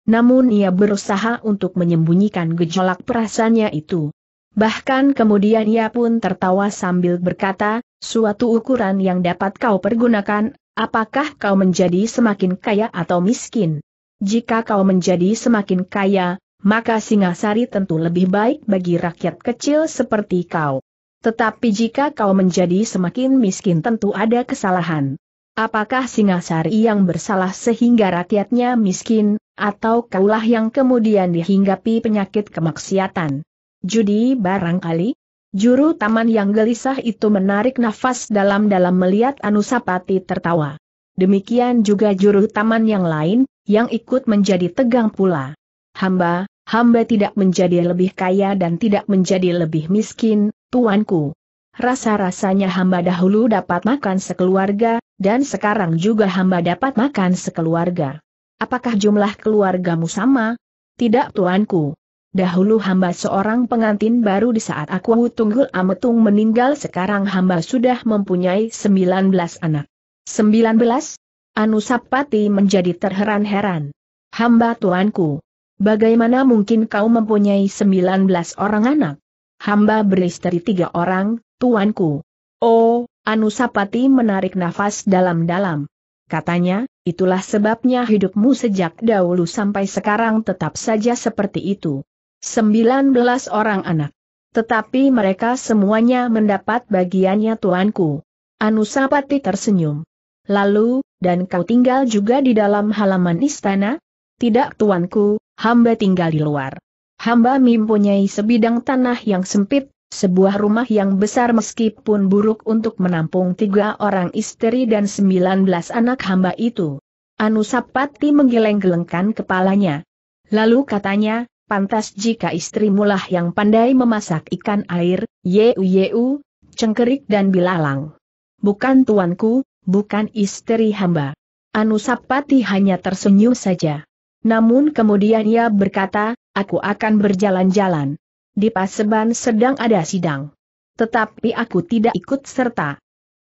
Namun ia berusaha untuk menyembunyikan gejolak perasaannya itu. Bahkan kemudian ia pun tertawa sambil berkata, suatu ukuran yang dapat kau pergunakan, apakah kau menjadi semakin kaya atau miskin? Jika kau menjadi semakin kaya, maka Singasari tentu lebih baik bagi rakyat kecil seperti kau. Tetapi jika kau menjadi semakin miskin tentu ada kesalahan. Apakah Singasari yang bersalah sehingga rakyatnya miskin, atau kaulah yang kemudian dihinggapi penyakit kemaksiatan. Judi barangkali? Juru taman yang gelisah itu menarik nafas dalam-dalam melihat Anusapati tertawa. Demikian juga juru taman yang lain, yang ikut menjadi tegang pula. Hamba, hamba tidak menjadi lebih kaya dan tidak menjadi lebih miskin, tuanku. Rasa-rasanya hamba dahulu dapat makan sekeluarga, dan sekarang juga hamba dapat makan sekeluarga. Apakah jumlah keluargamu sama? Tidak tuanku. Dahulu hamba seorang pengantin baru di saat aku tunggul ametung meninggal sekarang hamba sudah mempunyai 19 anak. 19? Anusapati menjadi terheran-heran. Hamba tuanku. Bagaimana mungkin kau mempunyai 19 orang anak? Hamba beristri tiga orang, tuanku. Oh, Anusapati menarik nafas dalam-dalam. Katanya, Itulah sebabnya hidupmu sejak dahulu sampai sekarang tetap saja seperti itu. 19 orang anak. Tetapi mereka semuanya mendapat bagiannya tuanku. Anusapati tersenyum. Lalu, dan kau tinggal juga di dalam halaman istana? Tidak tuanku, hamba tinggal di luar. Hamba mempunyai sebidang tanah yang sempit sebuah rumah yang besar meskipun buruk untuk menampung tiga orang istri dan sembilan belas anak hamba itu. Anusapati menggeleng-gelengkan kepalanya. Lalu katanya, pantas jika istri mulah yang pandai memasak ikan air, yeu yeu, cengkerik dan bilalang. Bukan tuanku, bukan istri hamba. Anusapati hanya tersenyum saja. Namun kemudian ia berkata, aku akan berjalan-jalan di Paseban sedang ada sidang. Tetapi aku tidak ikut serta,